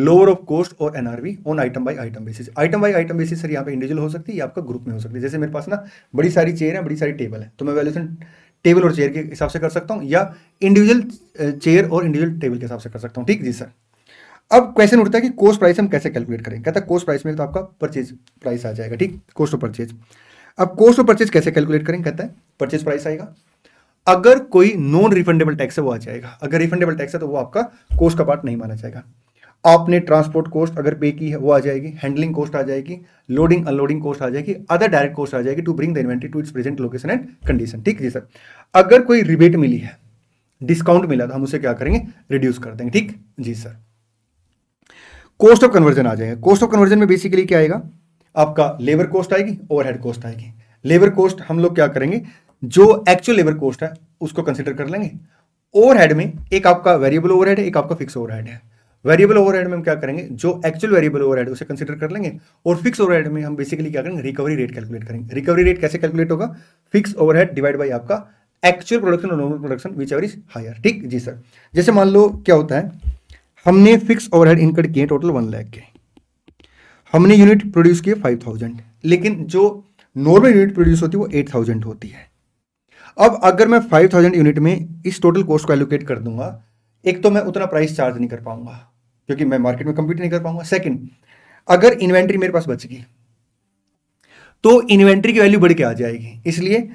Speaker 1: लोअर ऑफ कॉस्ट और NRV on item by item basis item by item basis sir यहाँ पे इंडिविजुअल हो सकती है या आपका ग्रुप में हो सकती है जैसे मेरे पास ना बड़ी सारी चेयर है बड़ी सारी टेबल है तो मैं वैल्यूशन टेबल और चेयर के हिसाब से कर सकता हूँ या इंडिविजुअल चेयर और इंडिविजुअल टेबल के हिसाब से कर सकता हूँ ठीक जी सर अब क्वेश्चन उठता है कि कोस्ट प्राइस हम कैसे कैलकुलेट करें कहता है कोस्ट प्राइस में तो आपका परचेज प्राइस आ जाएगा ठीक कोस्ट ऑफ परचेज अब कोस्ट ऑफ परचेज कैसे कैलकुलेट करें कहता है परचेज प्राइस आएगा अगर कोई नॉन रिफंडेबल टैक्स है वो आ जाएगा अगर रिफंडेबल टैक्स है तो वो आपका कोस्ट का पार्ट नहीं माना जाएगा आपने ट्रांसपोर्ट कॉस्ट अगर पे की है वो आ जाएगी हैंडलिंग कॉस्ट आ जाएगी लोडिंग अनलोडिंग कॉस्ट आ जाएगी अदर डायरेक्ट कॉस्ट आ जाएगी to bring the inventory to its present location and condition ठीक जी सर अगर कोई रिबेट मिली है डिस्काउंट मिला तो हम उसे क्या करेंगे रिड्यूस कर देंगे ठीक जी सर कॉस्ट ऑफ कन्वर्जन आ जाएगा कॉस्ट ऑफ कन्वर्जन में बेसिकली क्या आएगा आपका लेबर कॉस्ट आएगी ओवरहेड कॉस्ट आएगी लेबर कॉस्ट हम लोग क्या करेंगे जो एक्चुअल लेबर कॉस्ट है उसको कंसिडर कर लेंगे ओवरहेड में एक आपका वेरिएबल ओवरहेड है एक आपका फिक्स ओवरहेड है वेरिएबल ओवरहेड में हम क्या करेंगे जो एक्चुअल वेरिएबल ओवरहेड उसे कंसिडर कर लेंगे और फिक्स ओवरहेड में हम बेसिकली क्या करेंगे रिकवरी रेट कैलकुलेट करेंगे रिकवरी रेट कैसे कैलकुलेट होगा फिक्स ओवरहेड डिवाइड बाय आपका एक्चुअल प्रोडक्शन और normal production which ever is higher ठीक जी सर जैसे मान लो क्या होता है हमने फिक्स ओवरहेड इनकट किए टोटल वन लैख के हमने यूनिट प्रोड्यूस किए फाइव थाउजेंड लेकिन जो नॉर्मल यूनिट प्रोड्यूस होती है वो एट थाउजेंड होती है अब अगर मैं फाइव थाउजेंड यूनिट में इस टोटल कॉस्ट को एलोकेट कर दूंगा एक तो मैं उतना प्राइस चार्ज नहीं कर पाऊंगा क्योंकि मैं मार्केट में कंप्यूट नहीं कर पाऊंगा सेकेंड अगर इन्वेंट्री मेरे पास बच गई तो इन्वेंट्री की वैल्यू बढ़ के आ जाएगी इसलिए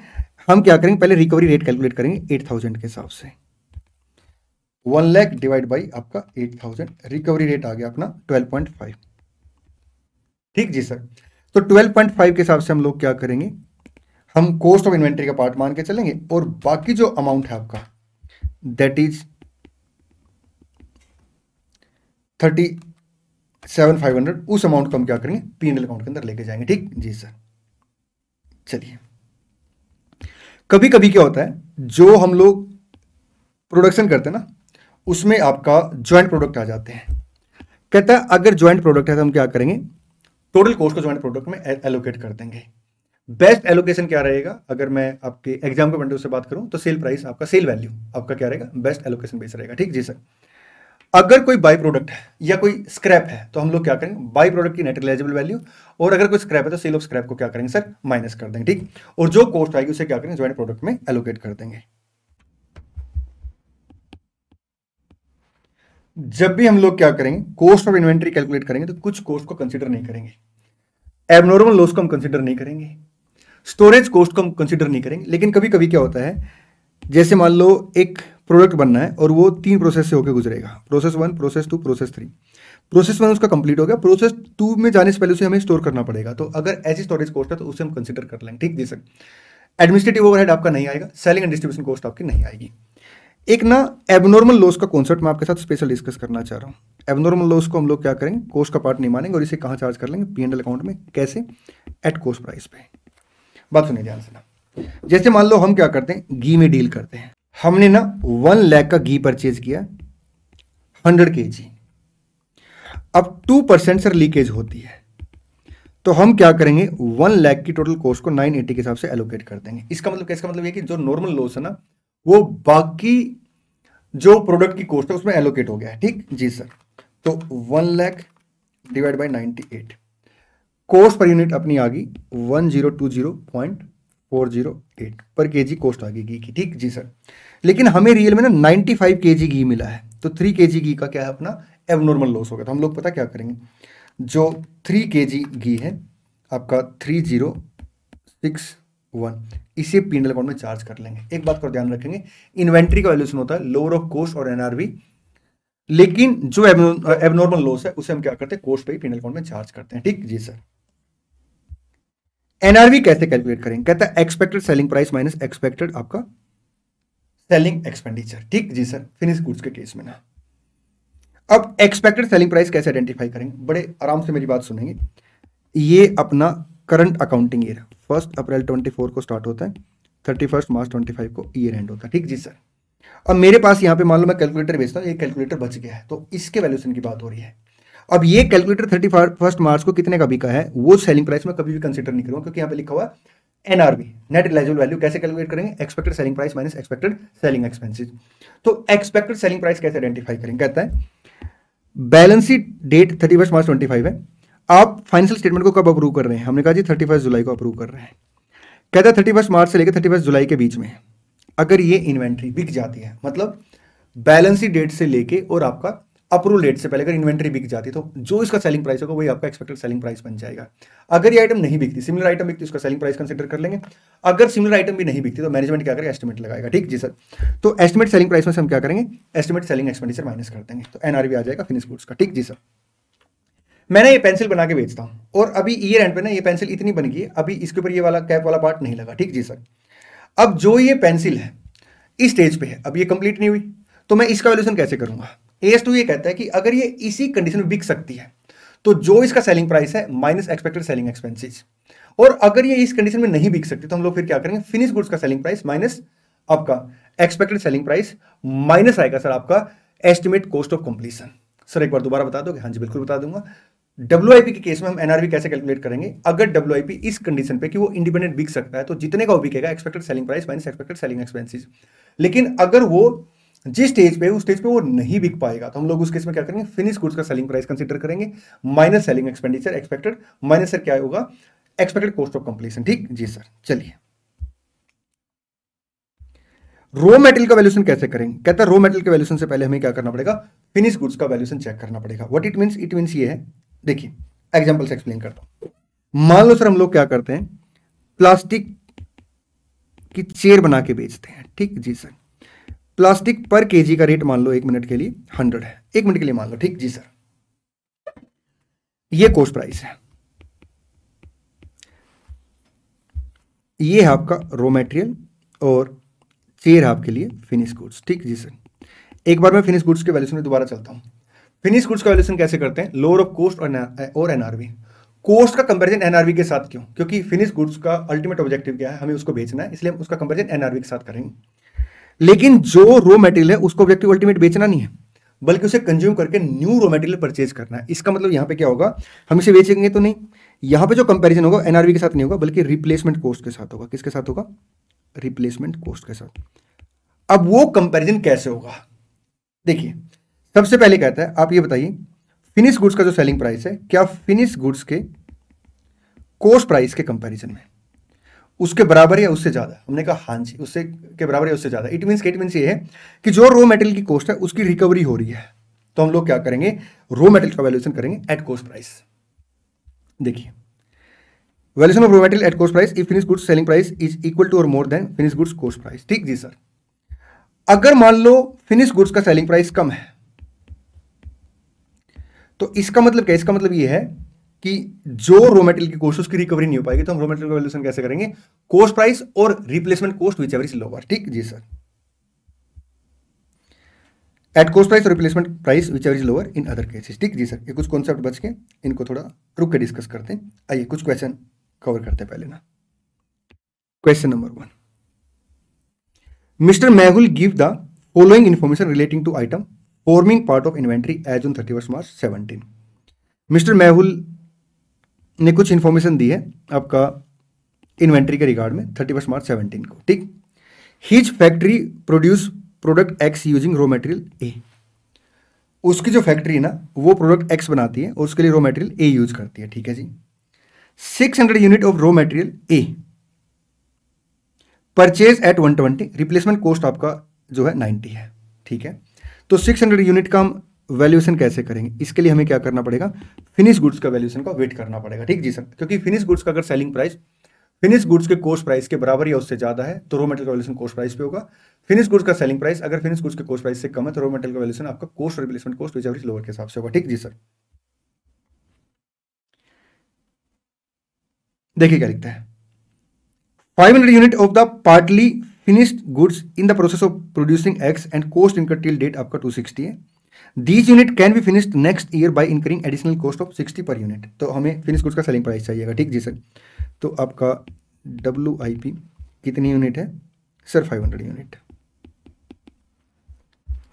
Speaker 1: हम क्या करेंगे पहले रिकवरी रेट कैलकुलेट करेंगे एट थाउजेंड के हिसाब से वन लैख डिवाइड बाई आपका एट थाउजेंड रिकवरी रेट आ गया अपना ट्वेल्व पॉइंट फाइव ठीक जी सर तो ट्वेल्व पॉइंट फाइव के हिसाब से हम लोग क्या करेंगे हम कॉस्ट ऑफ इन्वेंट्री का पार्ट मान के चलेंगे और बाकी जो अमाउंट है आपका that is thirty seven five hundred उस अमाउंट को हम क्या करेंगे पी एन एल अकाउंट के अंदर लेके जाएंगे ठीक जी सर चलिए कभी कभी क्या होता है जो हम लोग प्रोडक्शन करते हैं ना उसमें आपका ज्वाइंट प्रोडक्ट आ जाते हैं कहता है अगर ज्वाइंट प्रोडक्ट है तो हम क्या करेंगे टोटल कोर्स को ज्वाइंट प्रोडक्ट में एलोकेट कर देंगे बेस्ट एलोकेशन क्या रहेगा अगर मैं आपके एग्जाम के पंडित से बात करूं तो सेल प्राइस आपका सेल वैल्यू आपका क्या रहेगा बेस्ट एलोकेशन बेस रहेगा ठीक जी सर अगर कोई बाई प्रोडक्ट है या कोई स्क्रैप है तो हम लोग क्या करेंगे बाई प्रोडक्ट की नेट वैल्यू और अगर कोई स्क्रैप है तो सेल ऑफ स्क्रैप को क्या करेंगे सर माइनस कर देंगे ठीक और जो कॉस्ट आएगी उसे क्या करेंगे ज्वाइंट प्रोडक्ट में एलोकेट कर देंगे जब भी हम लोग क्या करेंगे कॉस्ट ऑफ इन्वेंट्री कैलकुलेट करेंगे तो कुछ कोस्ट को कंसिडर नहीं करेंगे एबनॉर्मल लॉस को हम कंसिडर नहीं करेंगे स्टोरेज कोस्ट को हम कंसिडर नहीं करेंगे लेकिन कभी कभी क्या होता है जैसे मान लो एक प्रोडक्ट बनना है और वो तीन प्रोसेस से होकर गुजरेगा process one process two process three process one उसका कंप्लीट हो गया प्रोसेस टू में जाने से पहले उसे हमें स्टोर करना पड़ेगा तो अगर ऐसी स्टोरेज कॉस्ट है तो उसे हम कंसिडर कर लेंगे ठीक जी सर एडमिनिस्ट्रेटिव ओवरहेड आपका नहीं आएगा सेलिंग एंड डिस्ट्रीब्यूशन कॉस्ट आपकी नहीं आएगी एक ना एबनॉर्मल लॉस का कॉन्सेप्ट मैं आपके साथ स्पेशल डिस्कस करना चाह रहा हूँ एबनॉर्मल लॉस को हम लोग क्या करेंगे कोस्ट का पार्ट नहीं मानेंगे और इसे कहाँ चार्ज कर लेंगे पी एंड अकाउंट में कैसे एट कोस्ट प्राइस पे बात सुनिए ध्यान से ना जैसे मान लो हम क्या करते हैं घी में डील करते हैं हमने ना वन लैख का घी परचेज किया हंड्रेड के जी अब टू परसेंट सर लीकेज होती है तो हम क्या करेंगे वन लैख की टोटल कॉस्ट को नाइन एटी के हिसाब से एलोकेट कर देंगे इसका मतलब कैसे मतलब ये कि जो नॉर्मल लॉस है ना वो बाकी जो प्रोडक्ट की कॉस्ट है उसमें एलोकेट हो गया है ठीक जी सर तो one lakh divide by ninety eight cost per unit अपनी आ गई one zero two zero point four zero eight per K जी कोस्ट आ गई घी की ठीक जी सर लेकिन हमें रियल में ना नाइन्टी फाइव के जी घी मिला है तो थ्री के जी घी का क्या है अपना एबनॉर्मल लॉस होगा तो हम लोग पता क्या करेंगे जो थ्री के जी घी है आपका थ्री जीरो सिक्स वन इसे पीनल अकाउंट में चार्ज कर लेंगे एक बात पर ध्यान रखेंगे इन्वेंट्री का वैल्यूशन होता है लोअर ऑफ कोस्ट और एनआरवी लेकिन जो एबनॉर्मल लॉस है उसे हम क्या करते हैं कोस्ट पे ही पीनल अकाउंट में चार्ज करते हैं ठीक जी सर एनआरवी कैसे कैलकुलेट करेंगे कहता है expected selling price minus expected आपका सेलिंग एक्सपेंडिचर ठीक जी सर फिनिश गुड्स के केस में ना अब एक्सपेक्टेड सेलिंग प्राइस कैसे आइडेंटिफाई करेंगे बड़े आराम से मेरी बात सुनेंगे ये अपना current accounting year first April twenty four को स्टार्ट होता है thirty first March twenty five को ईयर एंड होता है ठीक जी सर अब मेरे पास यहाँ पे मान लो मैं कैलकुलेटर भेजता हूँ ये कैलकुलेटर बच गया है तो इसके वैल्यूशन की बात हो रही है अब ये कैलकुलेटर थर्टी फर्स्ट मार्च को कितने का बिका है वो सेलिंग प्राइस में कभी भी कंसिडर नहीं करूँगा क्योंकि यहाँ पे लिखा हुआ एनआरबी नेट रिलाइजेबल वैल्यू कैसे कैलकुलेट करेंगे expected selling price minus expected selling expenses तो एक्सपेक्टेड सेलिंग प्राइस कैसे आइडेंटिफाई करेंगे कहता है balance date thirty March twenty है आप फाइनेंशियल स्टेटमेंट को कब अप्रूव कर रहे हैं हमने कहा जी थर्टी फर्स्ट जुलाई को अप्रूव कर रहे हैं कहता है थर्टी फर्स्ट मार्च से लेकर थर्टी फर्स्ट जुलाई के बीच में अगर ये इन्वेंट्री बिक जाती है मतलब बैलेंसी डेट से लेके और आपका अप्रूवल डेट से पहले अगर इन्वेंट्री बिक जाती तो जो इसका सेलिंग प्राइस होगा वही आपका एक्सपेक्टेड सेलिंग प्राइस बन जाएगा अगर ये आइटम नहीं बिकती सिमिलर आइटम बिकती उसका सेलिंग प्राइस कंसिडर कर लेंगे अगर सिमिलर आइटम भी नहीं बिकती तो मैनेजमेंट क्या करेगा एस्टिमेट लगाएगा ठीक जी सर तो एस्टिमेट सेलिंग प्राइस में से हम क्या करेंगे एस्टिमेट सेलिंग एक्सपेंडिचर माइनस कर देंगे तो एनआरवी आ जाएगा फिनिश गुड्स का ठीक जी सर मैं ना ये पेंसिल बना के बेचता हूँ और अभी ईयर एंड पे ना ये पेंसिल इतनी बन गई है अभी इसके ऊपर ये वाला कैप वाला पार्ट नहीं लगा ठीक जी सर अब जो ये पेंसिल है इस स्टेज पे है अब ये कंप्लीट नहीं हुई तो मैं इसका वैल्यूशन कैसे करूंगा एस टू ये कहता है कि अगर ये इसी कंडीशन में बिक सकती है तो जो इसका सेलिंग प्राइस है माइनस एक्सपेक्टेड सेलिंग एक्सपेंसिस और अगर ये इस कंडीशन में नहीं बिक सकती तो हम लोग फिर क्या करेंगे फिनिश गुड्स का सेलिंग प्राइस माइनस आपका एक्सपेक्टेड सेलिंग प्राइस माइनस आएगा सर आपका estimate cost of completion sir एक बार दोबारा बता दो हाँ जी बिल्कुल बता दूंगा डब्ल्यू के केस में हम एनआरवी कैसे कैलकुलेट करेंगे अगर डब्ल्यू इस कंडीशन पे कि वो इंडिपेंडेंट बिक सकता है तो जितने का वो बिकेगा expected selling price minus expected selling expenses लेकिन अगर वो जिस स्टेज पे उस स्टेज पे वो नहीं बिक पाएगा तो हम लोग उस केस में क्या करेंगे फिनिश गुड्स का सेलिंग प्राइस कंसिडर करेंगे minus selling expenditure expected minus sir क्या होगा एक्सपेक्टेड कॉस्ट ऑफ कंप्लीशन ठीक जी सर चलिए रो मेटल का वैल्यूशन कैसे करेंगे कहता है रो मेटल के वैल्यूशन से पहले हमें क्या करना पड़ेगा फिनिश गुड्स का वैल्यूशन चेक करना पड़ेगा what it means it means ये है देखिए एग्जाम्पल से एक्सप्लेन करता हूं मान लो सर हम लोग क्या करते हैं प्लास्टिक की चेयर बना के बेचते हैं ठीक जी सर प्लास्टिक पर केजी का रेट मान लो एक मिनट के लिए हंड्रेड है एक मिनट के लिए मान लो ठीक जी सर ये कोस्ट प्राइस है ये है आपका रॉ मेटेरियल और चेयर है आपके लिए फिनिश गुड्स ठीक जी सर एक बार मैं फिनिश गुड्स के वैल्यूशन में दोबारा चलता हूं फिनिश गुड्स का वैल्यूशन कैसे करते हैं लोअर ऑफ कोस्ट और एनआरवी कोस्ट का कंपेरिजन एनआरवी के साथ क्यों क्योंकि फिनिश गुड्स का अल्टीमेट ऑब्जेक्टिव क्या है हमें उसको बेचना है इसलिए हम उसका कंपेरिजन एनआरवी के साथ करेंगे लेकिन जो रॉ मटेरियल है उसको ऑब्जेक्टिव अल्टीमेट बेचना नहीं है बल्कि उसे कंज्यूम करके न्यू रॉ मटेरियल परचेज करना है इसका मतलब यहाँ पे क्या होगा हम इसे बेचेंगे तो नहीं यहाँ पे जो कंपेरिजन होगा एनआरवी के साथ नहीं होगा बल्कि रिप्लेसमेंट कोस्ट के साथ होगा किसके साथ होगा रिप्लेसमेंट कोस्ट के साथ अब वो कंपेरिजन कैसे होगा देखिए सबसे पहले कहता है आप ये बताइए फिनिश गुड्स का जो सेलिंग प्राइस है क्या फिनिश गुड्स के कोस्ट प्राइस के कंपैरिजन में उसके बराबर या उससे ज़्यादा हमने कहा हाँ जी उससे के बराबर या उससे ज़्यादा इट मीन्स इट मीन्स ये है कि जो रो मेटेरियल की कॉस्ट है उसकी रिकवरी हो रही है तो हम लोग क्या करेंगे रो मेटेरियल का वैल्यूएशन करेंगे एट कोस्ट प्राइस देखिए valuation of raw material at cost price if finish goods selling price is equal to और more than finish goods cost price ठीक जी सर अगर मान लो फिनिश गुड्स का सेलिंग प्राइस कम है तो इसका मतलब क्या इसका मतलब ये है कि जो रो मेटेरियल की कोस्ट उसकी रिकवरी नहीं हो पाएगी तो हम रो मेटेरियल का वैल्यूशन कैसे करेंगे कोस्ट प्राइस और replacement cost whichever lower ठीक जी सर एट कोस्ट प्राइस और replacement price whichever lower in other cases ठीक जी सर ये कुछ कॉन्सेप्ट बच के इनको थोड़ा रुक के डिस्कस करते हैं आइए कुछ क्वेश्चन कवर करते हैं पहले ना question number one mister Mehul give the following information relating to item forming part of inventory as on thirty March seventeen mister Mehul ने कुछ इन्फॉर्मेशन दी है आपका इन्वेंट्री के रिगार्ड में थर्टी मार्च सेवनटीन को ठीक his factory produce product X using raw material A उसकी जो फैक्ट्री है ना वो प्रोडक्ट एक्स बनाती है और उसके लिए रॉ मटेरियल ए यूज करती है ठीक है जी six hundred unit of raw material A purchase at one twenty replacement cost आपका जो है नाइन्टी है ठीक है तो सिक्स हंड्रेड यूनिट का हम वैल्यूएशन कैसे करेंगे इसके लिए हमें क्या करना पड़ेगा फिनिश गुड्स का वैल्यूएशन का वेट करना पड़ेगा ठीक जी सर क्योंकि फिनिश गुड्स का अगर सेलिंग प्राइस फिनिश गुड्स के कोस्ट प्राइस के बराबर या उससे ज्यादा है तो रो मेटल का वैल्यूशन कोस्ट प्राइस पे होगा फिनिश गुड्स का सेलिंग प्राइस अगर फिनिश गुड्स के कोस्ट प्राइस से कम है तो रो मेटल का वैल्यूशन आपका कोस्ट और रिप्लेसमेंट कोस्ट विच एवरेज लोअर के हिसाब से होगा ठीक जी सर देखिए क्या लिखता है 500 unit of the partly finished goods in the process of producing X and cost incur till date आपका 260 है these unit can be finished next year by incurring additional cost of 60 per unit तो हमें finish goods का selling price चाहिएगा ठीक जी sir तो आपका डब्ल्यू आई पी कितनी यूनिट है सर 500 यूनिट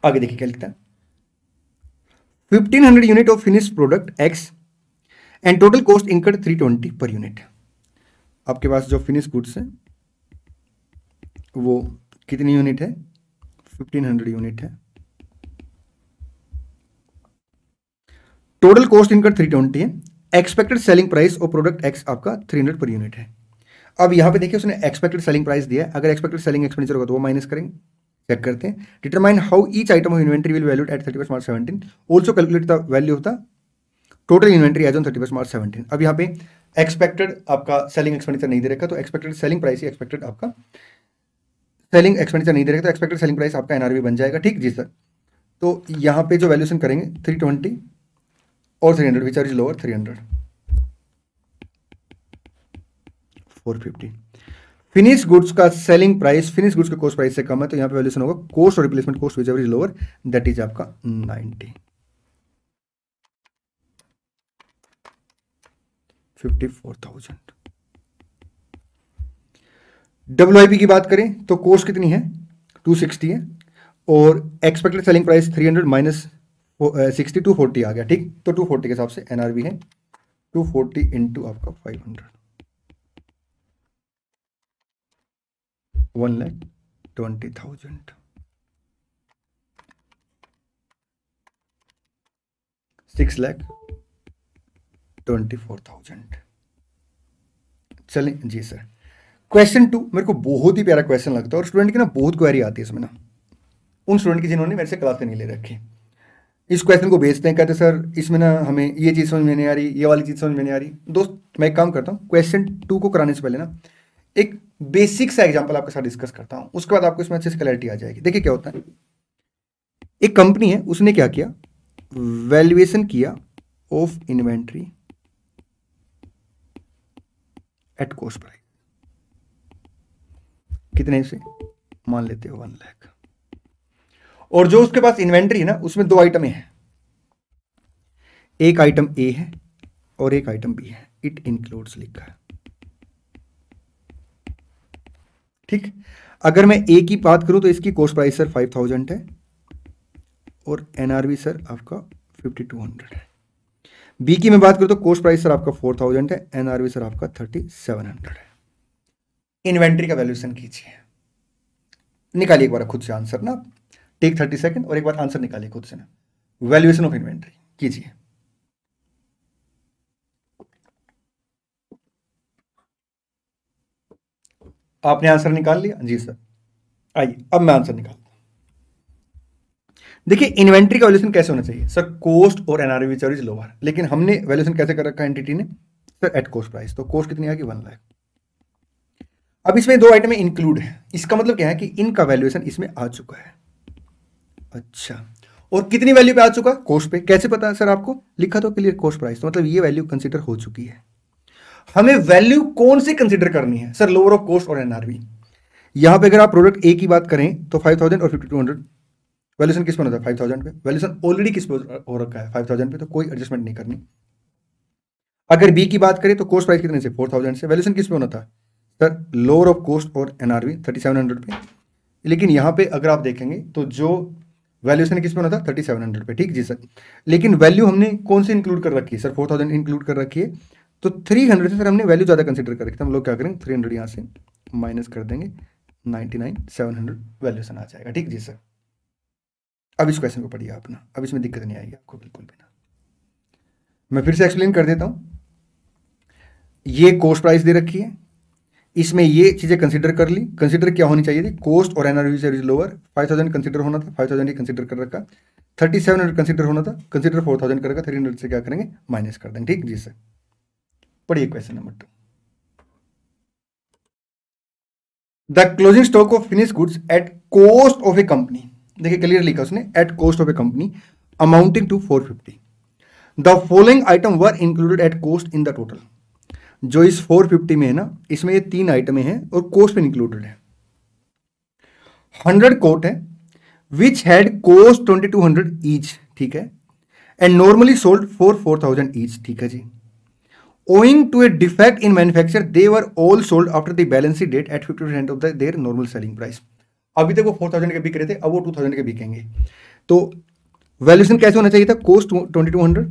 Speaker 1: आगे देखिए क्या लिखता है 1500 unit of finish product X and total cost incurred 320 per unit आपके पास जो फिनिश गुड्स हैं वो कितनी यूनिट है फिफ्टीन हंड्रेड यूनिट है टोटल कॉस्ट इनका थ्री ट्वेंटी है एक्सपेक्टेड सेलिंग प्राइस और प्रोडक्ट एक्स आपका थ्री हंड्रेड पर यूनिट है अब यहां पे देखिए उसने एक्सपेक्टेड सेलिंग प्राइस दिया है अगर एक्सपेक्टेड सेलिंग एक्सपेंडिचर होगा तो वो माइनस करेंगे चेक करते हैं determine how each item of inventory will valued at thirty first March seventeen also calculate the value of the total inventory as on thirty first March seventeen अब यहाँ पे expected आपका सेलिंग एक्सपेंडिचर नहीं दे रखा तो एक्सपेक्टेड सेलिंग प्राइस ही expected आपका सेलिंग एक्सपेंडिचर नहीं दे रहे तो एक्सपेक्टेड सेलिंग प्राइस आपका एनआरवी बन जाएगा ठीक जी सर तो यहाँ पे जो वैल्यूशन करेंगे थ्री ट्वेंटी और three hundred whichever is lower three hundred four fifty finish goods का सेलिंग प्राइस फिनिश गुड्स के कोस्ट प्राइस से कम है तो यहाँ पे वैल्यूशन होगा कोस्ट और replacement cost whichever is lower that is आपका ninety fifty four thousand W की बात करें तो कोर्स कितनी है 260 है और expected selling price 300 hundred minus sixty two forty आ गया ठीक तो 240 के हिसाब से एन आर है 240 फोर्टी इंटू आपका 500 hundred one lakh twenty thousand six lakh twenty four thousand चलें जी सर क्वेश्चन टू मेरे को बहुत ही प्यारा क्वेश्चन लगता है और स्टूडेंट की ना बहुत क्वेरी आती है इसमें ना उन स्टूडेंट की जिन्होंने मेरे से क्लासें नहीं ले रखी इस क्वेश्चन को भेजते हैं कहते सर इसमें ना हमें ये चीज़ समझ में नहीं आ रही ये वाली चीज़ समझ में नहीं आ रही दोस्त मैं एक काम करता हूँ क्वेश्चन टू को कराने से पहले ना एक बेसिक सा एग्जाम्पल आपके साथ डिस्कस करता हूँ उसके बाद आपको इसमें अच्छे से क्लैरिटी आ जाएगी देखिए क्या होता है एक कंपनी है उसने क्या किया वैल्यूएशन किया of inventory at cost price कितने से मान लेते हो वन लैख और जो उसके पास इन्वेंट्री है ना उसमें दो आइटम है एक आइटम ए है और एक आइटम बी है इट इंक्लूड्स लिखा है ठीक अगर मैं ए की बात करूं तो इसकी cost price sir five thousand है और एनआरवी सर आपका फिफ्टी टू हंड्रेड है बी की मैं बात करूं तो कोस्ट प्राइस सर आपका फोर थाउजेंड है एनआरवी सर आपका थर्टी सेवन हंड्रेड है इन्वेंट्री का वैल्यूएशन कीजिए निकालिए एक बार खुद से आंसर ना टेक थर्टी सेकेंड और एक बार आंसर निकालिए खुद से ना वैल्यूएशन ऑफ इन्वेंट्री कीजिए आपने आंसर निकाल लिया जी सर आइए अब मैं आंसर निकाल देखिए इन्वेंट्री का वैल्यूशन कैसे होना चाहिए सर कोस्ट और एनआरवी चार्ज लोअर लेकिन हमने वैल्यूशन कैसे कर रखा है एंटिटी ने सर एट कोस्ट प्राइस तो कोस्ट कितनी आएगी वन लाख अब इसमें दो आइटमें इंक्लूड है इसका मतलब क्या है कि इनका वैल्यूएशन इसमें आ चुका है अच्छा और कितनी वैल्यू पे आ चुका कोस्ट पे कैसे पता है सर आपको लिखा तो क्लियर कोस्ट प्राइस तो मतलब ये वैल्यू कंसिडर हो चुकी है हमें वैल्यू कौन सी कंसिडर करनी है सर लोअर ऑफ कोस्ट और एनआरवी यहां पर अगर आप प्रोडक्ट ए की बात करें तो थाउजेंड और हंड्रेड वैल्यूशन किस पर होता है थाउजेंड पे वैल्यूशन ऑलरेडी किस पर हो रखा है थाउजेंड पे तो कोई एडजस्टमेंट नहीं करनी अगर बी की बात करें तो कोस्ट प्राइस कितने से फोर थाउजेंड से वैल्यूशन किस पे होना था सर लोअर ऑफ कॉस्ट और N R V thirty seven hundred पे लेकिन यहाँ पे अगर आप देखेंगे तो जो वैल्यूएशन किस में होना था थर्टी सेवन हंड्रेड पे ठीक जी सर लेकिन वैल्यू हमने कौन से इंक्लूड कर रखी है सर फोर थाउजेंड इंक्लूड कर रखी है तो थ्री हंड्रेड से सर हमने वैल्यू ज़्यादा कंसिडर कर रखी है हम लोग क्या करेंगे थ्री हंड्रेड यहाँ से माइनस कर देंगे ninety nine seven hundred valuation आ जाएगा ठीक जी सर अब इस क्वेश्चन को पढ़िए आप ना अब इसमें दिक्कत नहीं आएगी आपको बिल्कुल भी ना मैं फिर से एक्सप्लेन कर देता हूँ ये कोस्ट प्राइस दे रखी है इसमें ये चीज़ें कंसिडर कर ली कंसिडर क्या होनी चाहिए थी कॉस्ट और एनआरवी से लोअर फाइव थाउजेंड कंसिडर होना था फाइव थाउजेंड ही कंसिडर कर रखा थर्टी सेवन हंड्रेड कंसिडर होना था कंसिडर फोर थाउजेंड करेगा थ्री हंड्रेड से क्या करेंगे माइनस कर देंगे ठीक जी सर पढ़िए question number two the closing stock of finish goods at cost of a company देखिए क्लियर लिखा उसने at cost of a company amounting to four fifty the following item were included at cost in the total जो इस four fifty में है ना इसमें ये तीन आइटमें हैं और कोस्ट में इंक्लूडेड है हंड्रेड कोट है which had cost twenty two hundred each ठीक है and normally sold for four thousand each ठीक है जी owing to a defect in manufacture they were all sold after the balance sheet date at fifty of the, their normal selling price अभी तक वो 4000 के बिक रहे थे अब वो 2000 के बिकेंगे तो वैल्यूएशन कैसे होना चाहिए था कोस्ट 2200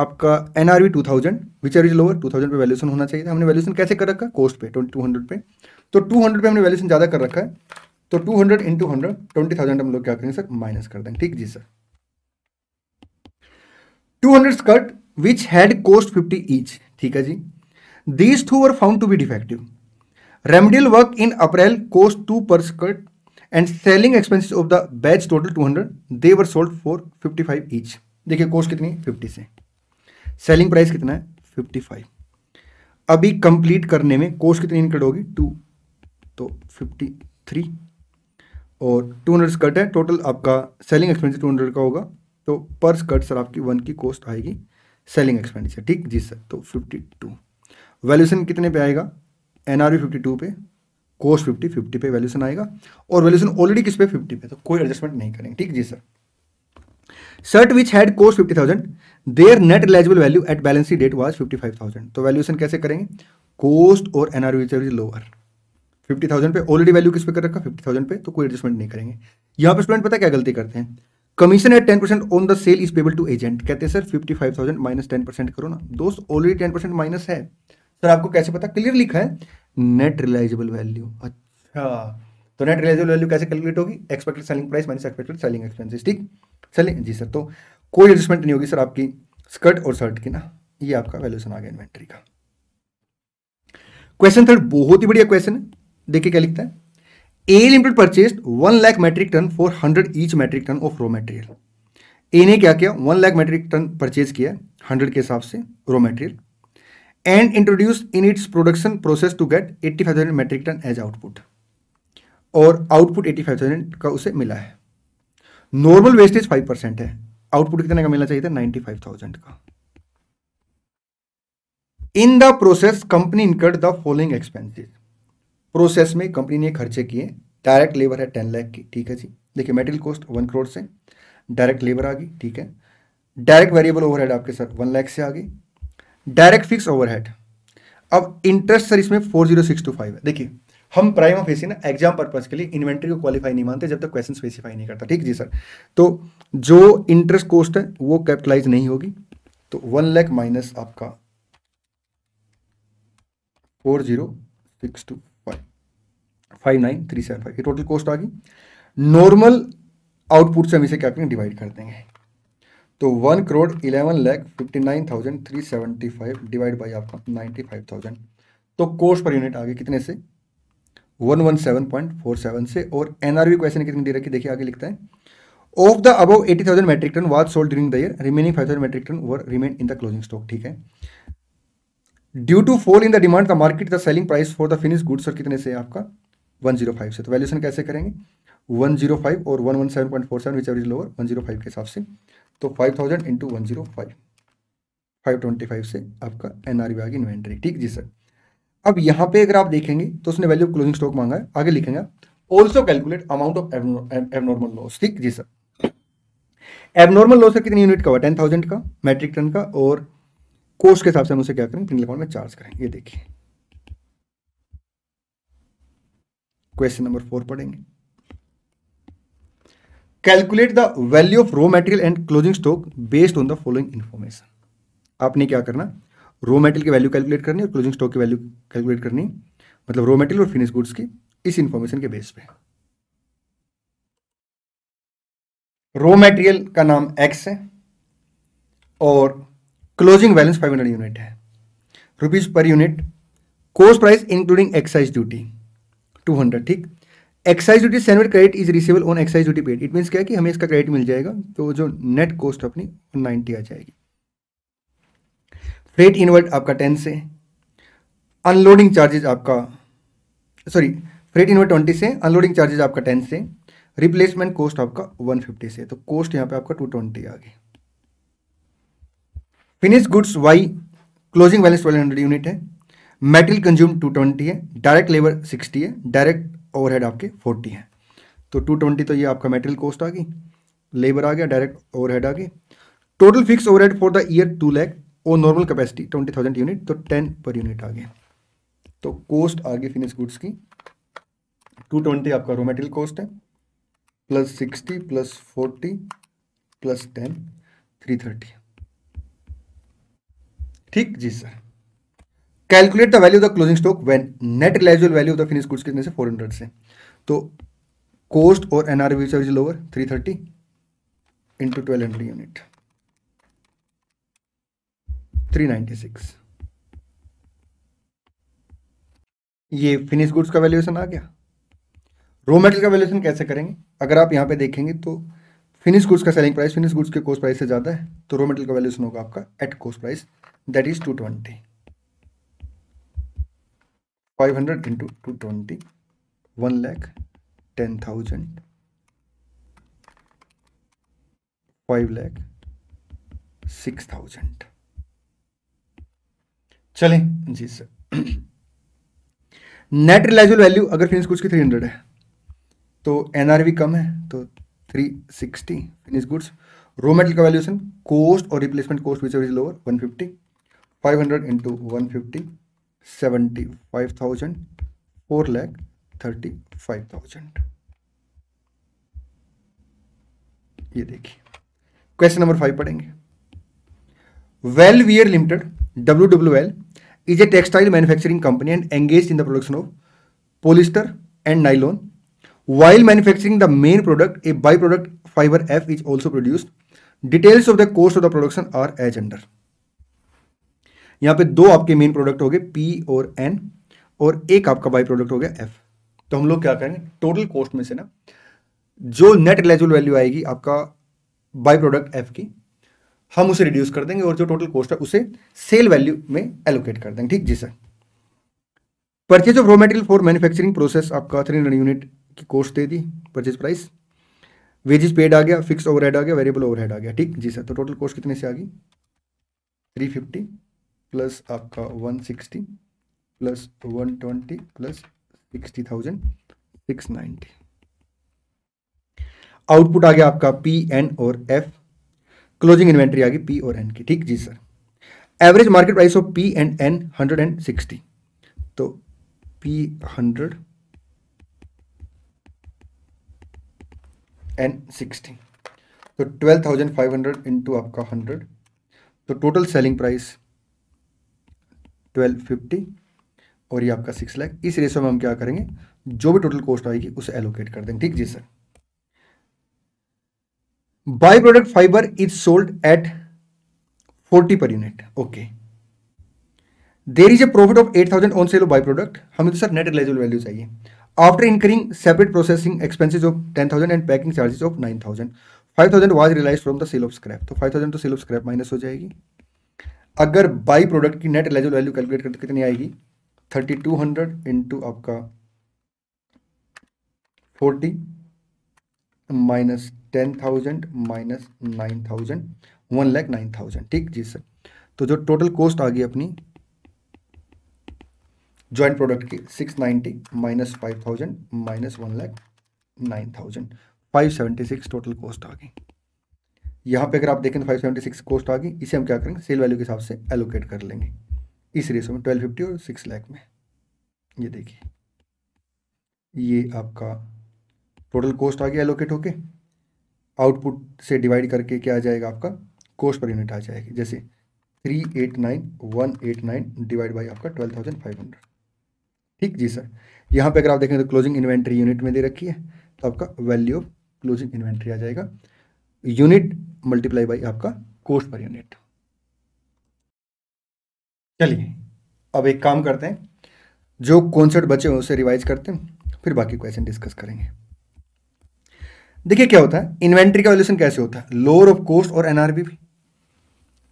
Speaker 1: आपका N R V two thousand which are is lower two thousand पर वैल्यूशन होना चाहिए था हमने वैल्यूशन कैसे कर रखा है कोस्ट पे ट्वेंटी टू हंड्रेड पे तो टू हंड्रेड पे हमने वैल्यूशन ज़्यादा कर रखा है तो two hundred into hundred twenty thousand हम लोग क्या करेंगे सर माइनस कर देंगे ठीक जी sir two hundred skirt which had cost fifty each ठीक है जी these two were found to be defective remedial work in April cost two per skirt and selling expenses of the batch total two hundred they were sold for fifty five each देखिए cost कितनी fifty से selling price कितना है fifty five अभी complete करने में coast कितनी include होगी टू तो फिफ्टी थ्री और टू हंड्रेड स्कर्ट है टोटल आपका सेलिंग एक्सपेंसिव टू हंड्रेड का होगा तो पर स्कर्ट सर आपकी वन की कॉस्ट आएगी सेलिंग एक्सपेंडिचर ठीक जी सर तो फिफ्टी टू वैल्यूशन कितने पे आएगा एन आर फिफ्टी टू पे कॉस्ट फिफ्टी फिफ्टी पे वैल्यूशन आएगा और वैल्यूशन ऑलरेडी किस पे फिफ्टी पे तो कोई एडजस्टमेंट नहीं करेंगे ठीक जी sir cert which had cost fifty thousand their net eligible value at balance date was fifty five thousand तो वैल्यूएशन कैसे करेंगे कोस्ट और एनआरवी लोअर फिफ्टी थाउजेंड पे ऑलरेडी वैल्यू किस पे कर रखा फिफ्टी थाउजेंड पे तो कोई एडजस्टमेंट नहीं करेंगे यहाँ पर स्टूडेंट पता क्या गलती करते हैं commission at ten percent on the sale is payable to agent कहते हैं sir fifty five thousand minus ten percent करो ना दोस्त ऑलरेडी टेन परसेंट माइनस है सर आपको कैसे पता क्लियर लिखा है नेट रिलाइजेबल वैल्यू अच्छा तो नेट रिलाइजेबल वैल्यू कैसे कैलकुलेट होगी expected selling price minus expected selling expenses ठीक चले जी सर तो कोई एडजस्टमेंट नहीं होगी सर आपकी स्कर्ट और शर्ट की ना ये आपका वैल्यूशन आ गया इन्वेंट्री का क्वेश्चन थर्ड बहुत ही बढ़िया क्वेश्चन है देखिए क्या लिखता है A limited purchase one lakh metric ton four hundred each metric ton of raw material A ने क्या किया one lakh metric ton purchase किया हंड्रेड के हिसाब से raw material and introduce in its production process to get eighty five thousand metric ton as output और output eighty five thousand का उसे मिला है नॉर्मल वेस्टेज फाइव परसेंट है आउटपुट कितने का मिलना चाहिए था नाइन्टी फाइव थाउजेंड का in the process company incurred the following expenses process में कंपनी ने खर्चे किए डायरेक्ट लेबर है टेन लाख की ठीक है जी देखिए मेटेरियल कॉस्ट वन करोड़ से डायरेक्ट लेबर आ गई ठीक है डायरेक्ट वेरिएबल ओवरहेड आपके सर वन लैख से आ गई डायरेक्ट फिक्स ओवरहेड अब इंटरेस्ट सर इसमें four zero six two five है देखिए हम प्राइम ऑफ एसी ना एग्जाम पर्पज के लिए इन्वेंट्री को क्वालिफाई नहीं मानते जब तक क्वेश्चन स्पेसिफाई नहीं करता ठीक जी सर तो जो इंटरेस्ट कोस्ट है वो कैपिटलाइज नहीं होगी तो वन लैख माइनस आपका four zero six two five five nine three seven five ये टोटल कॉस्ट आ गई नॉर्मल आउटपुट से हम इसे कैपिटल डिवाइड कर देंगे तो one crore eleven lakh fifty nine thousand three seventy five divide by आपका नाइन्टी फाइव थाउजेंड तो कोस्ट पर यूनिट आ आगे कितने से one one seven point four seven से और एनआरवी क्वेश्चन कितनी दे रखी देखिए आगे लिखता है of the above eighty thousand metric ton was sold during the year remaining five thousand metric ton were remain in the closing stock ठीक है due to fall in the demand the market the selling price for the finish goods और कितने से आपका one zero five से तो valuation कैसे करेंगे वन जीरो फाइव और one one seven point four seven which average lower one zero five के हिसाब से तो five thousand into one zero five five twenty five से आपका एनआरवी आर वी आगे इन्वेंट्री ठीक जी सर अब यहाँ पे अगर आप देखेंगे तो उसने वैल्यू ऑफ क्लोजिंग स्टॉक मांगा है आगे लिखेंगे also calculate amount of abnormal loss ठीक जी सर एबनॉर्मल लॉस का कितनी यूनिट का हुआ टेन थाउजेंड का मैट्रिक टन का और कोर्स के हिसाब से हम उसे क्या करेंगे तीन अकाउंट में चार्ज करेंगे ये देखिए क्वेश्चन नंबर फोर पढ़ेंगे calculate the value of raw material and closing stock based on the following information आपने क्या करना रो मेटेरियल की वैल्यू कैलकुलेट करनी और क्लोजिंग स्टॉक की वैल्यू कैलकुलेट करनी मतलब रो मेटेरियल और फिनिश गुड्स की इस इंफॉर्मेशन के बेस पे रो मेटेरियल का नाम एक्स है और क्लोजिंग बैलेंस 500 यूनिट है rupees per unit cost price including excise duty 200 ठीक excise duty CENVAT credit is receivable on excise duty paid it mean क्या है कि हमें इसका क्रेडिट मिल जाएगा तो जो नेट कॉस्ट अपनी नाइनटी आ जाएगी फ्रेट इनवर्ट आपका टेन से अनलोडिंग चार्जेज आपका सॉरी फ्रेट इनवर्ट ट्वेंटी से अनलोडिंग चार्जेज आपका टेन से रिप्लेसमेंट कॉस्ट आपका वन फिफ्टी से तो कॉस्ट यहाँ पे आपका टू ट्वेंटी आ गई finish goods Y closing balance twelve hundred unit है मेटल कंज्यूम टू ट्वेंटी है डायरेक्ट लेबर सिक्सटी है डायरेक्ट ओवरहेड आपके फोर्टी है तो टू ट्वेंटी तो ये आपका मेटेरियल कॉस्ट आ गई लेबर आ गया डायरेक्ट ओवरहेड आ गई total fix overhead for the year two lakh और normal capacity twenty thousand unit तो टेन पर यूनिट आ गया तो कॉस्ट आ गई फिनिश गुड्स की टू ट्वेंटी आपका रॉ मेटेरियल कॉस्ट है plus sixty plus forty plus ten three thirty ठीक जी sir calculate the value of the closing stock when net realisable value of the finish goods कितने से four hundred से तो cost और NRV से lower three thirty into twelve hundred unit 396 ये finish goods का वैल्यूएशन आ गया रो मेटेरियल का वैल्यूएशन कैसे करेंगे अगर आप यहां पे देखेंगे तो फिनिश गुड्स का सेलिंग प्राइस फिनिश गुड्स के कोस्ट प्राइस से ज़्यादा है तो रो मेटेरियल का वैल्यूएशन होगा आपका at cost price that is two twenty five hundred into two twenty one lakh ten thousand five lakh six thousand चले जी सर नेट रिलाइजल वैल्यू अगर फिनिश गुड्स की थ्री हंड्रेड है तो एनआरवी कम है तो three sixty finish goods raw metal का वैल्यूएशन कोस्ट और replacement cost which is lower one fifty five hundred into one fifty seventy five thousand four lakh thirty five thousand ये देखिए क्वेश्चन नंबर फाइव पढ़ेंगे Well Wear Limited W W L is a textile manufacturing company and engaged in the production of polyester and nylon. While manufacturing the main product, a byproduct fiber F is also produced. Details of the cost of the production are as under. यहाँ पे दो आपके main product हो गए P और N और एक आपका बाई प्रोडक्ट हो गया एफ तो हम लोग क्या करेंगे टोटल कॉस्ट में से ना जो नेट रिलेजल वैल्यू आएगी आपका बाई प्रोडक्ट एफ की हम उसे रिड्यूस कर देंगे और जो टोटल कॉस्ट है उसे सेल वैल्यू में एलोकेट कर देंगे ठीक जी sir purchase of raw material for manufacturing process आपका थ्री हंड्रेड यूनिट की कॉस्ट दे दी परचेज प्राइस वेजेस पेड आ गया फिक्स ओवरहेड आ गया वेरिएबल ओवरहेड आ गया ठीक जी सर तो टोटल कॉस्ट कितने से आ गई थ्री फिफ्टी प्लस आपका one sixty plus one twenty plus sixty thousand six output आ गया आपका पी एन और एफ क्लोजिंग इन्वेंट्री आ गई पी और एन की ठीक जी sir average market price of P and N hundred and sixty तो पी हंड्रेड एन सिक्सटी तो twelve thousand five hundred into आपका हंड्रेड तो total selling price twelve fifty और ये आपका सिक्स लैख इस रेशो में हम क्या करेंगे जो भी टोटल कॉस्ट आएगी उसे एलोकेट कर देंगे ठीक जी sir by product fibre is sold at forty per unit okay there is a profit of eight thousand on sale by product हमें तो सर नेट रिलाइजेबल वैल्यू चाहिए after incurring separate processing expenses of ten thousand and packing charges of nine thousand five thousand was realize from the sale of scrap तो five thousand तो sale of scrap minus हो जाएगी अगर by product की net realisable value calculate करते कितनी आएगी thirty two hundred two आपका forty minus ten thousand minus nine thousand one lakh nine thousand ठीक जी सर तो जो टोटल कॉस्ट आ गई अपनी ज्वाइंट प्रोडक्ट की six ninety minus five thousand minus one lakh nine thousand five seventy six total cost आ गई यहाँ पे अगर आप देखें तो फाइव सेवेंटी सिक्स कॉस्ट आ गई इसे हम क्या करेंगे सेल वैल्यू के हिसाब से एलोकेट कर लेंगे इस रेसो में ट्वेल्व फिफ्टी और सिक्स लैख में ये देखिए ये आपका टोटल कॉस्ट आ गया एलोकेट होके आउटपुट से डिवाइड करके क्या आ जाएगा आपका कोस्ट पर यूनिट आ जाएगी जैसे three eight nine one eight nine divide by आपका ट्वेल्व थाउजेंड फाइव हंड्रेड ठीक जी सर यहाँ पे अगर आप देखें तो क्लोजिंग इन्वेंट्री यूनिट में दे रखी है तो आपका वैल्यू ऑफ क्लोजिंग इन्वेंट्री आ जाएगा यूनिट मल्टीप्लाई बाई आपका कोस्ट पर यूनिट चलिए अब एक काम करते हैं जो कॉन्सेप्ट बचे हैं उसे रिवाइज करते हैं फिर बाकी क्वेश्चन डिस्कस करेंगे देखिए क्या होता है इन्वेंट्री का वैल्यूशन कैसे होता है लोअर ऑफ कोस्ट और एनआरबी भी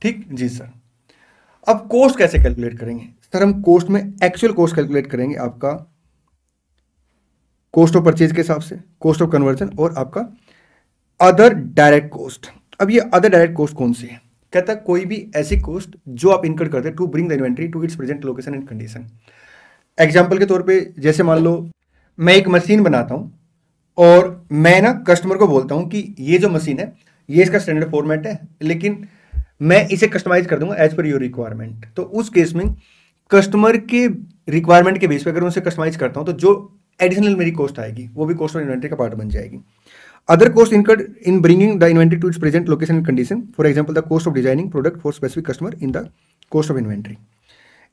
Speaker 1: ठीक जी सर अब कोस्ट कैसे कैलकुलेट करेंगे सर हम कोस्ट में एक्चुअल कोस्ट कैलकुलेट करेंगे आपका कोस्ट ऑफ परचेज के हिसाब से कोस्ट ऑफ कन्वर्जन और आपका अदर डायरेक्ट कोस्ट अब ये अदर डायरेक्ट कोस्ट कौन सी है कहता है कोई भी ऐसी कोस्ट जो आप इनकर्ड करते हैं to bring the inventory to its present location and condition example के तौर पे जैसे मान लो मैं एक मशीन बनाता हूँ और मैं ना कस्टमर को बोलता हूँ कि ये जो मशीन है ये इसका स्टैंडर्ड फॉर्मेट है लेकिन मैं इसे कस्टमाइज कर दूंगा एज पर योर रिक्वायरमेंट तो उस केस में कस्टमर के रिक्वायरमेंट के बेस पर अगर उसे कस्टमाइज करता हूँ तो जो एडिशनल मेरी कॉस्ट आएगी वो भी कॉस्ट ऑफ इन्वेंट्री का पार्ट बन जाएगी other cost incurred in bringing the inventory to its present location and condition for example the cost of designing product for specific customer in the cost of inventory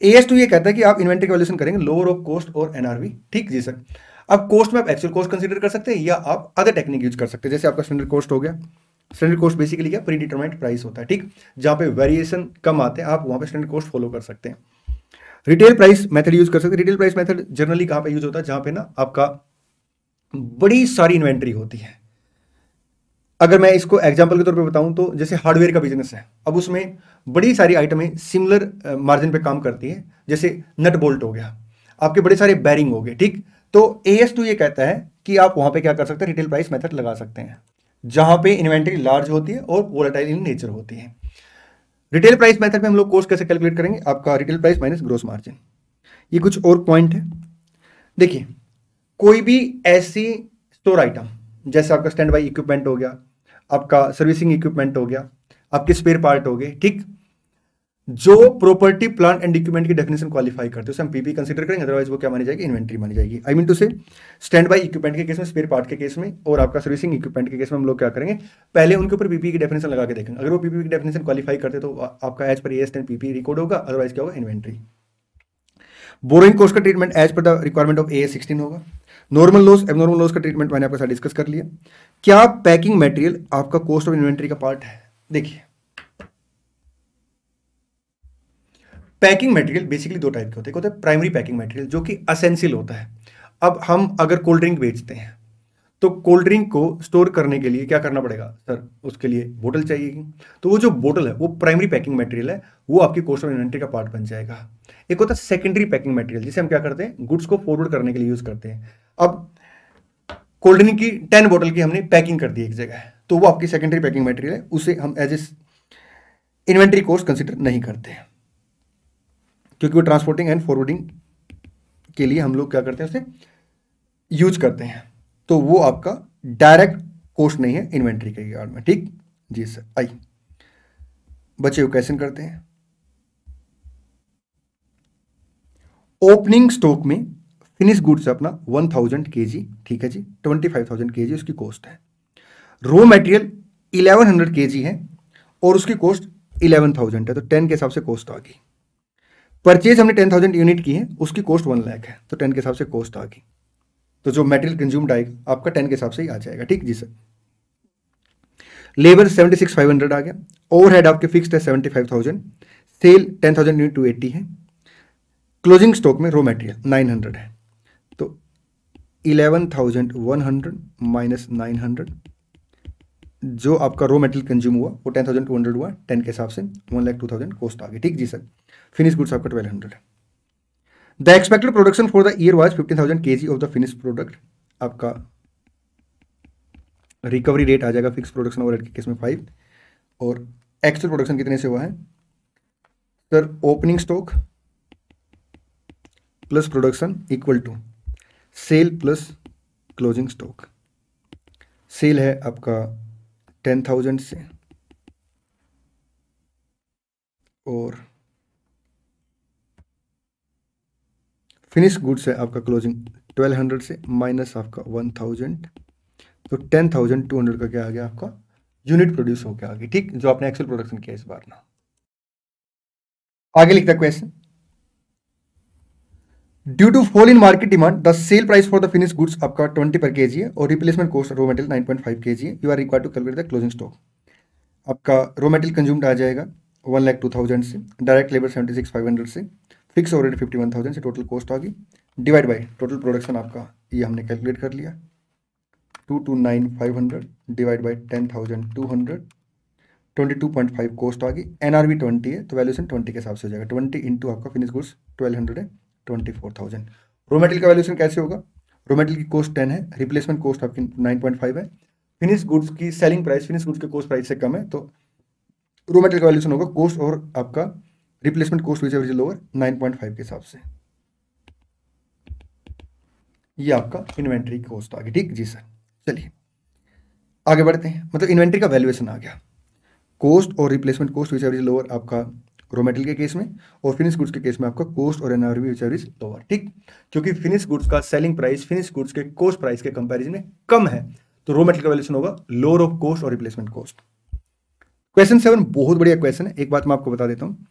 Speaker 1: A S two ये कहता है कि आप इन्वेंट्री का valuation करेंगे lower of cost और NRV ठीक जी सर अब कोस्ट में आप एक्चुअल कोस्ट कंसिडर कर सकते हैं या आप अदर टेक्निक यूज कर सकते हैं जैसे आपका स्टैंडर्ड कोस्ट हो गया स्टैंडर्ड कोस्ट बेसिकली क्या प्री डिटरमाइंड प्राइस होता है ठीक जहां पे वेरिएशन कम आते हैं आप वहां पे स्टैंडर्ड कोस्ट फॉलो कर सकते हैं रिटेल प्राइस मेथड यूज कर सकते हैं रिटेल प्राइस मेथड जनरली कहां पे यूज होता है जहां पे ना आपका बड़ी सारी इन्वेंट्री होती है अगर मैं इसको एग्जाम्पल के तौर पर बताऊं तो जैसे हार्डवेयर का बिजनेस है अब उसमें बड़ी सारी आइटमें सिमिलर मार्जिन पे काम करती है जैसे नट बोल्ट हो गया आपके बड़े सारे बैरिंग हो गए ठीक तो ए एस टू ये कहता है कि आप वहां पे क्या कर सकते हैं रिटेल प्राइस मेथड लगा सकते हैं जहां पे इन्वेंट्री लार्ज होती है और वोलेटाइल इन नेचर होती है रिटेल प्राइस मेथड में हम लोग कोर्स कैसे कैलकुलेट करेंगे आपका retail price minus gross margin ये कुछ और पॉइंट है देखिए कोई भी ऐसी स्टोर आइटम जैसे आपका स्टैंड बाई इक्विपमेंट हो गया आपका सर्विसिंग इक्विपमेंट हो गया आपके स्पेयर पार्ट हो गए ठीक जो प्रॉपर्टी प्लांट एंड इक्विपमेंट की डेफिनेशन क्वालिफाई करते हैं हम पीपी कंसीडर करेंगे अदरवाइज वो क्या मानी जाएगी इन्वेंट्री मानी जाएगी I mean to say stand by equipment के केस में स्पेयर पार्ट के केस में और आपका सर्विसिंग इक्विपमेंट के केस में हम लोग क्या करेंगे पहले उनके ऊपर पीपी की डेफिनेशन लगा के देखेंगे अगर वो पीपी की डेफिनेशन क्वालिफाई करते तो आपका as per A S and PP record होगा अदरवाइज क्या होगा इन्वेंट्री बोरिंग कोर्स का treatment as per the requirement of A S sixteen होगा नॉर्मल लॉस एबनॉर्मल लॉस का ट्रीटमेंट मैंने आपके साथ डिस्कस कर लिया क्या पैकिंग मटेरियल आपका कॉस्ट ऑफ इन्वेंट्री का पार्ट है देखिए पैकिंग मटेरियल बेसिकली दो टाइप के होते हैं होता है प्राइमरी पैकिंग मटेरियल जो कि असेंशियल होता है अब हम अगर कोल्ड ड्रिंक बेचते हैं तो कोल्ड ड्रिंक को स्टोर करने के लिए क्या करना पड़ेगा सर उसके लिए बोतल चाहिए तो वो जो बोतल है वो प्राइमरी पैकिंग मटेरियल है वो आपकी कोस्ट ऑफ इन्वेंट्री का पार्ट बन जाएगा एक होता है सेकेंडरी पैकिंग मटेरियल जिसे हम क्या करते हैं गुड्स को फॉरवर्ड करने के लिए यूज़ करते हैं अब कोल्ड ड्रिंक की टेन बोटल की हमने पैकिंग कर दी एक जगह तो वो आपकी सेकेंडरी पैकिंग मटेरियल है उसे हम एज ए इन्वेंट्री कोर्स कंसिडर नहीं करते हैं क्योंकि वो ट्रांसपोर्टिंग एंड फॉरवर्डिंग के लिए हम लोग क्या करते हैं उसे यूज करते हैं तो वो आपका डायरेक्ट कोस्ट नहीं है इन्वेंट्री के रिगार्ड में ठीक जी सर आई बचे वो कैसे करते हैं ओपनिंग स्टॉक में फिनिश गुड्स अपना वन थाउजेंड के जी ठीक है G twenty five thousand K जी उसकी कॉस्ट है रॉ मटेरियल इलेवन हंड्रेड के जी है और उसकी कॉस्ट इलेवन थाउजेंड है तो टेन के हिसाब से कॉस्ट आ गई परचेज हमने टेन थाउजेंड यूनिट की है उसकी कॉस्ट वन लाख है तो टेन के हिसाब से कॉस्ट आ गई तो जो मेटेरियल कंज्यूम्ड आएगा आपका टेन के हिसाब से ही आ जाएगा ठीक जी sir labour seventy six five hundred आ गया ओवर हेड आपके फिक्स है seventy five thousand sale ten thousand unit two eighty है क्लोजिंग स्टॉक में रो मटेरियल नाइन हंड्रेड है तो eleven thousand one hundred minus nine hundred जो आपका रॉ मेटेरियल कंज्यूम हुआ वो टेन थाउजेंड टू हंड्रेड हुआ टेन के हिसाब से one lakh two thousand cost आ गई ठीक जी सर फिनिश गुड्स आपका twelve hundred the expected production for the year was fifteen thousand K G of the finish product आपका रिकवरी रेट आ जाएगा फिक्स प्रोडक्शन ओवर के केस में फाइव और एक्चुअल प्रोडक्शन कितने से हुआ है sir opening stock plus production equal to sale plus closing stock sale है आपका टेन थाउजेंड से और फिनिश गुड्स है आपका क्लोजिंग ट्वेल्व हंड्रेड से माइनस आपका वन थाउजेंड तो टेन थाउजेंड टू हंड्रेड का क्या आ गया आपका यूनिट प्रोड्यूस होकर आ आगे ठीक जो आपने एक्चुअल प्रोडक्शन किया इस बार ना आगे लिखता question due to fall in market demand the sale price for the finish goods आपका ट्वेंटी पर जी है और replacement cost raw material nine point five K G है you are require to calculate the closing stock आपका raw material consumed आ जाएगा one lakh two thousand से direct labour seventy six five hundred से fix over fifty one thousand से total cost आ गई divide by total production आपका ये हमने कैलकुलेट कर लिया two two nine five hundred divide by ten thousand two hundred twenty two point five cost आ गई एन आर ट्वेंटी है तो वैल्यूशन ट्वेंटी के हिसाब से हो जाएगा ट्वेंटी इंटू आपका फिनिश गुड्स ट्वेल्व हंड्रेड है ट्वेंटी फोर थाउजेंड रोमेटल का वैल्यूशन कैसे होगा रोमेटल की कॉस्ट टेन है रिप्लेसमेंट कॉस्ट आपकी नाइन पॉइंट फाइव है फिनिश गुड्स की सेलिंग प्राइस फिनिश गुड्स के कॉस्ट प्राइस से कम है तो रोमेटल का वैल्यूशन होगा कॉस्ट और आपका रिप्लेसमेंट कॉस्ट विच average lower nine point five के हिसाब से ये आपका इन्वेंट्री कॉस्ट आ गया ठीक जी सर चलिए आगे बढ़ते हैं मतलब इन्वेंट्री का वैल्यूएशन आ गया कॉस्ट और रिप्लेसमेंट कॉस्ट विच एवरेज लोअर आपका ग्रो मेटल के केस में और फिनिश गुड्स के केस में आपका कोस्ट और एनआरवी विच आरवी लोअर ठीक क्योंकि फिनिश गुड्स का सेलिंग प्राइस फिनिश गुड्स के कोस्ट प्राइस के कंपेरिजन में कम है तो रो मेटल का वैल्यूशन होगा लोअर ऑफ कोस्ट और रिप्लेसमेंट कोस्ट क्वेश्चन सेवन बहुत बढ़िया क्वेश्चन है एक बात मैं आपको बता देता हूँ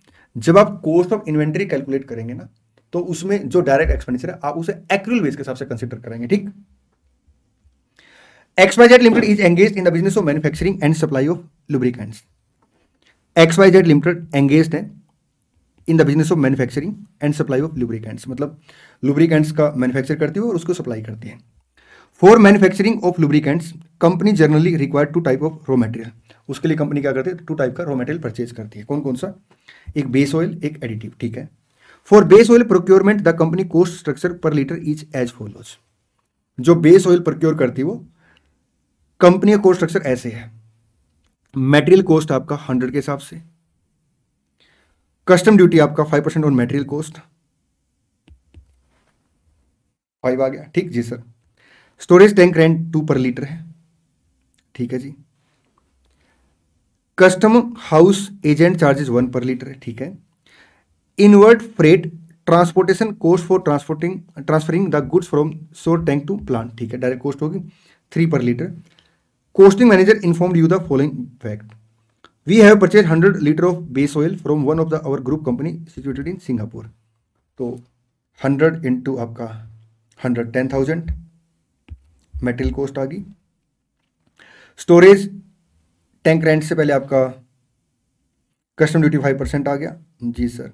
Speaker 1: जब आप कोस्ट ऑफ इन्वेंट्री कैलकुलेट करेंगे ना तो उसमें जो डायरेक्ट एक्सपेंडिचर है आप उसे एक्रुअल बेस के हिसाब से कंसिडर करेंगे ठीक XYZ limited is engaged in the business of manufacturing and supply of lubricants X Y Z limited engage है in the business of manufacturing and supply of lubricants मतलब लुब्रिकेंट्स का manufacture करती है और उसको सप्लाई करती है for manufacturing of lubricants company generally required two type of raw material उसके लिए कंपनी क्या करती है टू टाइप का रॉ मटेरियल परचेज करती है कौन कौन सा एक बेस ऑयल एक एडिटिव ठीक है for base oil procurement the company cost structure per litre is as follows जो बेस ऑयल प्रोक्योर करती है वो कंपनी का कोस्ट स्ट्रक्चर ऐसे है मेटेरियल कॉस्ट आपका हंड्रेड के हिसाब से कस्टम ड्यूटी आपका five percent on material cost five आ गया ठीक जी sir storage tank rent two per litre है ठीक है जी custom house agent charges one per litre है ठीक है inward freight transportation cost for transporting transferring the goods from shore tank to plant ठीक है डायरेक्ट कॉस्ट होगी three per litre costing manager inform you the following fact we have purchase hundred litre of base oil from one of the our group company situated in Singapore तो hundred into आपका hundred ten thousand material cost आ गई storage tank rent से पहले आपका custom duty five percent आ गया जी सर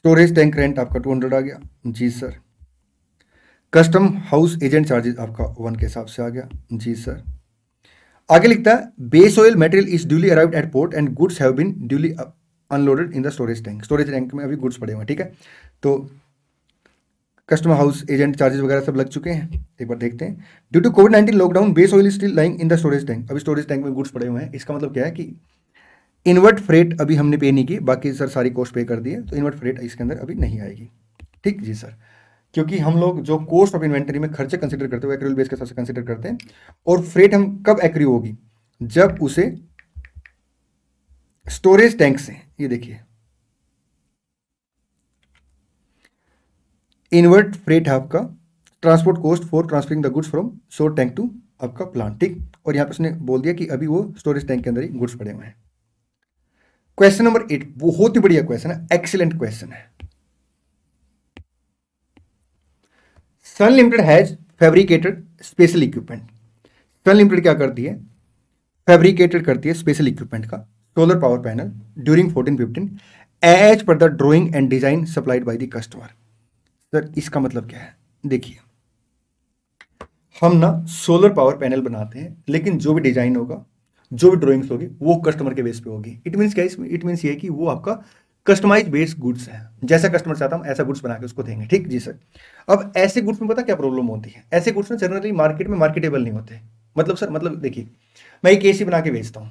Speaker 1: स्टोरेज टैंक रेंट आपका टू हंड्रेड आ गया जी sir custom house agent charges आपका वन के हिसाब से आ गया जी सर आगे लिखता है base oil material is duly arrive at port and goods have been duly unloaded in the storage tank storage tank में अभी गुड्स पड़े हुए ठीक है तो कस्टमर हाउस एजेंट चार्जेस वगैरह सब लग चुके हैं एक बार देखते हैं due to Covid nineteen lockdown base oil still lying in the storage tank अभी स्टोरेज टैंक में गुड्स पड़े हुए हैं इसका मतलब क्या है कि इन्वर्ट फ्रेट अभी हमने पे नहीं की बाकी सर सारी कॉस्ट पे कर दिए तो इन्वर्ट फ्रेट इसके अंदर अभी नहीं आएगी ठीक जी सर क्योंकि हम लोग जो कोस्ट ऑफ इन्वेंटरी में खर्चे कंसिडर करते हैं एक्रूअल बेस के हिसाब से कंसिडर करते हैं और फ्रेट हम कब एक्री होगी जब उसे स्टोरेज टैंक से ये देखिए इनवर्ट फ्रेट है आपका transport cost for transferring the goods from shore tank to आपका प्लांट ठीक और यहां पर उसने बोल दिया कि अभी वो स्टोरेज टैंक के अंदर ही गुड्स पड़े हुए हैं क्वेश्चन नंबर एट बहुत ही बढ़िया क्वेश्चन है एक्सीलेंट क्वेश्चन है Sun limited has fabricated special equipment Sun limited क्या करती है फैब्रिकेटेड करती है स्पेशल इक्विपमेंट का solar power panel during fourteen fifteen as per the drawing and design supplied by the customer sir इसका मतलब क्या है देखिए हम ना सोलर पावर पैनल बनाते हैं लेकिन जो भी डिजाइन होगा जो भी ड्रॉइंग्स होगी वो कस्टमर के बेस पे होगी इट मीन्स क्या इट मीन्स ये कि वो आपका कस्टमाइज बेस्ड गुड्स है जैसा कस्टमर चाहता हम ऐसा गुड्स बना के उसको देंगे ठीक जी सर अब ऐसे गुड्स में पता क्या प्रॉब्लम होती है ऐसे गुड्स ना जनरली मार्केट में मार्केटेबल नहीं होते मतलब सर मतलब देखिए मैं एक ए बना के बेचता हूँ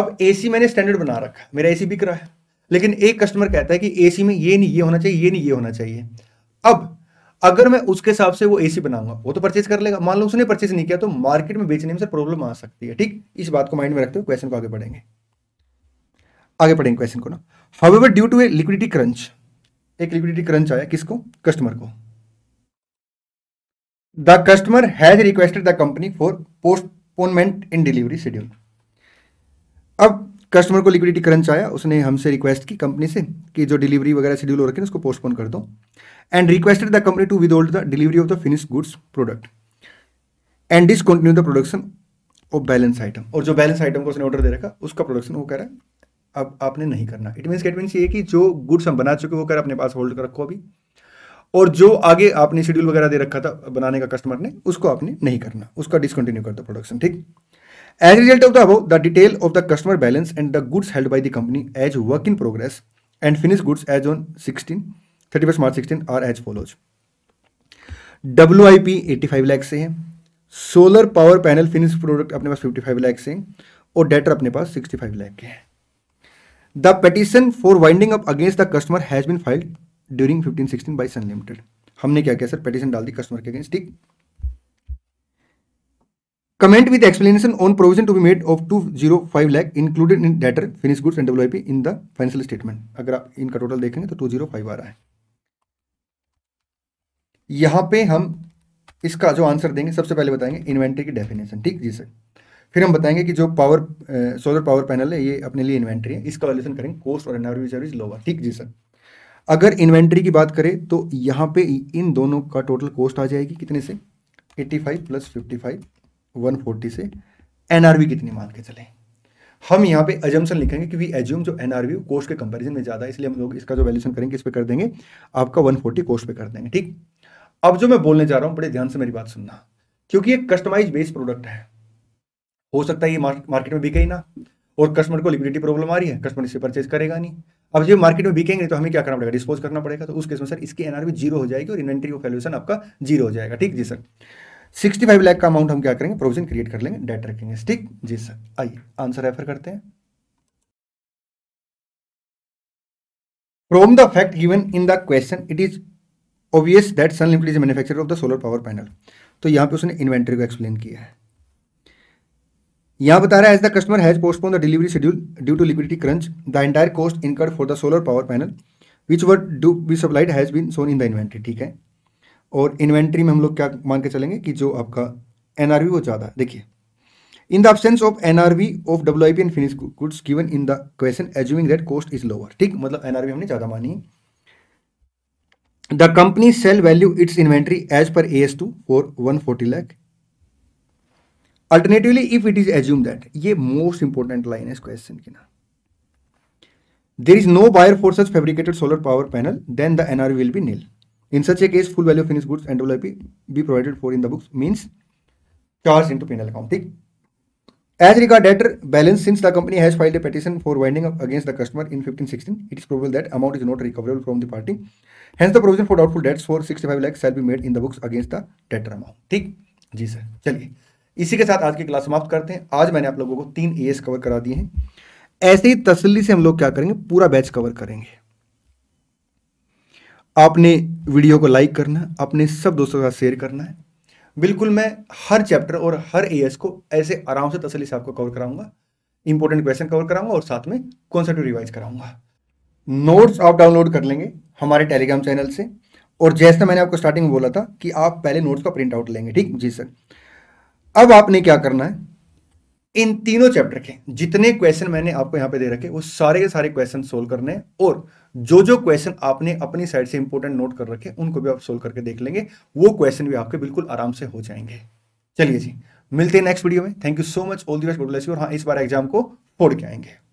Speaker 1: अब ए मैंने स्टैंडर्ड बना रखा मेरा एसी बिक रहा है लेकिन एक कस्टमर कहता है कि ए में ये नहीं ये होना चाहिए ये नहीं ये होना चाहिए अब अगर मैं उसके हिसाब से वो ए बनाऊंगा वो तो परचेज कर लेगा मान लो उसने परचेज नहीं किया तो मार्केट में बेचने में सर प्रॉब्लम आ सकती है ठीक इस बात को माइंड में रखते हुए क्वेश्चन को आगे बढ़ेंगे आगे पढ़ेंगे क्वेश्चन को ना however due to a liquidity crunch एक लिक्विडिटी क्रंच आया किसको कस्टमर को the customer has requested the company for postponement in delivery schedule अब कस्टमर को लिक्विडिटी क्रंच आया उसने हमसे रिक्वेस्ट की कंपनी से कि जो डिलीवरी वगैरह शेड्यूल हो रखे उसको पोस्टपोन कर दो and requested the company to withhold the delivery of the finish goods product and discontinue the production of balance item और जो बैलेंस आइटम को उसने ऑर्डर दे रखा उसका प्रोडक्शन वो कह रहा है अब आपने नहीं करना इट मीन्स इट मीन्स ये कि जो गुड्स हम बना चुके वो कर अपने पास होल्ड कर रखो अभी और जो आगे आपने शेड्यूल वगैरह दे रखा था बनाने का कस्टमर ने उसको आपने नहीं करना उसका डिसकंटिन्यू कर दो प्रोडक्शन ठीक as result of the above the detail of the customer balance and the goods held by the company as work in progress and finish goods as on sixteen thirty first March sixteen are as follows W I P at five lakhs से है solar power panel finish product अपने पास fifty five lakhs से और debtor अपने पास sixty five lakh के हैं the petition for winding up against the customer has been filed during fifteen sixteen by Sun limited हमने क्या किया सर पटिशन डाल दी कस्टमर के अगेंस्ट ठीक comment with explanation on provision to be made of two zero five lakh included in debtor finish goods and W in the financial statement अगर आप इनका टोटल देखेंगे तो टू जीरो फाइव आ रहा है यहां पे हम इसका जो आंसर देंगे सबसे पहले बताएंगे इन्वेंट्री की डेफिनेशन ठीक जी सर फिर हम बताएंगे कि जो पावर सोलर पावर पैनल है ये अपने लिए इन्वेंट्री है इसका वैल्यूशन करेंगे कोस्ट और एनआरवी सर्विस लोअर ठीक जी सर अगर इन्वेंट्री की बात करें तो यहाँ पे इन दोनों का टोटल कोस्ट आ जाएगी कितने से 85 प्लस 55 140 से एनआरवी कितनी मान के चले हम यहाँ पे एजम्सन लिखेंगे कि वी एज्यूम जो एन आर कोस्ट के कंपैरिजन में ज़्यादा इसलिए हम लोग इसका जो वैल्यूशन करेंगे इस पर कर देंगे आपका 140 कोस्ट पर कर देंगे ठीक अब जो मैं बोलने जा रहा हूँ बड़े ध्यान से मेरी बात सुनना क्योंकि एक कस्टमाइज बेस्ड प्रोडक्ट है हो सकता है ये मार्केट में बिके ही ना और कस्टमर को लिक्विडिटी प्रॉब्लम आ रही है कस्टमर इसे परचेज करेगा नहीं अब जब मार्केट में बिकेंगे तो हमें क्या करना पड़ेगा डिस्पोज करना पड़ेगा तो उस केस में सर इसकी एनआरवी जीरो हो जाएगी और इन्वेंट्री ऑफ वैल्यूएशन आपका जीरो हो जाएगा ठीक जी सर सिक्सटी फाइव लाख का अमाउंट हम क्या करेंगे प्रोविजन क्रिएट कर लेंगे डेट रखेंगे ठीक जी सर आइए आंसर रेफर करते हैं from the fact given in the question it is obvious that Sun limited is manufacture of the solar power panel तो यहाँ पे उसने इन्वेंट्री को एक्सप्लेन किया है यहाँ बता रहा है as the customer has postpone the delivery schedule due to liquidity crunch the entire cost incurred for the solar power panel which were to be supplied has been shown in the inventory ठीक है और inventory में हम लोग क्या मान के चलेंगे कि जो आपका एन वो ज़्यादा है देखिए in the options of N R V of W I P and finish goods given in the question assuming that cost is lower ठीक मतलब एन आर वी हमने ज़्यादा मानी the company sale value its inventory as per A S two for one forty lakh alternatively if it is assume that ये most important line है इस क्वेश्चन की ना there is no buyer for such fabricated solar power panel then the NR will be nil in such a case full value of finish goods and develop be provided for in the books means charge into penal account ठीक As regard debtor balance, since the company has filed a petition for winding up against the customer in 1516, it is probable that amount is not recoverable from the party. Hence, the provision for doubtful debts for 65 lakhs shall be made in the books against the debtor amount. ठीक जी sir चलिए इसी के साथ आज की class समाप्त करते हैं आज मैंने आप लोगों को तीन ए कवर करा दिए हैं ऐसे ही तसली से हम लोग क्या करेंगे पूरा बैच कवर करेंगे आपने वीडियो को लाइक करना है अपने सब दोस्तों के साथ शेयर करना है बिल्कुल मैं हर चैप्टर और हर ए को ऐसे आराम से तसली से आपको कवर कराऊंगा इंपॉर्टेंट क्वेश्चन कवर कराऊंगा और साथ में कॉन्सेप्ट रिवाइज कराऊंगा नोट्स आप डाउनलोड कर लेंगे हमारे टेलीग्राम चैनल से और जैसा मैंने आपको स्टार्टिंग में बोला था कि आप पहले नोट्स का प्रिंट आउट लेंगे ठीक जी सर अब आपने क्या करना है इन तीनों चैप्टर के जितने क्वेश्चन मैंने आपको यहां पे दे रखे वो सारे के सारे क्वेश्चन सोल्व करने हैं और जो जो क्वेश्चन आपने अपनी साइड से इंपोर्टेंट नोट कर रखे उनको भी आप सोल्व करके देख लेंगे वो क्वेश्चन भी आपके बिल्कुल आराम से हो जाएंगे चलिए जी मिलते हैं नेक्स्ट वीडियो में thank you so much all the best और हाँ इस बार एग्जाम को फोड़ के आएंगे